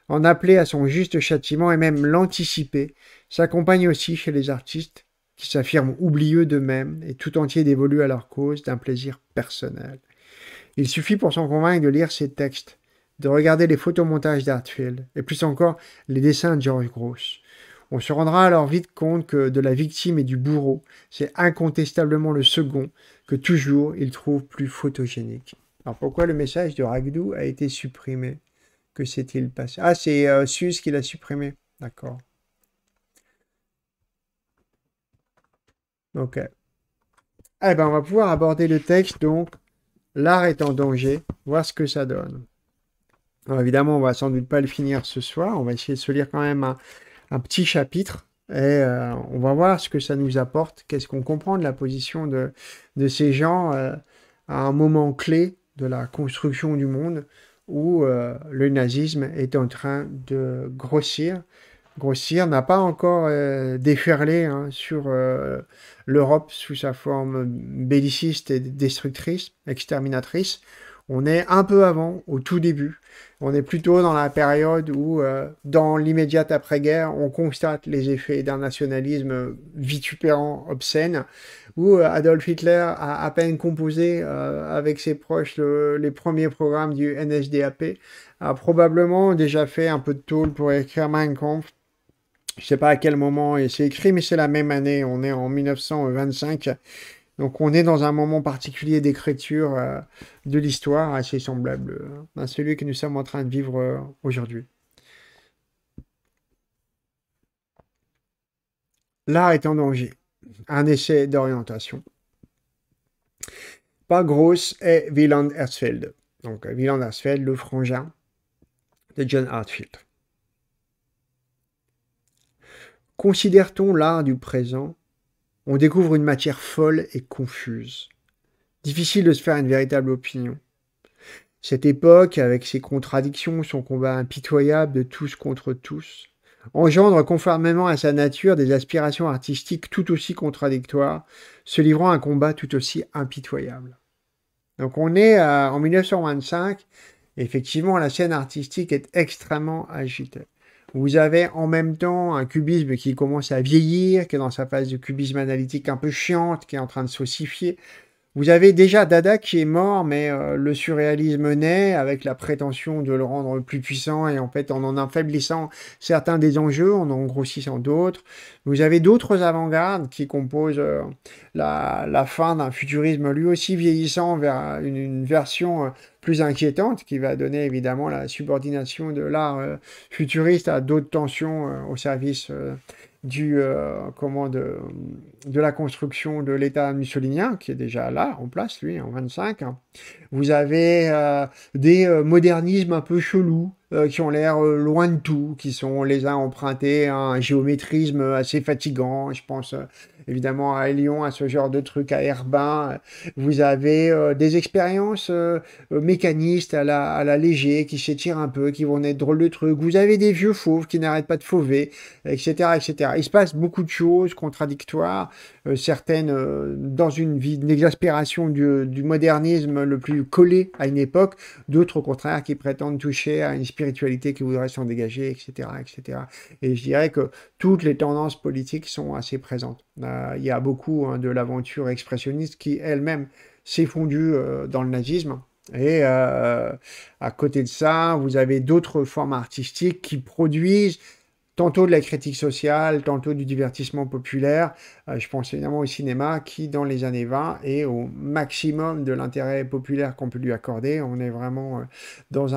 en appeler à son juste châtiment et même l'anticiper, s'accompagne aussi chez les artistes qui s'affirment oublieux d'eux-mêmes et tout entier dévolus à leur cause d'un plaisir personnel. Il suffit pour s'en convaincre de lire ces textes, de regarder les photomontages d'Artfield et plus encore les dessins de George Gross. On se rendra alors vite compte que de la victime et du bourreau, c'est incontestablement le second, toujours il trouve plus photogénique. Alors pourquoi le message de Ragdou a été supprimé Que s'est-il passé Ah, c'est euh, Sus qui l'a supprimé. D'accord. Ok. Eh ben, on va pouvoir aborder le texte, donc, l'art est en danger, voir ce que ça donne. évidemment, on va sans doute pas le finir ce soir, on va essayer de se lire quand même un petit chapitre et euh, on va voir ce que ça nous apporte, qu'est-ce qu'on comprend de la position de, ces gens euh, à un moment clé de la construction du monde où euh, le nazisme est en train de grossir. Grossir n'a pas encore déferlé hein, sur l'Europe sous sa forme belliciste et destructrice, exterminatrice. On est un peu avant, au tout début. On est plutôt dans la période où, euh, dans l'immédiate après-guerre, on constate les effets d'un nationalisme vitupérant, obscène, où euh, Adolf Hitler a à peine composé euh, avec ses proches les premiers programmes du NSDAP, a probablement déjà fait un peu de tôle pour écrire Mein Kampf, je ne sais pas à quel moment il s'est écrit, mais c'est la même année. On est en 1925. Donc on est dans un moment particulier d'écriture euh, de l'histoire assez semblable euh, à celui que nous sommes en train de vivre euh, aujourd'hui. L'art est en danger. Un essai d'orientation. Pas Grosse et Wieland Hersfeld. Donc Wieland Hersfeld, le frangin de John Hartfield. Considère-t-on l'art du présent on découvre une matière folle et confuse. Difficile de se faire une véritable opinion. Cette époque, avec ses contradictions, son combat impitoyable de tous contre tous, engendre conformément à sa nature des aspirations artistiques tout aussi contradictoires, se livrant à un combat tout aussi impitoyable. Donc on est en 1925, effectivement la scène artistique est extrêmement agitée. Vous avez en même temps un cubisme qui commence à vieillir, qui est dans sa phase de cubisme analytique un peu chiante, qui est en train de saucifier. Vous avez déjà Dada qui est mort, mais euh, le surréalisme naît avec la prétention de le rendre plus puissant et en fait en en affaiblissant certains des enjeux, en en grossissant d'autres. Vous avez d'autres avant-gardes qui composent euh, la, fin d'un futurisme lui aussi vieillissant vers une, version euh, plus inquiétante qui va donner évidemment la subordination de l'art futuriste à d'autres tensions au service du, euh, de, la construction de l'État mussolinien, qui est déjà là, en place, lui, en 25. Vous avez euh, des euh, modernismes un peu chelous, qui ont l'air loin de tout, qui sont, les uns empruntés à un géométrisme assez fatigant, je pense évidemment à Lyon, à ce genre de truc, à Herbin. Vous avez euh, des expériences euh, euh, mécanistes à la, légère, qui s'étirent un peu, qui vont être drôles de trucs. Vous avez des vieux fauves qui n'arrêtent pas de fauver, etc., etc. Il se passe beaucoup de choses contradictoires, certaines dans une vie d'exaspération du, modernisme le plus collé à une époque, d'autres au contraire qui prétendent toucher à une spiritualité qui voudrait s'en dégager, etc., etc. Et je dirais que toutes les tendances politiques sont assez présentes. Euh, il y a beaucoup hein, de l'aventure expressionniste qui elle-même s'est fondue euh, dans le nazisme. Et euh, à côté de ça, vous avez d'autres formes artistiques qui produisent tantôt de la critique sociale, tantôt du divertissement populaire. je pense évidemment au cinéma qui, dans les années 20, est au maximum de l'intérêt populaire qu'on peut lui accorder. On est vraiment dans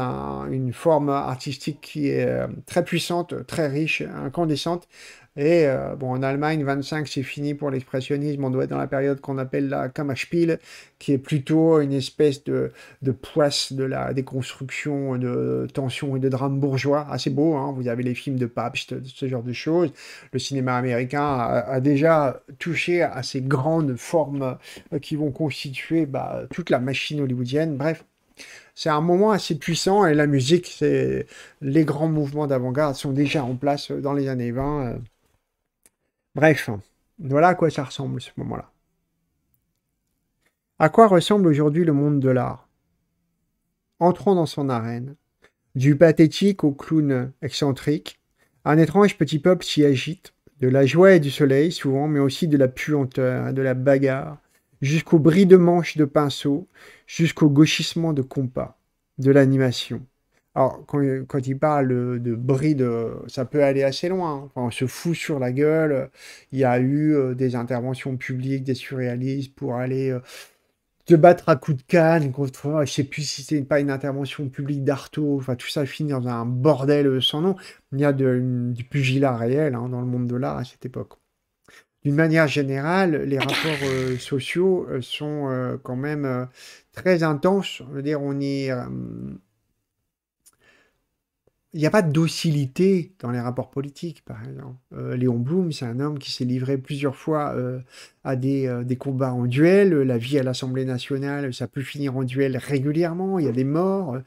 une forme artistique qui est très puissante, très riche, incandescente, et euh, bon, en Allemagne, 25, c'est fini pour l'expressionnisme. On doit être dans la période qu'on appelle la Kammerspiel, qui est plutôt une espèce de, de poisse de la déconstruction, de tension et de drames bourgeois. Assez ah, beau, hein vous avez les films de Pabst, ce genre de choses. Le cinéma américain a, déjà touché à ces grandes formes euh, qui vont constituer bah, toute la machine hollywoodienne. Bref, c'est un moment assez puissant et la musique, c'est les grands mouvements d'avant-garde sont déjà en place euh, dans les années 20. Bref, voilà à quoi ça ressemble ce moment-là. À quoi ressemble aujourd'hui le monde de l'art Entrons dans son arène. Du pathétique au clown excentrique, un étrange petit peuple s'y agite, de la joie et du soleil souvent, mais aussi de la puanteur de la bagarre, jusqu'au bris de manches de pinceaux, jusqu'au gauchissement de compas, de l'animation. Alors, quand, il parle de bride, euh, ça peut aller assez loin. Hein. on se fout sur la gueule. Il y a eu euh, des interventions publiques des surréalistes pour aller euh, se battre à coups de canne contre. Je sais plus si n'est pas une intervention publique d'Arto. Enfin, tout ça finit dans un bordel sans nom. Il y a du pugilat réel hein, dans le monde de l'art à cette époque. D'une manière générale, les rapports sociaux sont quand même très intenses. Je dire, on y il n'y a pas de docilité dans les rapports politiques, par exemple. Euh, Léon Blum, c'est un homme qui s'est livré plusieurs fois euh, à euh, des, combats en duel. La vie à l'Assemblée nationale, ça peut finir en duel régulièrement. Il y a des morts.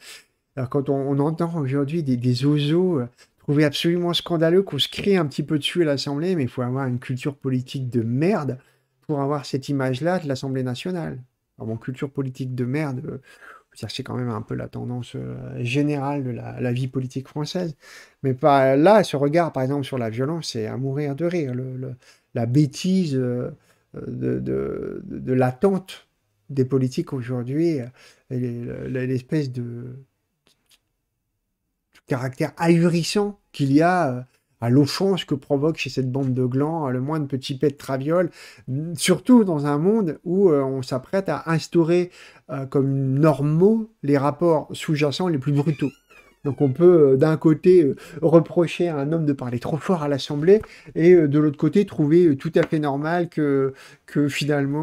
Alors quand on, entend aujourd'hui des, des oiseaux trouver absolument scandaleux qu'on se crée un petit peu dessus à l'Assemblée, mais il faut avoir une culture politique de merde pour avoir cette image-là de l'Assemblée nationale. Alors, mon culture politique de merde c'est quand même un peu la tendance euh, générale de la, vie politique française. Mais pas là, ce regard, par exemple, sur la violence, c'est à mourir de rire. Le, la bêtise euh, de, de, l'attente des politiques aujourd'hui, euh, l'espèce de, de, caractère ahurissant qu'il y a à l'offense que provoque chez cette bande de glands hein, le moindre petit pet de traviole, mm, surtout dans un monde où euh, on s'apprête à instaurer euh, comme normaux les rapports sous-jacents les plus brutaux. Donc on peut euh, d'un côté euh, reprocher à un homme de parler trop fort à l'Assemblée et euh, de l'autre côté trouver tout à fait normal que, que finalement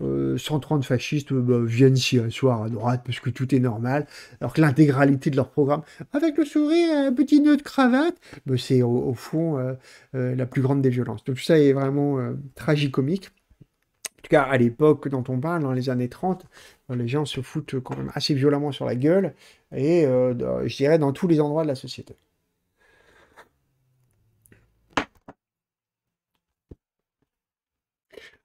130 fascistes bah, viennent s'y asseoir à droite parce que tout est normal, alors que l'intégralité de leur programme, avec le sourire, un petit nœud de cravate, bah, c'est au, fond la plus grande des violences. Donc tout ça est vraiment tragicomique tout cas à l'époque dont on parle, dans les années 30, euh, les gens se foutent quand même assez violemment sur la gueule, et euh, je dirais dans tous les endroits de la société.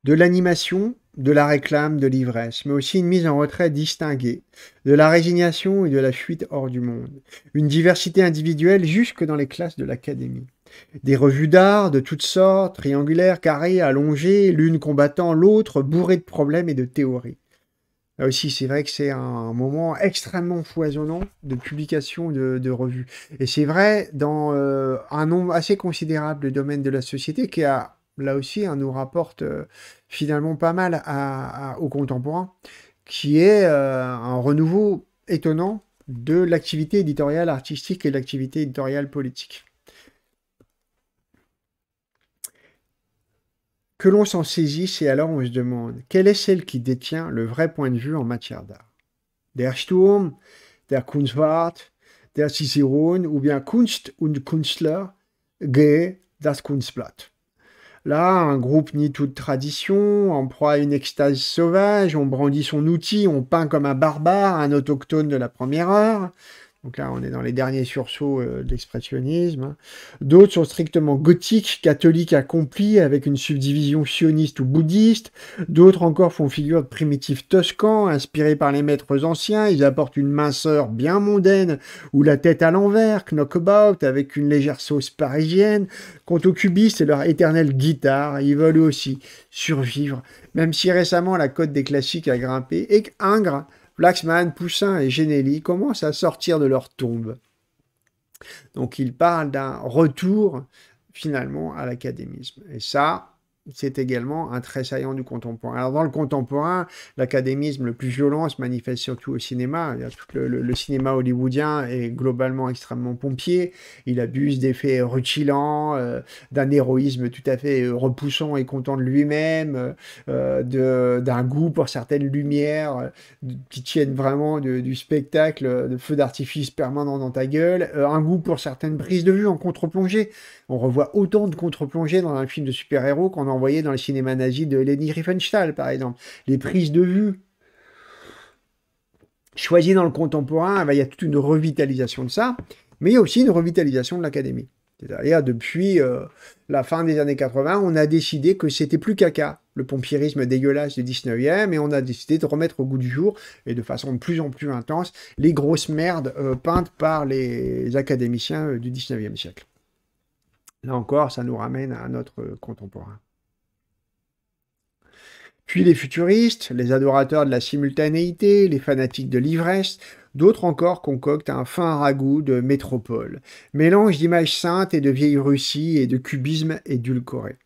De l'animation, de la réclame, de l'ivresse, mais aussi une mise en retrait distinguée, de la résignation et de la fuite hors du monde, une diversité individuelle jusque dans les classes de l'académie. Des revues d'art de toutes sortes, triangulaires, carrées, allongées, l'une combattant l'autre, bourrées de problèmes et de théories. Là aussi, c'est vrai que c'est un moment extrêmement foisonnant de publication de, revues. Et c'est vrai dans euh, un nombre assez considérable de domaines de la société qui a, là aussi, un hein, nous rapporte euh, finalement pas mal aux contemporains, qui est euh, un renouveau étonnant de l'activité éditoriale artistique et de l'activité éditoriale politique. que l'on s'en saisisse et alors on se demande quelle est celle qui détient le vrai point de vue en matière d'art. Der Sturm, der Kunstwart, der Cicerone ou bien Kunst und Künstler, ge das Kunstblatt. Là, un groupe ni toute tradition, en proie à une extase sauvage, on brandit son outil, on peint comme un barbare, un autochtone de la première heure, donc là, on est dans les derniers sursauts euh, d'expressionnisme. D'autres sont strictement gothiques, catholiques accomplis, avec une subdivision sioniste ou bouddhiste. D'autres encore font figure de primitifs toscans, inspirés par les maîtres anciens. Ils apportent une minceur bien mondaine, ou la tête à l'envers, knockabout, avec une légère sauce parisienne. Quant aux cubistes et leur éternelle guitare, ils veulent aussi survivre, même si récemment la cote des classiques a grimpé et qu'Ingres Blacksman, Poussin et Genelli commencent à sortir de leur tombe. Donc ils parlent d'un retour finalement à l'académisme. Et ça, c'est également un très saillant du contemporain. Alors dans le contemporain, l'académisme le plus violent se manifeste surtout au cinéma. le, cinéma hollywoodien est globalement extrêmement pompier. Il abuse d'effets rutilants, euh, d'un héroïsme tout à fait euh, repoussant et content de lui-même, euh, d'un goût pour certaines lumières qui tiennent vraiment du spectacle, de feux d'artifice permanent dans ta gueule, un goût pour certaines prises de vue en contre-plongée on revoit autant de contre-plongées dans un film de super-héros qu'on en voyait dans le cinéma nazi de Leni Riefenstahl, par exemple. Les prises de vue. Choisies dans le contemporain, eh ben, il y a toute une revitalisation de ça, mais il y a aussi une revitalisation de l'académie. C'est-à-dire, depuis euh, la fin des années 80, on a décidé que c'était plus caca, le pompierisme dégueulasse du 19e, et on a décidé de remettre au goût du jour, et de façon de plus en plus intense, les grosses merdes euh, peintes par les académiciens euh, du 19e siècle. Là encore, ça nous ramène à notre euh, contemporain. Puis les futuristes, les adorateurs de la simultanéité, les fanatiques de l'ivresse, d'autres encore concoctent un fin ragoût de métropole, mélange d'images saintes et de vieille Russie et de cubisme édulcoré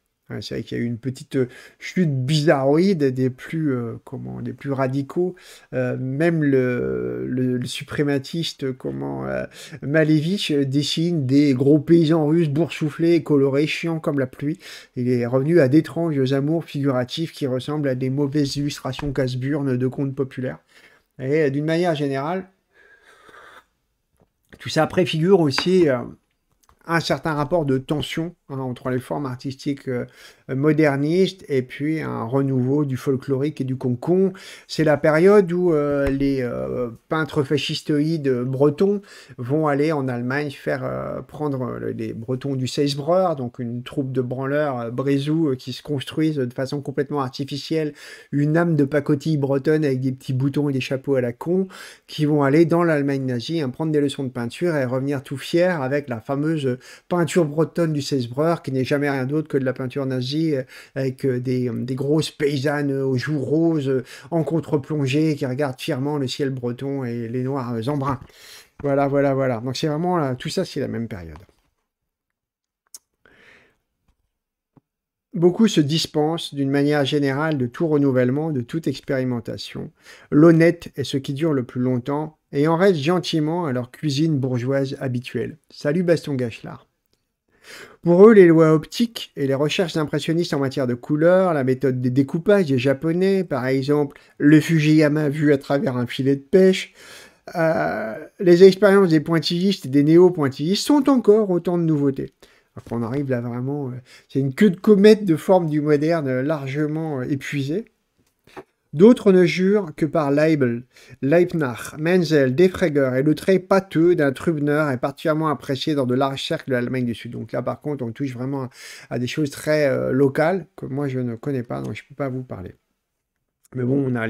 c'est vrai qu'il y a eu une petite euh, chute bizarroïde des plus, euh, comment, des plus radicaux. Euh, même le, suprématiste comment, Malevich dessine des gros paysans russes boursouflés, colorés, chiants comme la pluie. Il est revenu à d'étranges amours figuratifs qui ressemblent à des mauvaises illustrations casse-burnes de contes populaires. Et d'une manière générale, tout ça préfigure aussi un certain rapport de tension entre les formes artistiques euh, modernistes et puis un renouveau du folklorique et du concon. C'est la période où euh, les euh, peintres fascistoïdes bretons vont aller en Allemagne faire prendre les Bretons du Seisbreur, donc une troupe de branleurs brésous qui se construisent de façon complètement artificielle une âme de pacotille bretonne avec des petits boutons et des chapeaux à la con, qui vont aller dans l'Allemagne nazie hein, prendre des leçons de peinture et revenir tout fiers avec la fameuse peinture bretonne du Seisbreur qui n'est jamais rien d'autre que de la peinture nazie, euh, avec euh, euh, des, grosses paysannes aux joues roses, en contre-plongée, qui regardent fièrement le ciel breton et les noirs embruns. Voilà, voilà, voilà. Donc c'est vraiment, tout ça, c'est la même période. Beaucoup se dispensent d'une manière générale de tout renouvellement, de toute expérimentation. L'honnête est ce qui dure le plus longtemps et en reste gentiment à leur cuisine bourgeoise habituelle. Salut Baston Gachelard. Pour eux, les lois optiques et les recherches impressionnistes en matière de couleurs, la méthode des découpages des Japonais, par exemple le Fujiyama vu à travers un filet de pêche, euh, les expériences des pointillistes et des néo-pointillistes sont encore autant de nouveautés. on on arrive là vraiment, euh, c'est une queue de comète de forme du moderne euh, largement épuisée. D'autres ne jurent que par Leibnach, Menzel, Defreger et le trait pâteux d'un Trubner est particulièrement apprécié dans de larges cercles de l'Allemagne du Sud. Donc là, par contre, on touche vraiment à des choses très euh, locales que moi je ne connais pas, donc je ne peux pas vous parler. Mais bon, on a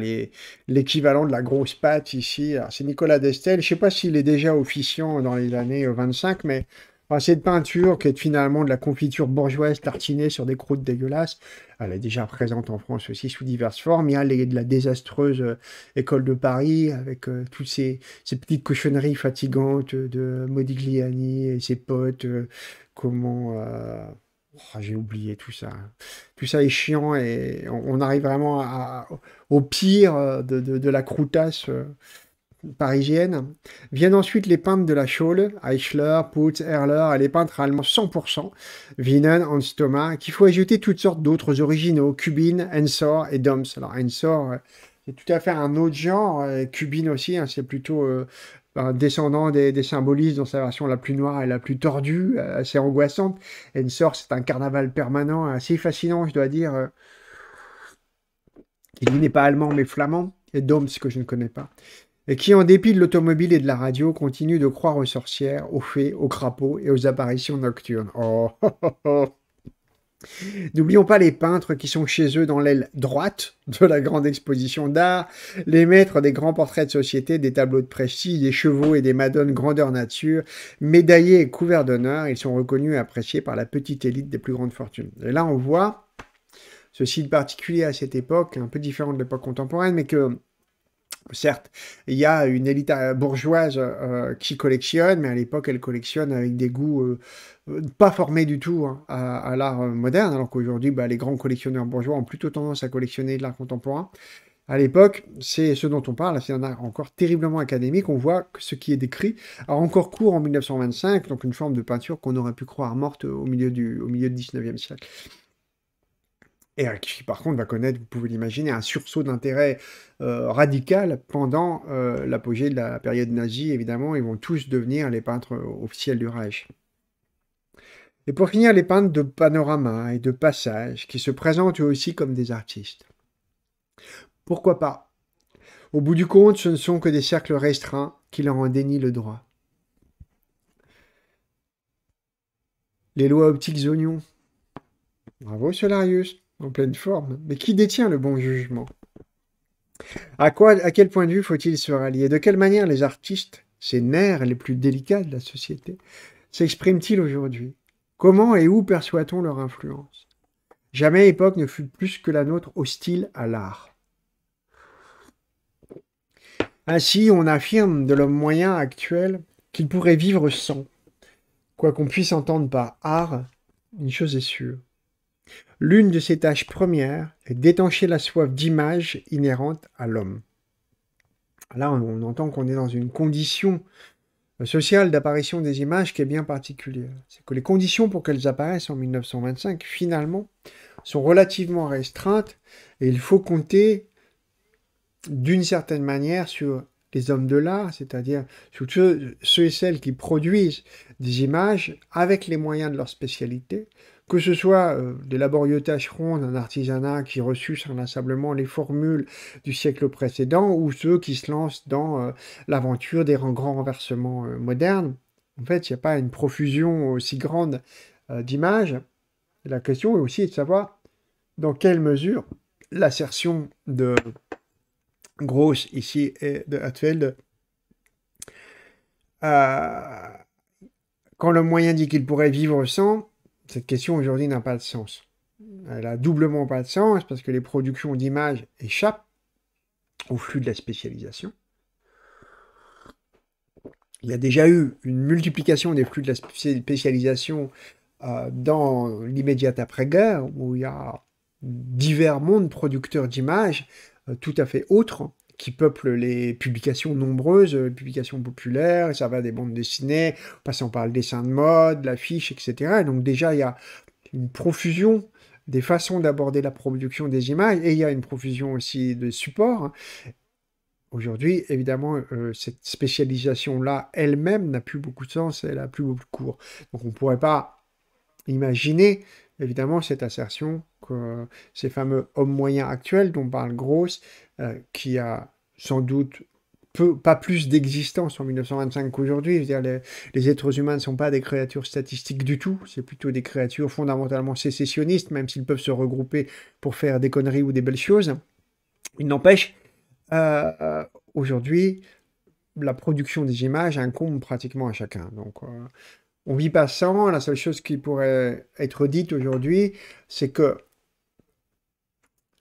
l'équivalent de la grosse pâte ici. C'est Nicolas Destel. Je ne sais pas s'il est déjà officiant dans les années 25, euh, mais cette de peinture qui est finalement de la confiture bourgeoise tartinée sur des croûtes dégueulasses. Elle est déjà présente en France aussi sous diverses formes. Il y a de la désastreuse euh, école de Paris avec tous euh, toutes ces, petites cochonneries fatigantes de Modigliani et ses potes. Euh, comment. Oh, j'ai oublié tout ça. Tout ça est chiant et on, arrive vraiment au pire de, de la croutasse parisienne. Viennent ensuite les peintres de la chaule Eichler, Putz, Erler et les peintres allemands 100%, Wiener, Hans Thomas, qu'il faut ajouter toutes sortes d'autres originaux, cubine Ensor et Doms. Alors Ensor, euh, c'est tout à fait un autre genre, euh, Kubin aussi, hein, c'est plutôt euh, un descendant des, des, symbolistes dans sa version la plus noire et la plus tordue, assez angoissante. Ensor, c'est un carnaval permanent, assez fascinant, je dois dire. Il n'est pas allemand mais flamand, et Doms que je ne connais pas et qui, en dépit de l'automobile et de la radio, continue de croire aux sorcières, aux fées, aux crapauds et aux apparitions nocturnes. Oh, N'oublions pas les peintres qui sont chez eux dans l'aile droite de la grande exposition d'art, les maîtres des grands portraits de société, des tableaux de prestige, des chevaux et des madones grandeur nature, médaillés et couverts d'honneur, ils sont reconnus et appréciés par la petite élite des plus grandes fortunes. Et là, on voit ce site particulier à cette époque, un peu différent de l'époque contemporaine, mais que Certes, il y a une élite euh, bourgeoise euh, qui collectionne, mais à l'époque, elle collectionne avec des goûts euh, pas formés du tout hein, à, l'art moderne, alors qu'aujourd'hui, bah, les grands collectionneurs bourgeois ont plutôt tendance à collectionner de l'art contemporain. À l'époque, c'est ce dont on parle, c'est un art encore terriblement académique. On voit que ce qui est décrit a encore cours en 1925, donc une forme de peinture qu'on aurait pu croire morte au milieu du, au milieu du 19e siècle et qui par contre va connaître, vous pouvez l'imaginer, un sursaut d'intérêt euh, radical pendant euh, l'apogée de la période nazie, évidemment, ils vont tous devenir les peintres euh, officiels du Reich. Et pour finir, les peintres de panorama et de passage, qui se présentent eux aussi comme des artistes. Pourquoi pas Au bout du compte, ce ne sont que des cercles restreints qui leur en dénient le droit. Les lois optiques oignons. Bravo Solarius en pleine forme. Mais qui détient le bon jugement à, quoi, à quel point de vue faut-il se rallier De quelle manière les artistes, ces nerfs les plus délicats de la société, s'expriment-ils aujourd'hui Comment et où perçoit-on leur influence Jamais époque ne fut plus que la nôtre hostile à l'art. Ainsi, on affirme de l'homme moyen actuel qu'il pourrait vivre sans. Quoi qu'on puisse entendre par art, une chose est sûre, L'une de ses tâches premières est d'étancher la soif d'image inhérente à l'homme. Là, on entend qu'on est dans une condition euh, sociale d'apparition des images qui est bien particulière. C'est que les conditions pour qu'elles apparaissent en 1925, finalement, sont relativement restreintes et il faut compter d'une certaine manière sur les hommes de l'art, c'est-à-dire sur ceux, et celles qui produisent des images avec les moyens de leur spécialité, que ce soit euh, des laborieux tâcherons d'un artisanat qui sans inlassablement les formules du siècle précédent ou ceux qui se lancent dans euh, l'aventure des grands renversements euh, modernes, en fait, il n'y a pas une profusion aussi grande d'images. La question est aussi de savoir dans quelle mesure l'assertion de Gross ici et de Hatfield quand le moyen dit qu'il pourrait vivre sans, cette question aujourd'hui n'a pas de sens. Elle a doublement pas de sens parce que les productions d'images échappent au flux de la spécialisation. Il y a déjà eu une multiplication des flux de la spécialisation euh, dans l'immédiate après-guerre, où il y a divers mondes producteurs d'images euh, tout à fait autres, qui peuplent les publications nombreuses, les euh, publications populaires, ça va des bandes dessinées, passant par le dessin de mode, l'affiche, etc. donc déjà, il y a une profusion des façons d'aborder la production des images, et il y a une profusion aussi de supports. Hein. Aujourd'hui, évidemment, euh, cette spécialisation-là, elle-même, n'a plus beaucoup de sens, elle a plus beaucoup de cours. Donc on ne pourrait pas imaginer, évidemment, cette assertion que ces fameux hommes moyens actuels dont parle Gross, euh, qui a sans doute peu, pas plus d'existence en 1925 qu'aujourd'hui. Les, êtres humains ne sont pas des créatures statistiques du tout, c'est plutôt des créatures fondamentalement sécessionnistes, même s'ils peuvent se regrouper pour faire des conneries ou des belles choses. Il n'empêche, euh, euh, aujourd'hui, la production des images incombe pratiquement à chacun. Donc, on vit pas sans. La seule chose qui pourrait être dite aujourd'hui, c'est que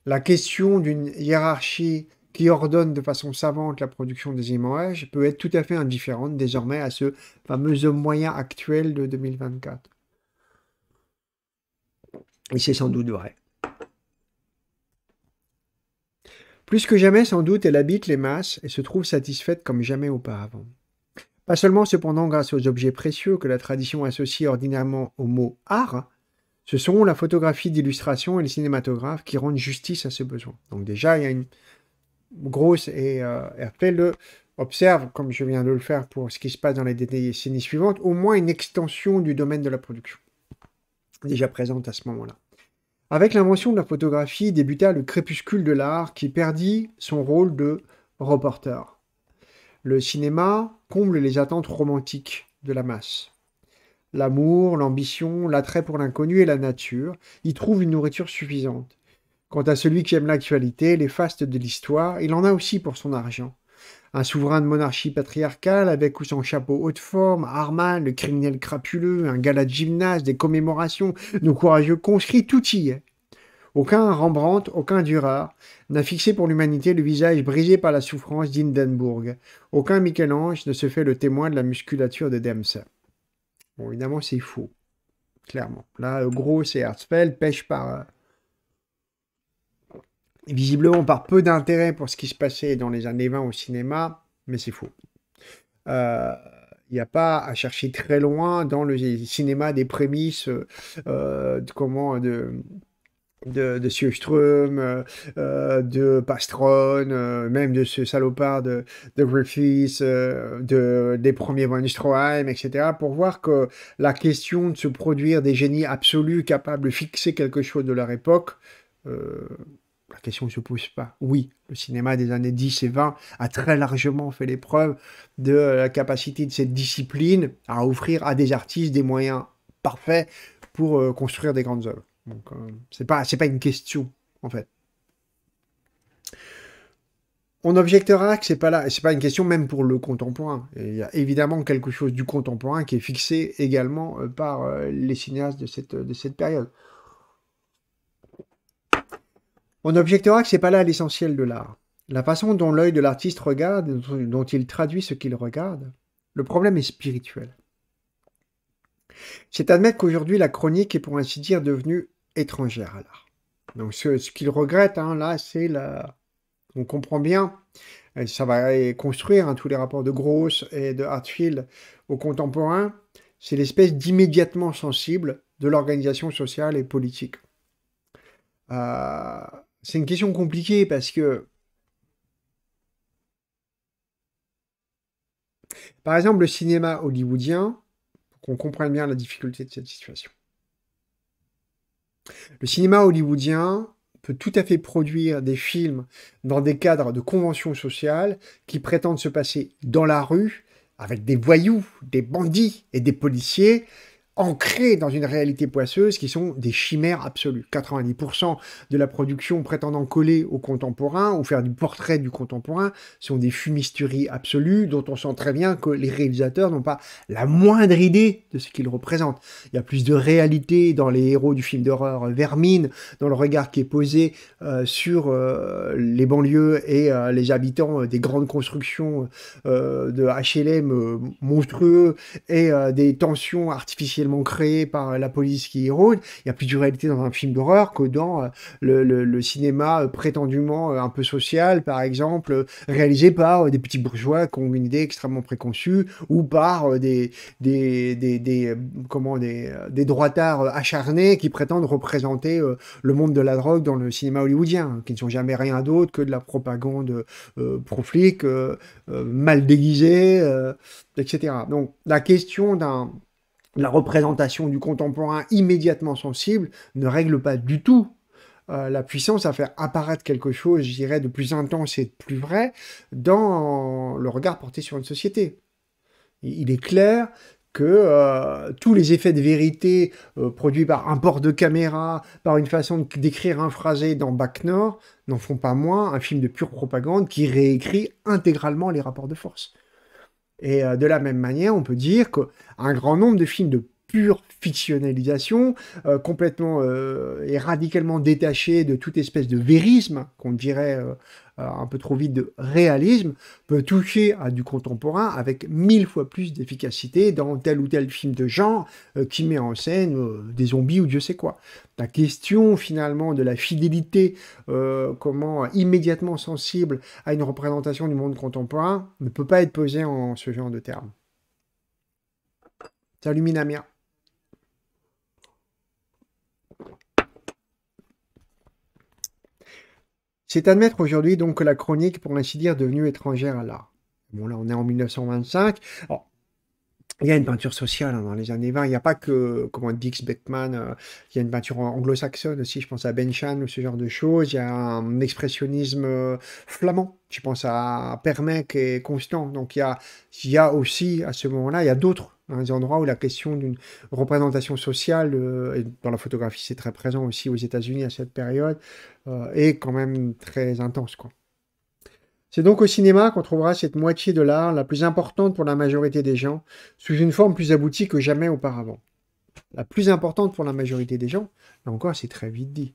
la question d'une hiérarchie qui ordonne de façon savante la production des images peut être tout à fait indifférente désormais à ce fameux moyen actuel de 2024. Et c'est sans doute vrai. Plus que jamais, sans doute, elle habite les masses et se trouve satisfaite comme jamais auparavant. Pas seulement cependant grâce aux objets précieux que la tradition associe ordinairement au mot art, ce sont la photographie d'illustration et le cinématographe qui rendent justice à ce besoin. Donc déjà, il y a une grosse et, euh, le observe, comme je viens de le faire pour ce qui se passe dans les décennies suivantes, au moins une extension du domaine de la production, déjà présente à ce moment-là. Avec l'invention de la photographie débuta le crépuscule de l'art qui perdit son rôle de reporter. Le cinéma comble les attentes romantiques de la masse l'amour, l'ambition, l'attrait pour l'inconnu et la nature, y trouve une nourriture suffisante. Quant à celui qui aime l'actualité, les fastes de l'histoire, il en a aussi pour son argent. Un souverain de monarchie patriarcale, avec ou sans chapeau haute forme, Arman, le criminel crapuleux, un gala de gymnase, des commémorations, nos courageux conscrits, tout y est. Aucun Rembrandt, aucun Dürer n'a fixé pour l'humanité le visage brisé par la souffrance d'Hindenburg. Aucun Michel-Ange ne se fait le témoin de la musculature de Dempsey. Bon, évidemment, c'est faux. Clairement. Là, gros, c'est Herzfeld, pêche par. Euh, visiblement par peu d'intérêt pour ce qui se passait dans les années 20 au cinéma, mais c'est faux. Il euh, n'y a pas à chercher très loin dans le cinéma des prémices euh, de comment. de de, de Sjöström, euh, euh, de Pastron, euh, même de ce salopard de, de Griffiths, de, des premiers Von Stroheim, etc., pour voir que la question de se produire des génies absolus capables de fixer quelque chose de leur époque, la question ne se pose pas. Oui, le cinéma des années 10 et 20 a très largement fait l'épreuve de la capacité de cette discipline à offrir à des artistes des moyens parfaits pour construire des grandes œuvres. Donc, euh, c'est pas, une question, en fait. On objectera que c'est pas là, c'est pas une question même pour le contemporain. il y a évidemment quelque chose du contemporain qui est fixé également euh, par euh, les cinéastes de cette, de cette période. On objectera que c'est pas là l'essentiel de l'art. La façon dont l'œil de l'artiste regarde, dont il traduit ce qu'il regarde, le problème est spirituel. C'est admettre qu'aujourd'hui la chronique est pour ainsi dire devenue étrangère à l'art. Donc ce, qu'il regrette, hein, là, c'est la... On comprend bien, ça va construire hein, tous les rapports de Gross et de Hartfield aux contemporains, c'est l'espèce d'immédiatement sensible de l'organisation sociale et politique. Euh, c'est une question compliquée parce que, par exemple, le cinéma hollywoodien, pour qu'on comprenne bien la difficulté de cette situation. Le cinéma hollywoodien peut tout à fait produire des films dans des cadres de conventions sociales qui prétendent se passer dans la rue avec des voyous, des bandits et des policiers, ancrés dans une réalité poisseuse qui sont des chimères absolues. 90% de la production prétendant coller au contemporain ou faire du portrait du contemporain sont des fumisteries absolues dont on sent très bien que les réalisateurs n'ont pas la moindre idée de ce qu'ils représentent. Il y a plus de réalité dans les héros du film d'horreur euh, Vermine, dans le regard qui est posé euh, sur euh, les banlieues et les habitants des grandes constructions de HLM monstrueux et des tensions artificielles Créé par euh, la police qui y rôde. Il y a plus de réalité dans un film d'horreur que dans euh, le, cinéma euh, prétendument un peu social, par exemple, réalisé par des petits bourgeois qui ont une idée extrêmement préconçue ou par des, des, des, des comment, des, droitards acharnés qui prétendent représenter le monde de la drogue dans le cinéma hollywoodien, qui ne sont jamais rien d'autre que de la propagande proflique, mal déguisée, etc. Donc la question d'un la représentation du contemporain immédiatement sensible ne règle pas du tout euh, la puissance à faire apparaître quelque chose, je dirais, de plus intense et de plus vrai dans le regard porté sur une société. Il est clair que euh, tous les effets de vérité euh, produits par un port de caméra, par une façon décrire un phrasé dans Bac Nord, n'en font pas moins un film de pure propagande qui réécrit intégralement les rapports de force. Et euh, de la même manière, on peut dire qu'un grand nombre de films de pure fictionnalisation, euh, complètement euh, et radicalement détachés de toute espèce de vérisme qu'on dirait euh, un peu trop vite de réalisme peut toucher à du contemporain avec mille fois plus d'efficacité dans tel ou tel film de genre euh, qui met en scène euh, des zombies ou Dieu sait quoi. La question finalement de la fidélité, comment immédiatement sensible à une représentation du monde contemporain, ne peut pas être posée en ce genre de termes. Salut Minamia. C'est admettre aujourd'hui donc que la chronique, pour ainsi dire, devenue étrangère à l'art. Bon, là, on est en 1925. il y a une peinture sociale hein, dans les années 20. Il n'y a pas que, comment, Dix Beckman. Euh, il y a une peinture anglo-saxonne aussi. Je pense à Ben Benchan ou ce genre de choses. Il y a un expressionnisme euh, flamand. Je pense à Permec et Constant. Donc, il y il y a aussi, à ce moment-là, il y a d'autres un des endroits où la question d'une représentation sociale, euh, dans la photographie c'est très présent aussi aux États-Unis à cette période, euh, est quand même très intense. C'est donc au cinéma qu'on trouvera cette moitié de l'art la plus importante pour la majorité des gens, sous une forme plus aboutie que jamais auparavant. La plus importante pour la majorité des gens, là encore c'est très vite dit.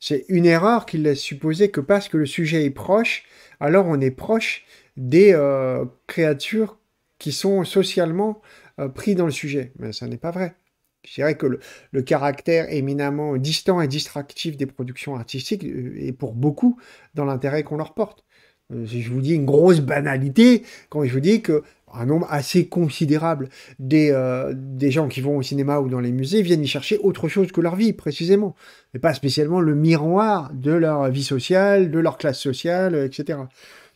C'est une erreur qui laisse supposer que parce que le sujet est proche, alors on est proche des euh, créatures qui sont socialement euh, pris dans le sujet. Mais ça n'est pas vrai. Je dirais que le, caractère éminemment distant et distractif des productions artistiques euh, est pour beaucoup dans l'intérêt qu'on leur porte. Euh, je vous dis une grosse banalité quand je vous dis que un nombre assez considérable des, des gens qui vont au cinéma ou dans les musées viennent y chercher autre chose que leur vie, précisément. Et pas spécialement le miroir de leur vie sociale, de leur classe sociale, etc.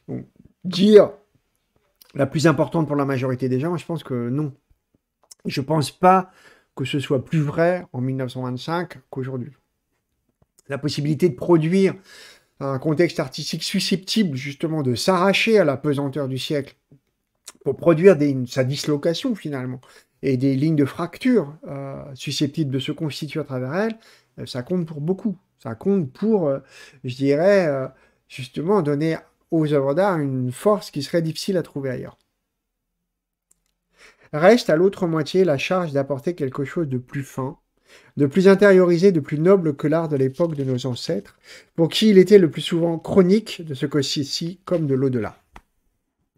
Donc, dire la plus importante pour la majorité des gens, je pense que non. Je ne pense pas que ce soit plus vrai en 1925 qu'aujourd'hui. La possibilité de produire un contexte artistique susceptible justement de s'arracher à la pesanteur du siècle pour produire sa dislocation finalement et des lignes de fracture euh, susceptibles de se constituer à travers elle, euh, ça compte pour beaucoup. Ça compte pour, euh, je dirais, justement donner aux œuvres d'art une force qui serait difficile à trouver ailleurs. Reste à l'autre moitié la charge d'apporter quelque chose de plus fin, de plus intériorisé, de plus noble que l'art de l'époque de nos ancêtres, pour qui il était le plus souvent chronique de ce c'est ci comme de l'au-delà.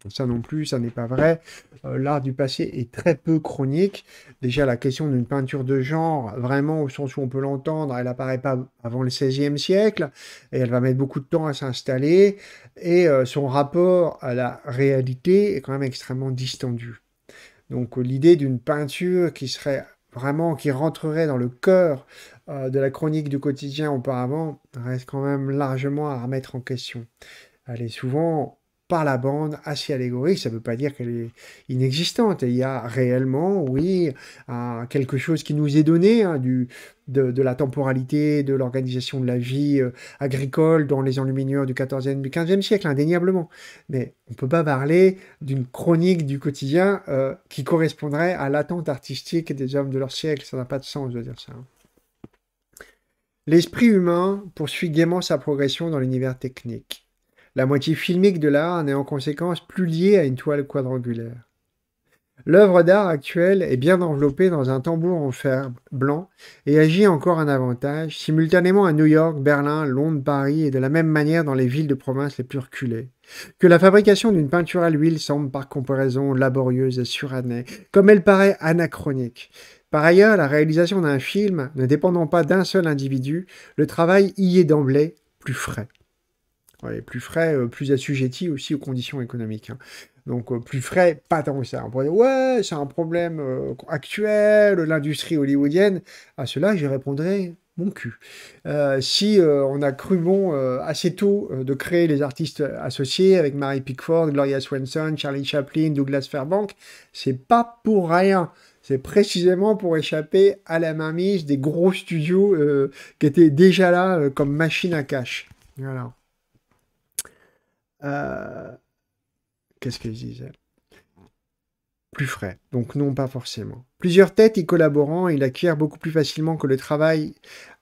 Ça non plus, ça n'est pas vrai. Euh, l'art du passé est très peu chronique. Déjà, la question d'une peinture de genre, vraiment au sens où on peut l'entendre, elle n'apparaît pas avant le XVIe siècle et elle va mettre beaucoup de temps à s'installer. Et euh, son rapport à la réalité est quand même extrêmement distendu. Donc euh, l'idée d'une peinture qui serait vraiment, qui rentrerait dans le cœur euh, de la chronique du quotidien auparavant, reste quand même largement à remettre en question. Elle est souvent par la bande assez allégorique. Ça ne veut pas dire qu'elle est inexistante. il y a réellement, oui, quelque chose qui nous est donné hein, du, de, la temporalité, de l'organisation de la vie euh, agricole dans les enluminures du 14e, du 15e siècle, indéniablement. Mais on ne peut pas parler d'une chronique du quotidien euh, qui correspondrait à l'attente artistique des hommes de leur siècle. Ça n'a pas de sens de dire ça. Hein. L'esprit humain poursuit gaiement sa progression dans l'univers technique. La moitié filmique de l'art n'est en conséquence plus liée à une toile quadrangulaire. L'œuvre d'art actuelle est bien enveloppée dans un tambour en fer blanc et agit encore un avantage, simultanément à New York, Berlin, Londres, Paris et de la même manière dans les villes de province les plus reculées, que la fabrication d'une peinture à l'huile semble par comparaison laborieuse et surannée, comme elle paraît anachronique. Par ailleurs, la réalisation d'un film ne dépendant pas d'un seul individu, le travail y est d'emblée plus frais plus frais, euh, plus assujettis aussi aux conditions économiques. Hein. Donc euh, plus frais, pas tant que ça. On pourrait dire, ouais, c'est un problème euh, actuel, l'industrie hollywoodienne. À cela, je répondrai mon cul. si on a cru bon assez tôt de créer les artistes associés avec Mary Pickford, Gloria Swanson, Charlie Chaplin, Douglas Fairbank, c'est pas pour rien. C'est précisément pour échapper à la mainmise des gros studios qui étaient déjà là comme machine à cash. Voilà. Euh, qu'est-ce qu'ils disaient Plus frais, donc non pas forcément. Plusieurs têtes y collaborant, il acquiert beaucoup plus facilement que le travail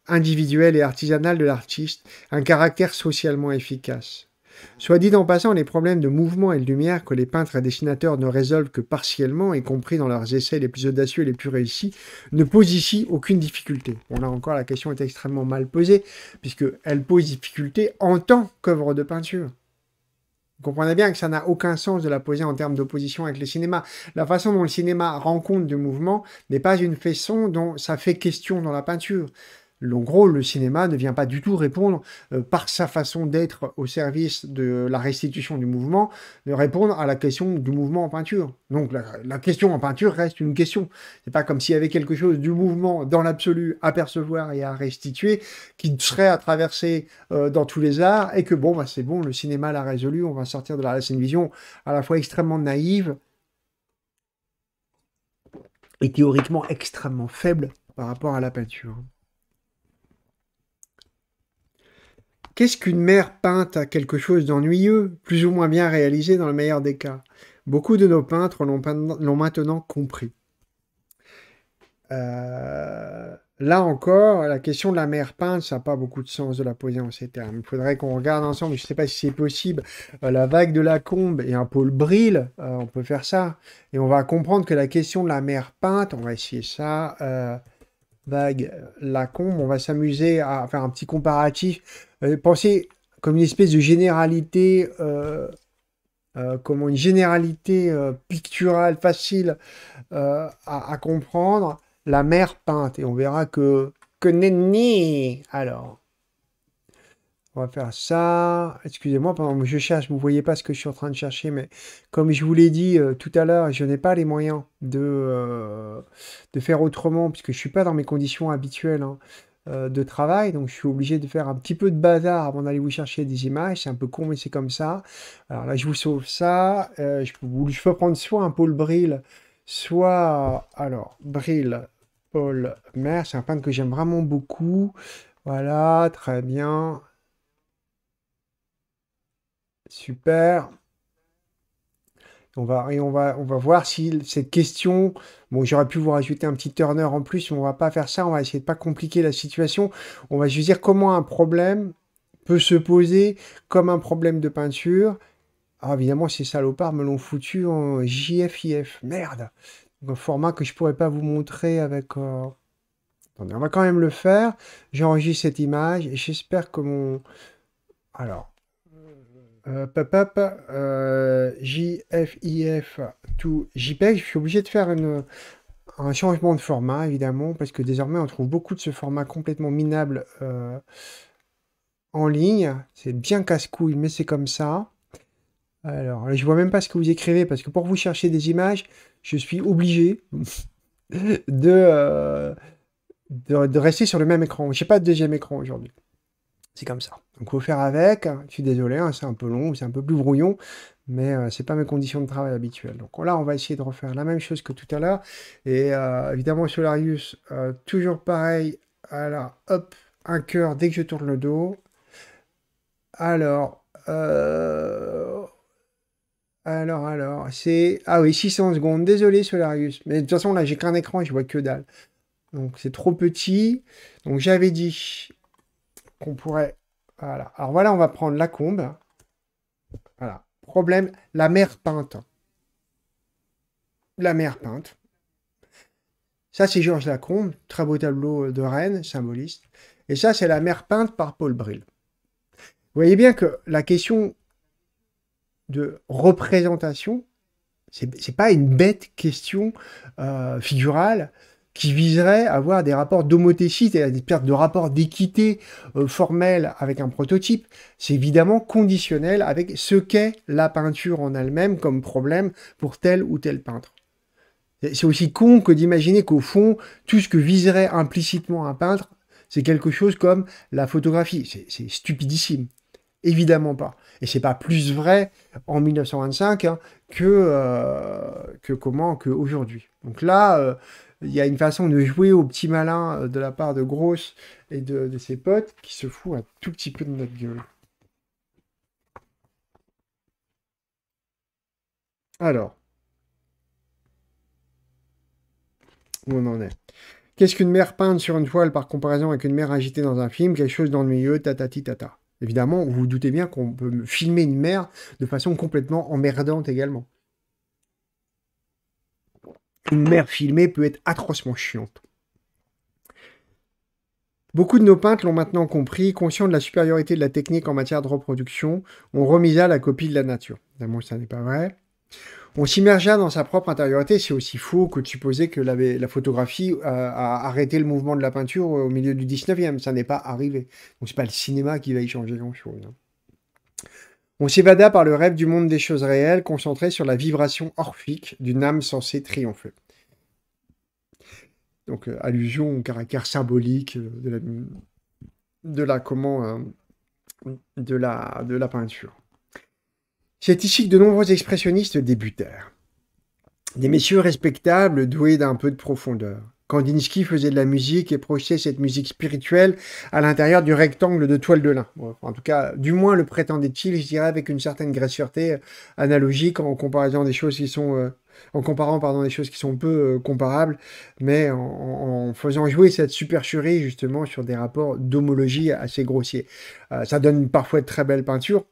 individuel et artisanal de l'artiste un caractère socialement efficace. Soit dit en passant, les problèmes de mouvement et de lumière que les peintres et dessinateurs ne résolvent que partiellement, y compris dans leurs essais les plus audacieux et les plus réussis, ne posent ici aucune difficulté. Bon, là encore, la question est extrêmement mal posée, puisqu'elle pose difficulté en tant qu'œuvre de peinture. Vous comprenez bien que ça n'a aucun sens de la poser en termes d'opposition avec le cinéma. La façon dont le cinéma rencontre du mouvement n'est pas une façon dont ça fait question dans la peinture en gros, le cinéma ne vient pas du tout répondre euh, par sa façon d'être au service de la restitution du mouvement, de répondre à la question du mouvement en peinture. Donc la, question en peinture reste une question. C'est pas comme s'il y avait quelque chose du mouvement dans l'absolu à percevoir et à restituer qui serait à traverser euh, dans tous les arts et que bon, bah, c'est bon, le cinéma l'a résolu, on va sortir de la scène vision à la fois extrêmement naïve et théoriquement extrêmement faible par rapport à la peinture. Qu'est-ce qu'une mère peinte à quelque chose d'ennuyeux, plus ou moins bien réalisé dans le meilleur des cas Beaucoup de nos peintres l'ont maintenant compris. Euh, là encore, la question de la mer peinte, ça n'a pas beaucoup de sens de la poser en ces termes. Il faudrait qu'on regarde ensemble, je ne sais pas si c'est possible, euh, la vague de la combe et un pôle brille, euh, on peut faire ça. Et on va comprendre que la question de la mer peinte, on va essayer ça, vague la combe, on va s'amuser à faire un petit comparatif penser comme une espèce de généralité, euh, euh, comme une généralité euh, picturale facile à, comprendre, la mer peinte. Et on verra que que nenni alors. On va faire ça. Excusez-moi, pendant que je cherche, vous ne voyez pas ce que je suis en train de chercher, mais comme je vous l'ai dit tout à l'heure, je n'ai pas les moyens de, de faire autrement, puisque je ne suis pas dans mes conditions habituelles. Hein. Euh, de travail, donc je suis obligé de faire un petit peu de bazar avant d'aller vous chercher des images, c'est un peu con mais c'est comme ça. Alors là je vous sauve ça, euh, je, peux, je, peux, prendre soit un Paul Brill, soit, alors, Brill, Paul mère. c'est un peintre que j'aime vraiment beaucoup, voilà, très bien, super, on va, et on va, on va voir si cette question. Bon, j'aurais pu vous rajouter un petit turner en plus, mais on va pas faire ça. On va essayer de pas compliquer la situation. On va juste dire comment un problème peut se poser comme un problème de peinture. Ah, évidemment, ces salopards me l'ont foutu en JFIF. Merde Un format que je pourrais pas vous montrer avec. Euh, attendez, on va quand même le faire. J'enregistre cette image et j'espère que mon. Alors pop up JFIF to JPEG, je suis obligé de faire un changement de format évidemment parce que désormais on trouve beaucoup de ce format complètement minable euh, en ligne. C'est bien casse-couille, mais c'est comme ça. Alors, je vois même pas ce que vous écrivez parce que pour vous chercher des images, je suis obligé euh, de, rester sur le même écran. Je n'ai pas de deuxième écran aujourd'hui. C'est comme ça. Donc faut faire avec. Je suis désolé, hein, c'est un peu long, c'est un peu plus brouillon, mais euh, c'est pas mes conditions de travail habituelles. Donc là, on va essayer de refaire la même chose que tout à l'heure. Et euh, évidemment, Solarius, euh, toujours pareil. Alors, hop, un cœur dès que je tourne le dos. Alors, alors, alors, c'est... Ah oui, 600 secondes. Désolé, Solarius. Mais de toute façon, là, j'ai qu'un écran et je vois que dalle. Donc, c'est trop petit. Donc, j'avais dit qu'on pourrait... Alors voilà, on va prendre la Voilà. Problème, la mer peinte. La mer peinte. Ça, c'est Georges Lacombe, très beau tableau de Rennes, symboliste. Et ça, c'est la mer peinte par Paul Brill. Vous voyez bien que la question de représentation, c'est pas une bête question euh, figurale qui viserait à avoir des rapports d'homothécie, c'est-à-dire des pertes de rapports d'équité euh, formelle avec un prototype, c'est évidemment conditionnel avec ce qu'est la peinture en elle-même comme problème pour tel ou tel peintre. C'est aussi con que d'imaginer qu'au fond, tout ce que viserait implicitement un peintre, c'est quelque chose comme la photographie. C'est stupidissime. Évidemment pas. Et c'est pas plus vrai en 1925 hein, que, euh, que comment qu'aujourd'hui. Donc là, euh, il y a une façon de jouer au petit malin euh, de la part de Grosse et de, ses potes qui se fout un tout petit peu de notre gueule. Alors, où on en est Qu'est-ce qu'une mère peinte sur une toile par comparaison avec une mère agitée dans un film Quelque chose dans le milieu, tatati tata. Évidemment, vous vous doutez bien qu'on peut filmer une mère de façon complètement emmerdante également une mère filmée peut être atrocement chiante. Beaucoup de nos peintres l'ont maintenant compris, conscients de la supériorité de la technique en matière de reproduction, on remisa la copie de la nature. Évidemment, ça n'est pas vrai. On s'immergea dans sa propre intériorité, c'est aussi faux que de supposer que la, la photographie a arrêté le mouvement de la peinture au milieu du 19e, ça n'est pas arrivé. Donc c'est pas le cinéma qui va y changer grand-chose. Hein. On s'évada par le rêve du monde des choses réelles, concentré sur la vibration orphique d'une âme censée triompher. Donc, euh, allusion au caractère symbolique euh, de la, de la euh, de, la, de la peinture. C'est ici que de nombreux expressionnistes débutèrent. Des messieurs respectables, doués d'un peu de profondeur. Kandinsky faisait de la musique et projetait cette musique spirituelle à l'intérieur du rectangle de toile de lin. En tout cas, du moins le prétendait-il, je dirais, avec une certaine gracieureté euh, analogique en comparaison des choses qui sont, euh, en comparant pardon des choses qui sont peu euh, comparables, mais en, faisant jouer cette supercherie justement sur des rapports d'homologie assez grossiers. ça donne parfois de très belles peintures,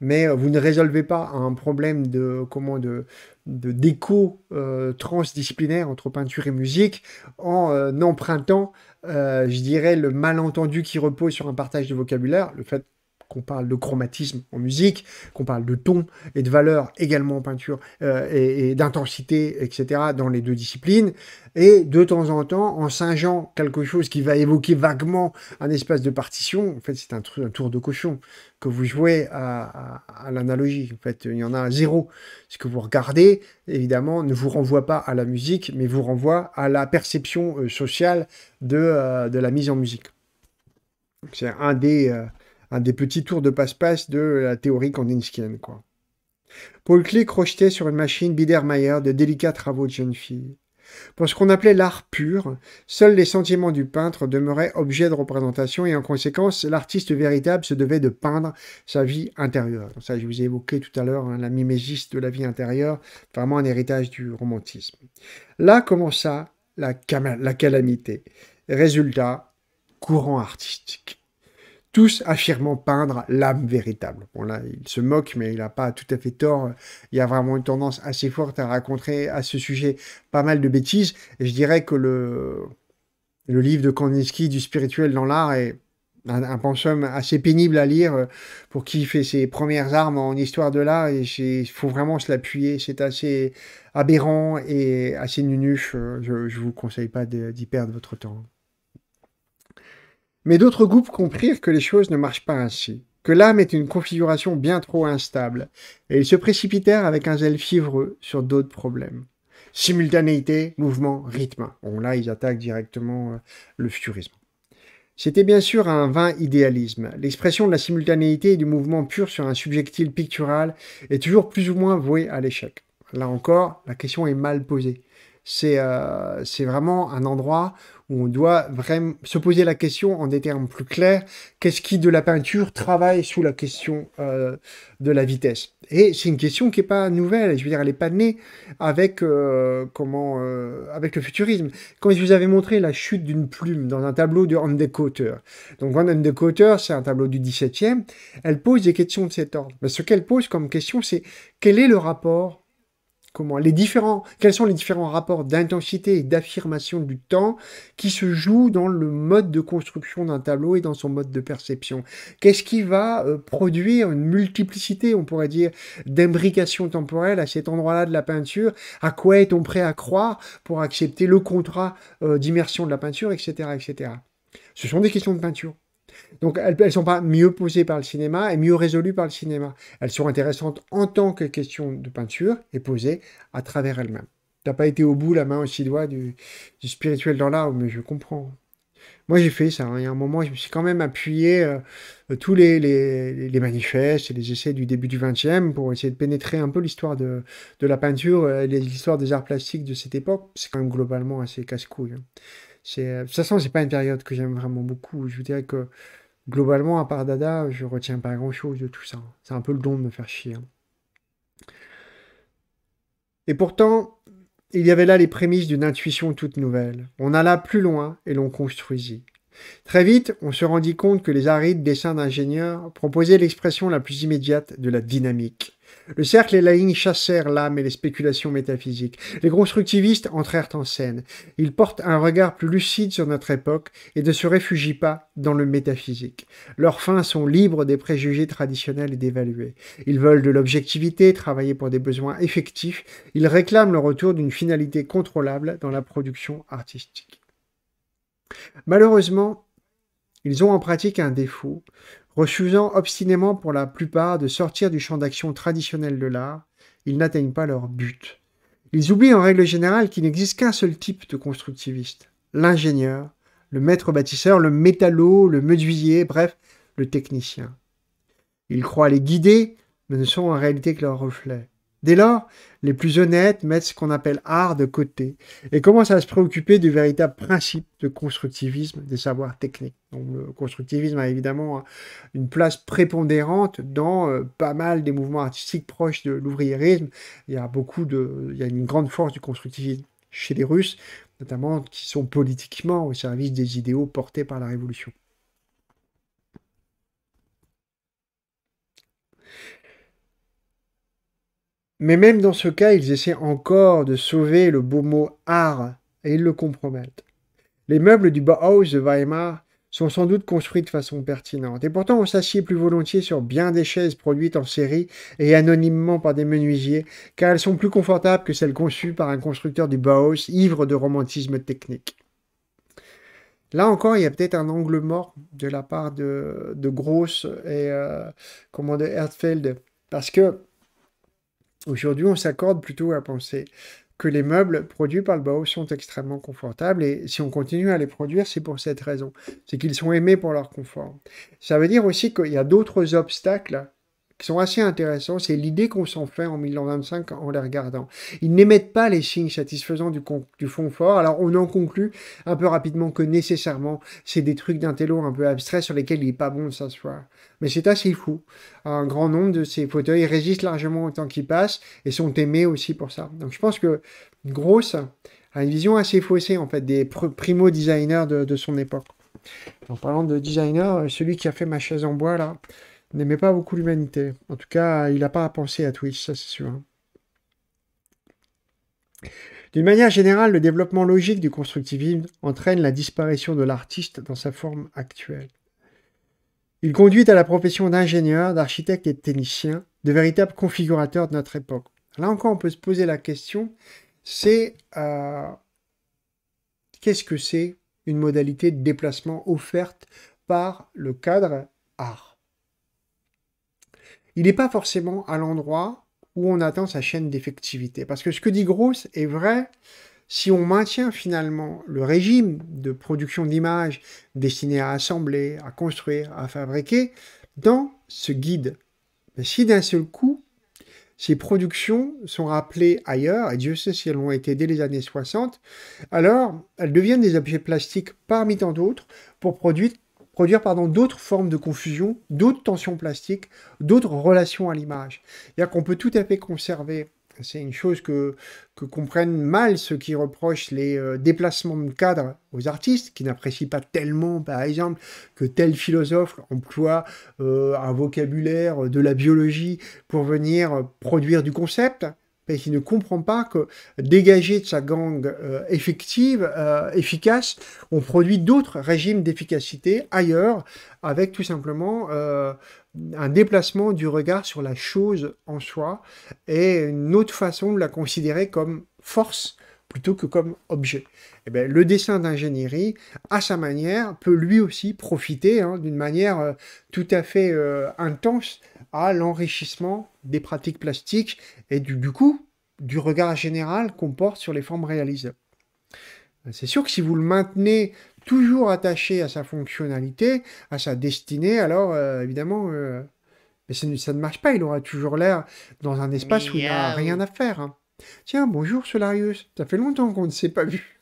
mais vous ne résolvez pas un problème de comment de de déco euh, transdisciplinaire entre peinture et musique en euh, empruntant, euh, je dirais, le malentendu qui repose sur un partage de vocabulaire, le fait qu'on parle de chromatisme en musique, qu'on parle de ton et de valeur également en peinture euh, et, d'intensité, etc., dans les deux disciplines. Et de temps en temps, en singeant quelque chose qui va évoquer vaguement un espace de partition, en fait, c'est un, tour de cochon que vous jouez à, l'analogie. En fait, il y en a zéro. Ce que vous regardez, évidemment, ne vous renvoie pas à la musique, mais vous renvoie à la perception euh, sociale de, euh, de, la mise en musique. C'est un des un des petits tours de passe-passe de la théorie kandinskienne, quoi. Paul Klee crochetait sur une machine Biedermeier de délicats travaux de jeune fille. Pour ce qu'on appelait l'art pur, seuls les sentiments du peintre demeuraient objets de représentation et en conséquence, l'artiste véritable se devait de peindre sa vie intérieure. Ça, je vous ai évoqué tout à l'heure hein, la mimésis de la vie intérieure, vraiment un héritage du romantisme. Là commença la, la calamité. Résultat, courant artistique tous affirmant peindre l'âme véritable. Bon là, il se moque, mais il n'a pas tout à fait tort. Il y a vraiment une tendance assez forte à raconter à ce sujet pas mal de bêtises. Et je dirais que le, le livre de Kandinsky, du spirituel dans l'art, est un, un, pensum assez pénible à lire euh, pour qui fait ses premières armes en histoire de l'art. Et il faut vraiment se l'appuyer. C'est assez aberrant et assez nunuche. Euh, je ne vous conseille pas d'y perdre votre temps. Mais d'autres groupes comprirent que les choses ne marchent pas ainsi, que l'âme est une configuration bien trop instable, et ils se précipitèrent avec un zèle fiévreux sur d'autres problèmes. Simultanéité, mouvement, rythme. Bon, là, ils attaquent directement euh, le futurisme. C'était bien sûr un vain idéalisme. L'expression de la simultanéité et du mouvement pur sur un subjectif pictural est toujours plus ou moins vouée à l'échec. Là encore, la question est mal posée. Euh, c'est vraiment un endroit où on doit vraiment se poser la question en des termes plus clairs, qu'est-ce qui de la peinture travaille sous la question euh, de la vitesse Et c'est une question qui n'est pas nouvelle, je veux dire, elle n'est pas née avec, euh, comment, avec le futurisme. Quand je vous avais montré la chute d'une plume dans un tableau de Handekotter, donc c'est un tableau du 17e, elle pose des questions de cet ordre. Mais ce qu'elle pose comme question, c'est quel est le rapport comment les différents quels sont les différents rapports d'intensité et d'affirmation du temps qui se jouent dans le mode de construction d'un tableau et dans son mode de perception qu'est-ce qui va euh, produire une multiplicité on pourrait dire d'imbrications temporelles à cet endroit-là de la peinture à quoi est-on prêt à croire pour accepter le contrat euh, d'immersion de la peinture etc etc ce sont des questions de peinture donc elles ne sont pas mieux posées par le cinéma et mieux résolues par le cinéma. Elles sont intéressantes en tant que question de peinture et posées à travers elles-mêmes. n'as pas été au bout, la main au six doigts du, spirituel dans l'art, mais je comprends. Moi, j'ai fait ça. Hein. Il y a un moment, je me suis quand même appuyé euh, tous les, les, manifestes et les essais du début du XXe pour essayer de pénétrer un peu l'histoire de, de, la peinture et l'histoire des arts plastiques de cette époque. C'est quand même globalement assez casse-couille. Hein. Euh, de toute façon, c'est pas une période que j'aime vraiment beaucoup. Je vous dirais que globalement, à part Dada, je retiens pas grand chose de tout ça. C'est un peu le don de me faire chier. Hein. Et pourtant, il y avait là les prémices d'une intuition toute nouvelle. On alla plus loin et l'on construisit. Très vite, on se rendit compte que les arides dessins d'ingénieurs proposaient l'expression la plus immédiate de la dynamique. Le cercle et la ligne chassèrent l'âme et les spéculations métaphysiques. Les constructivistes entrèrent en scène. Ils portent un regard plus lucide sur notre époque et ne se réfugient pas dans le métaphysique. Leurs fins sont libres des préjugés traditionnels et dévalués. Ils veulent de l'objectivité, travailler pour des besoins effectifs. Ils réclament le retour d'une finalité contrôlable dans la production artistique. Malheureusement, ils ont en pratique un défaut, Refusant obstinément pour la plupart de sortir du champ d'action traditionnel de l'art, ils n'atteignent pas leur but. Ils oublient en règle générale qu'il n'existe qu'un seul type de constructiviste, l'ingénieur, le maître bâtisseur, le métallo, le menuisier, bref, le technicien. Ils croient les guider, mais ne sont en réalité que leurs reflet. Dès lors, les plus honnêtes mettent ce qu'on appelle art de côté et commencent à se préoccuper du véritable principe de constructivisme des savoirs techniques. Donc, le constructivisme a évidemment hein, une place prépondérante dans euh, pas mal des mouvements artistiques proches de l'ouvriérisme. Il y a beaucoup de, il y a une grande force du constructivisme chez les Russes, notamment qui sont politiquement au service des idéaux portés par la Révolution. Mais même dans ce cas, ils essaient encore de sauver le beau mot art et ils le compromettent. Les meubles du Bauhaus de Weimar sont sans doute construits de façon pertinente. Et pourtant, on s'assied plus volontiers sur bien des chaises produites en série et anonymement par des menuisiers, car elles sont plus confortables que celles conçues par un constructeur du Bauhaus ivre de romantisme technique. Là encore, il y a peut-être un angle mort de la part de, de Gross et euh, comment de Hertzfeld, parce que Aujourd'hui, on s'accorde plutôt à penser que les meubles produits par le Bao sont extrêmement confortables et si on continue à les produire, c'est pour cette raison. C'est qu'ils sont aimés pour leur confort. Ça veut dire aussi qu'il y a d'autres obstacles qui sont assez intéressants, c'est l'idée qu'on s'en fait en 1925 en les regardant. Ils n'émettent pas les signes satisfaisants du, du fond fort, alors on en conclut un peu rapidement que nécessairement, c'est des trucs d'intello un peu abstrait sur lesquels il n'est pas bon de s'asseoir. Mais c'est assez fou. Un grand nombre de ces fauteuils résistent largement au temps qui passe et sont aimés aussi pour ça. Donc je pense que Grosse a une vision assez faussée en fait des primo designers de, de son époque. En parlant de designer, euh, celui qui a fait ma chaise en bois là, n'aimait pas beaucoup l'humanité. En tout cas, il n'a pas à penser à Twitch, ça c'est sûr. Hein. D'une manière générale, le développement logique du constructivisme entraîne la disparition de l'artiste dans sa forme actuelle. Il conduit à la profession d'ingénieur, d'architecte et de technicien, de véritable configurateur de notre époque. Là encore, on peut se poser la question, c'est euh, qu'est-ce que c'est une modalité de déplacement offerte par le cadre art il n'est pas forcément à l'endroit où on attend sa chaîne d'effectivité. Parce que ce que dit Gross est vrai si on maintient finalement le régime de production d'images destiné à assembler, à construire, à fabriquer dans ce guide. Ben, si d'un seul coup, ces productions sont rappelées ailleurs, et Dieu sait si elles ont été dès les années 60, alors elles deviennent des objets plastiques parmi tant d'autres pour produire produire d'autres formes de confusion, d'autres tensions plastiques, d'autres relations à l'image. C'est-à-dire qu'on peut tout à fait conserver c'est une chose que, comprennent mal ceux qui reprochent les euh, déplacements de cadre aux artistes, qui n'apprécient pas tellement, par exemple, que tel philosophe emploie euh, un vocabulaire de la biologie pour venir produire du concept. Il ne comprend pas que dégagé de sa gang euh, effective, euh, efficace, on produit d'autres régimes d'efficacité ailleurs, avec tout simplement euh, un déplacement du regard sur la chose en soi et une autre façon de la considérer comme force plutôt que comme objet. Eh bien, le dessin d'ingénierie, à sa manière, peut lui aussi profiter hein, d'une manière tout à fait intense à l'enrichissement des pratiques plastiques et du, du coup du regard général qu'on porte sur les formes réalisées. C'est sûr que si vous le maintenez toujours attaché à sa fonctionnalité, à sa destinée, alors euh, évidemment, euh, mais ça ne marche pas. Il aura toujours l'air dans un espace où il n'y a rien à faire. Hein. Tiens, bonjour Solarius. Ça fait longtemps qu'on ne s'est pas vu.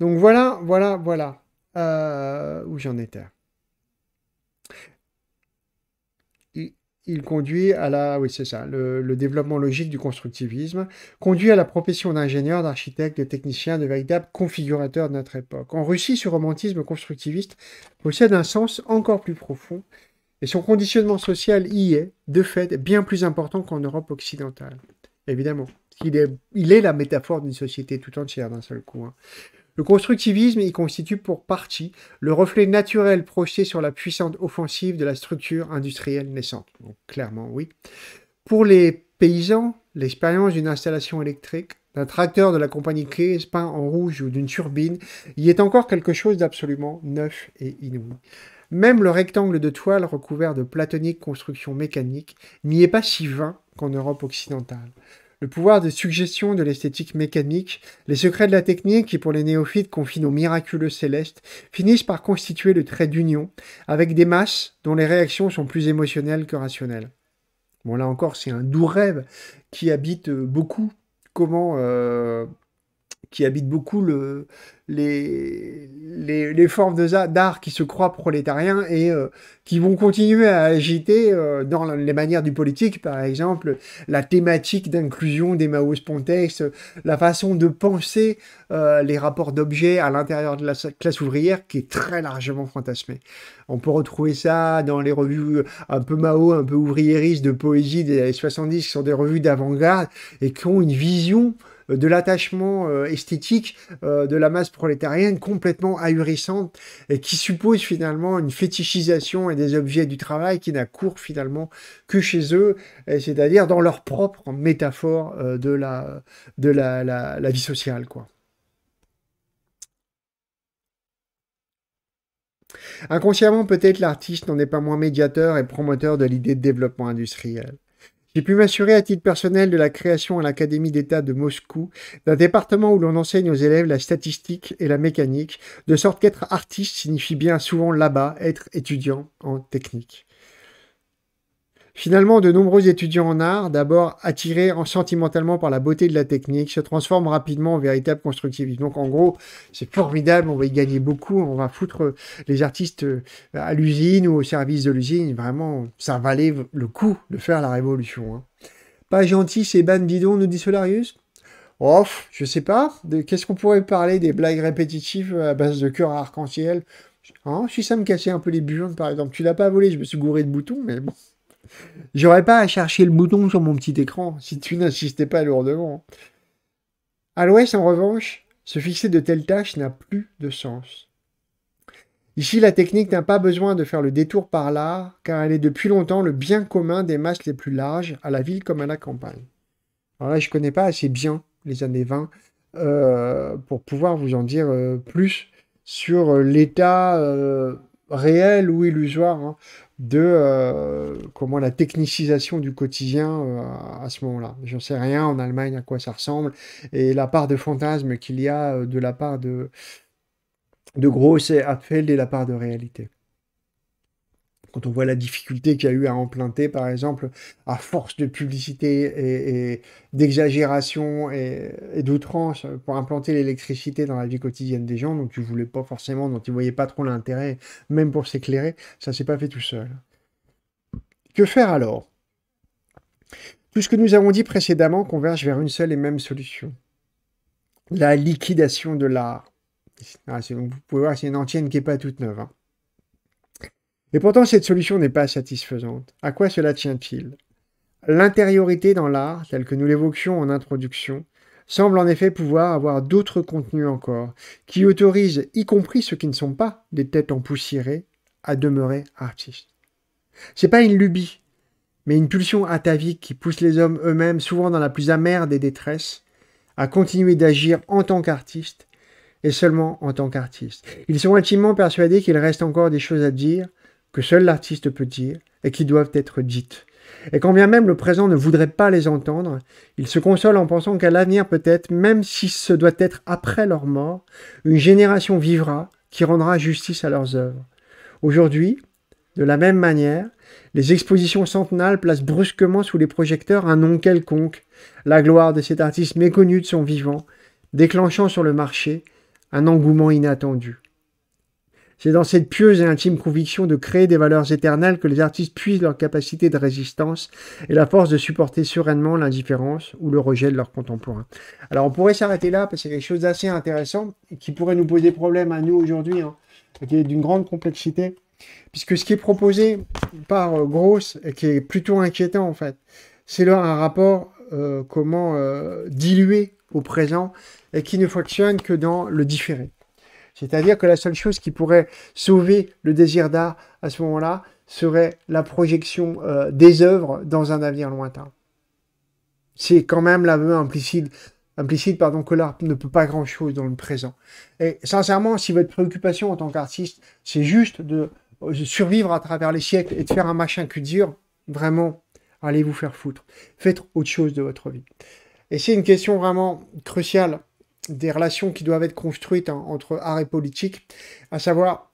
Donc voilà, voilà, voilà. Euh, où j'en étais. il conduit à la, oui c'est ça, le, développement logique du constructivisme, conduit à la profession d'ingénieur, d'architecte, de technicien, de véritable configurateur de notre époque. En Russie, ce romantisme constructiviste possède un sens encore plus profond, et son conditionnement social y est, de fait, bien plus important qu'en Europe occidentale. Évidemment, il est, il est la métaphore d'une société tout entière d'un seul coup. Hein. Le constructivisme y constitue pour partie le reflet naturel projeté sur la puissante offensive de la structure industrielle naissante. Donc, clairement, oui. Pour les paysans, l'expérience d'une installation électrique, d'un tracteur de la compagnie Case peint en rouge ou d'une turbine y est encore quelque chose d'absolument neuf et inouï. Même le rectangle de toile recouvert de platoniques constructions mécanique n'y est pas si vain qu'en Europe occidentale le pouvoir de suggestion de l'esthétique mécanique, les secrets de la technique qui pour les néophytes confinent aux miraculeux céleste, finissent par constituer le trait d'union avec des masses dont les réactions sont plus émotionnelles que rationnelles. Bon là encore c'est un doux rêve qui habite euh, beaucoup comment euh, qui habitent beaucoup le, les, les, les formes d'art qui se croient prolétariens et euh, qui vont continuer à agiter euh, dans les manières du politique, par exemple, la thématique d'inclusion des Mao la façon de penser euh, les rapports d'objets à l'intérieur de la classe ouvrière qui est très largement fantasmée. On peut retrouver ça dans les revues un peu Mao, un peu ouvriéristes de poésie des années 70, qui sont des revues d'avant-garde et qui ont une vision euh, de l'attachement euh, esthétique euh, de la masse prolétarienne complètement ahurissante et qui suppose finalement une fétichisation et des objets du travail qui n'a cours finalement que chez eux, c'est-à-dire dans leur propre métaphore de la, de la vie sociale. quoi. Inconsciemment, peut-être l'artiste n'en est pas moins médiateur et promoteur de l'idée de développement industriel. J'ai pu m'assurer à titre personnel de la création à l'Académie d'État de Moscou d'un département où l'on enseigne aux élèves la statistique et la mécanique, de sorte qu'être artiste signifie bien souvent là-bas être étudiant en technique. Finalement, de nombreux étudiants en art, d'abord attirés sentimentalement par la beauté de la technique, se transforment rapidement en véritables constructivistes. Donc en gros, c'est formidable, on va y gagner beaucoup, on va foutre euh, les artistes euh, à l'usine ou au service de l'usine. Vraiment, ça valait le coup de faire la révolution. Hein. Pas gentil, c'est ban bidon, nous dit Solarius. Oh, je sais pas. Qu'est-ce qu'on pourrait parler des blagues répétitives euh, à base de cœur arc-en-ciel hein, Si ça me cassait un peu les burnes, par exemple. Tu l'as pas volé, je me suis gouré de boutons, mais bon. J'aurais pas à chercher le bouton sur mon petit écran si tu n'insistais pas lourdement. À l'ouest, en revanche, se fixer de telles tâches n'a plus de sens. Ici, la technique n'a pas besoin de faire le détour par l'art, car elle est depuis longtemps le bien commun des masses les plus larges, à la ville comme à la campagne. Alors là, je ne connais pas assez bien les années 20 euh, pour pouvoir vous en dire euh, plus sur euh, l'état réel ou illusoire hein de euh, comment la technicisation du quotidien euh, à ce moment-là. J'en sais rien en Allemagne à quoi ça ressemble et la part de fantasme qu'il y a euh, de la part de de Gross et la part de réalité. Quand on voit la difficulté qu'il y a eu à implanter, par exemple, à force de publicité et, d'exagération et, d'outrance pour implanter l'électricité dans la vie quotidienne des gens, dont tu voulais pas forcément, dont tu voyais pas trop l'intérêt, même pour s'éclairer, ça s'est pas fait tout seul. Que faire alors Tout ce que nous avons dit précédemment converge vers une seule et même solution la liquidation de l'art. Ah, vous pouvez voir, c'est une antienne qui n'est pas toute neuve. Hein. Et pourtant, cette solution n'est pas satisfaisante. À quoi cela tient-il L'intériorité dans l'art, telle que nous l'évoquions en introduction, semble en effet pouvoir avoir d'autres contenus encore, qui autorisent, y compris ceux qui ne sont pas des têtes empoussiérées, à demeurer artistes. C'est pas une lubie, mais une pulsion atavique qui pousse les hommes eux-mêmes, souvent dans la plus amère des détresses, à continuer d'agir en tant qu'artistes, et seulement en tant qu'artistes. Ils sont intimement persuadés qu'il reste encore des choses à dire, que seul l'artiste peut dire et qui doivent être dites. Et quand bien même le présent ne voudrait pas les entendre, il se console en pensant qu'à l'avenir peut-être, même si ce doit être après leur mort, une génération vivra qui rendra justice à leurs œuvres. Aujourd'hui, de la même manière, les expositions centenales placent brusquement sous les projecteurs un nom quelconque, la gloire de cet artiste méconnu de son vivant, déclenchant sur le marché un engouement inattendu. C'est dans cette pieuse et intime conviction de créer des valeurs éternelles que les artistes puisent leur capacité de résistance et la force de supporter sereinement l'indifférence ou le rejet de leurs contemporains. Alors on pourrait s'arrêter là parce que c'est quelque chose d'assez intéressant qui pourrait nous poser problème à nous aujourd'hui, hein, qui est d'une grande complexité, puisque ce qui est proposé par euh, Gross, et qui est plutôt inquiétant en fait, c'est là un rapport euh, comment euh, dilué au présent et qui ne fonctionne que dans le différé. C'est-à-dire que la seule chose qui pourrait sauver le désir d'art à ce moment-là serait la projection euh, des œuvres dans un avenir lointain. C'est quand même l'aveu implicite, implicite pardon, que l'art ne peut pas grand-chose dans le présent. Et sincèrement, si votre préoccupation en tant qu'artiste, c'est juste de euh, survivre à travers les siècles et de faire un machin cul dur, vraiment, allez vous faire foutre. Faites autre chose de votre vie. Et c'est une question vraiment cruciale des relations qui doivent être construites entre art et politique, à savoir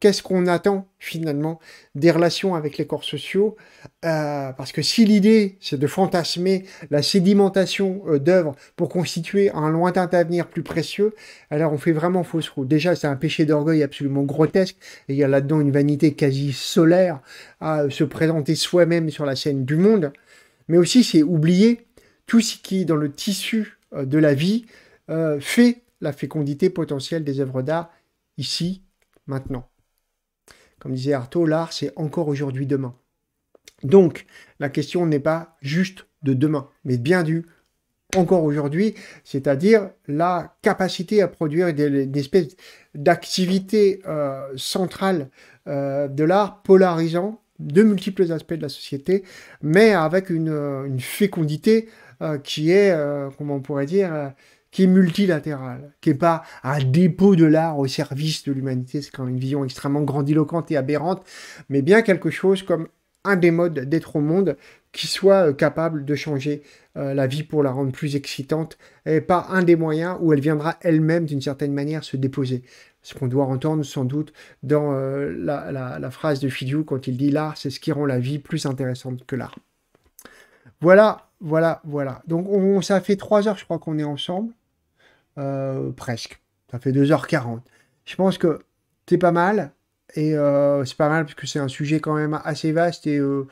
qu'est-ce qu'on attend finalement des relations avec les corps sociaux, euh, parce que si l'idée c'est de fantasmer la sédimentation euh, d'œuvres pour constituer un lointain avenir plus précieux, alors on fait vraiment fausse route. Déjà c'est un péché d'orgueil absolument grotesque, et il y a là-dedans une vanité quasi solaire à euh, se présenter soi-même sur la scène du monde, mais aussi c'est oublier tout ce qui est dans le tissu de la vie euh, fait la fécondité potentielle des œuvres d'art ici, maintenant. Comme disait Artaud, l'art, c'est encore aujourd'hui demain. Donc, la question n'est pas juste de demain, mais bien du encore aujourd'hui, c'est-à-dire la capacité à produire des, espèce espèces d'activité euh, centrale euh, de l'art polarisant de multiples aspects de la société, mais avec une, fécondité qui est, comment on pourrait dire, qui est multilatéral, qui n'est pas un dépôt de l'art au service de l'humanité, c'est quand même une vision extrêmement grandiloquente et aberrante, mais bien quelque chose comme un des modes d'être au monde qui soit euh, capable de changer euh, la vie pour la rendre plus excitante, et pas un des moyens où elle viendra elle-même d'une certaine manière se déposer. Ce qu'on doit entendre sans doute dans euh, la, phrase de Fidou, quand il dit l'art, c'est ce qui rend la vie plus intéressante que l'art. Voilà, voilà, voilà. Donc on, ça fait trois heures, je crois qu'on est ensemble. Euh, presque. Ça fait 2h40. Je pense que c'est pas mal. Et euh, c'est pas mal parce que c'est un sujet quand même assez vaste et euh,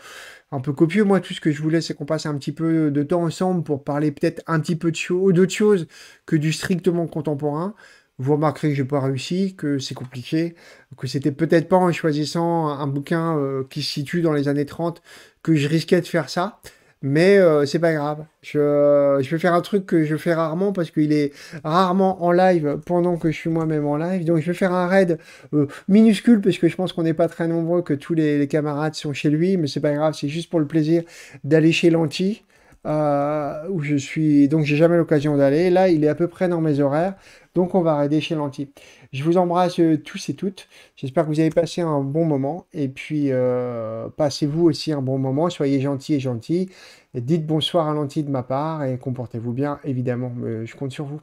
un peu copieux. Moi, tout ce que je voulais, c'est qu'on passe un petit peu de temps ensemble pour parler peut-être un petit peu d'autres choses que du strictement contemporain. Vous remarquerez que je n'ai pas réussi, que c'est compliqué, que c'était peut-être pas en choisissant un bouquin qui se situe dans les années 30 que je risquais de faire ça mais euh, c'est pas grave. Je, vais euh, faire un truc que je fais rarement parce qu'il est rarement en live pendant que je suis moi-même en live. Donc je vais faire un raid euh, minuscule parce que je pense qu'on n'est pas très nombreux, que tous les, les, camarades sont chez lui, mais c'est pas grave, c'est juste pour le plaisir d'aller chez l'anti. Euh, où je suis, donc j'ai jamais l'occasion d'aller. Là, il est à peu près dans mes horaires, donc on va arrêter chez Lanty Je vous embrasse euh, tous et toutes. J'espère que vous avez passé un bon moment et puis euh, passez-vous aussi un bon moment. Soyez gentils et gentil dites bonsoir à Lanty de ma part et comportez-vous bien, évidemment. je compte sur vous.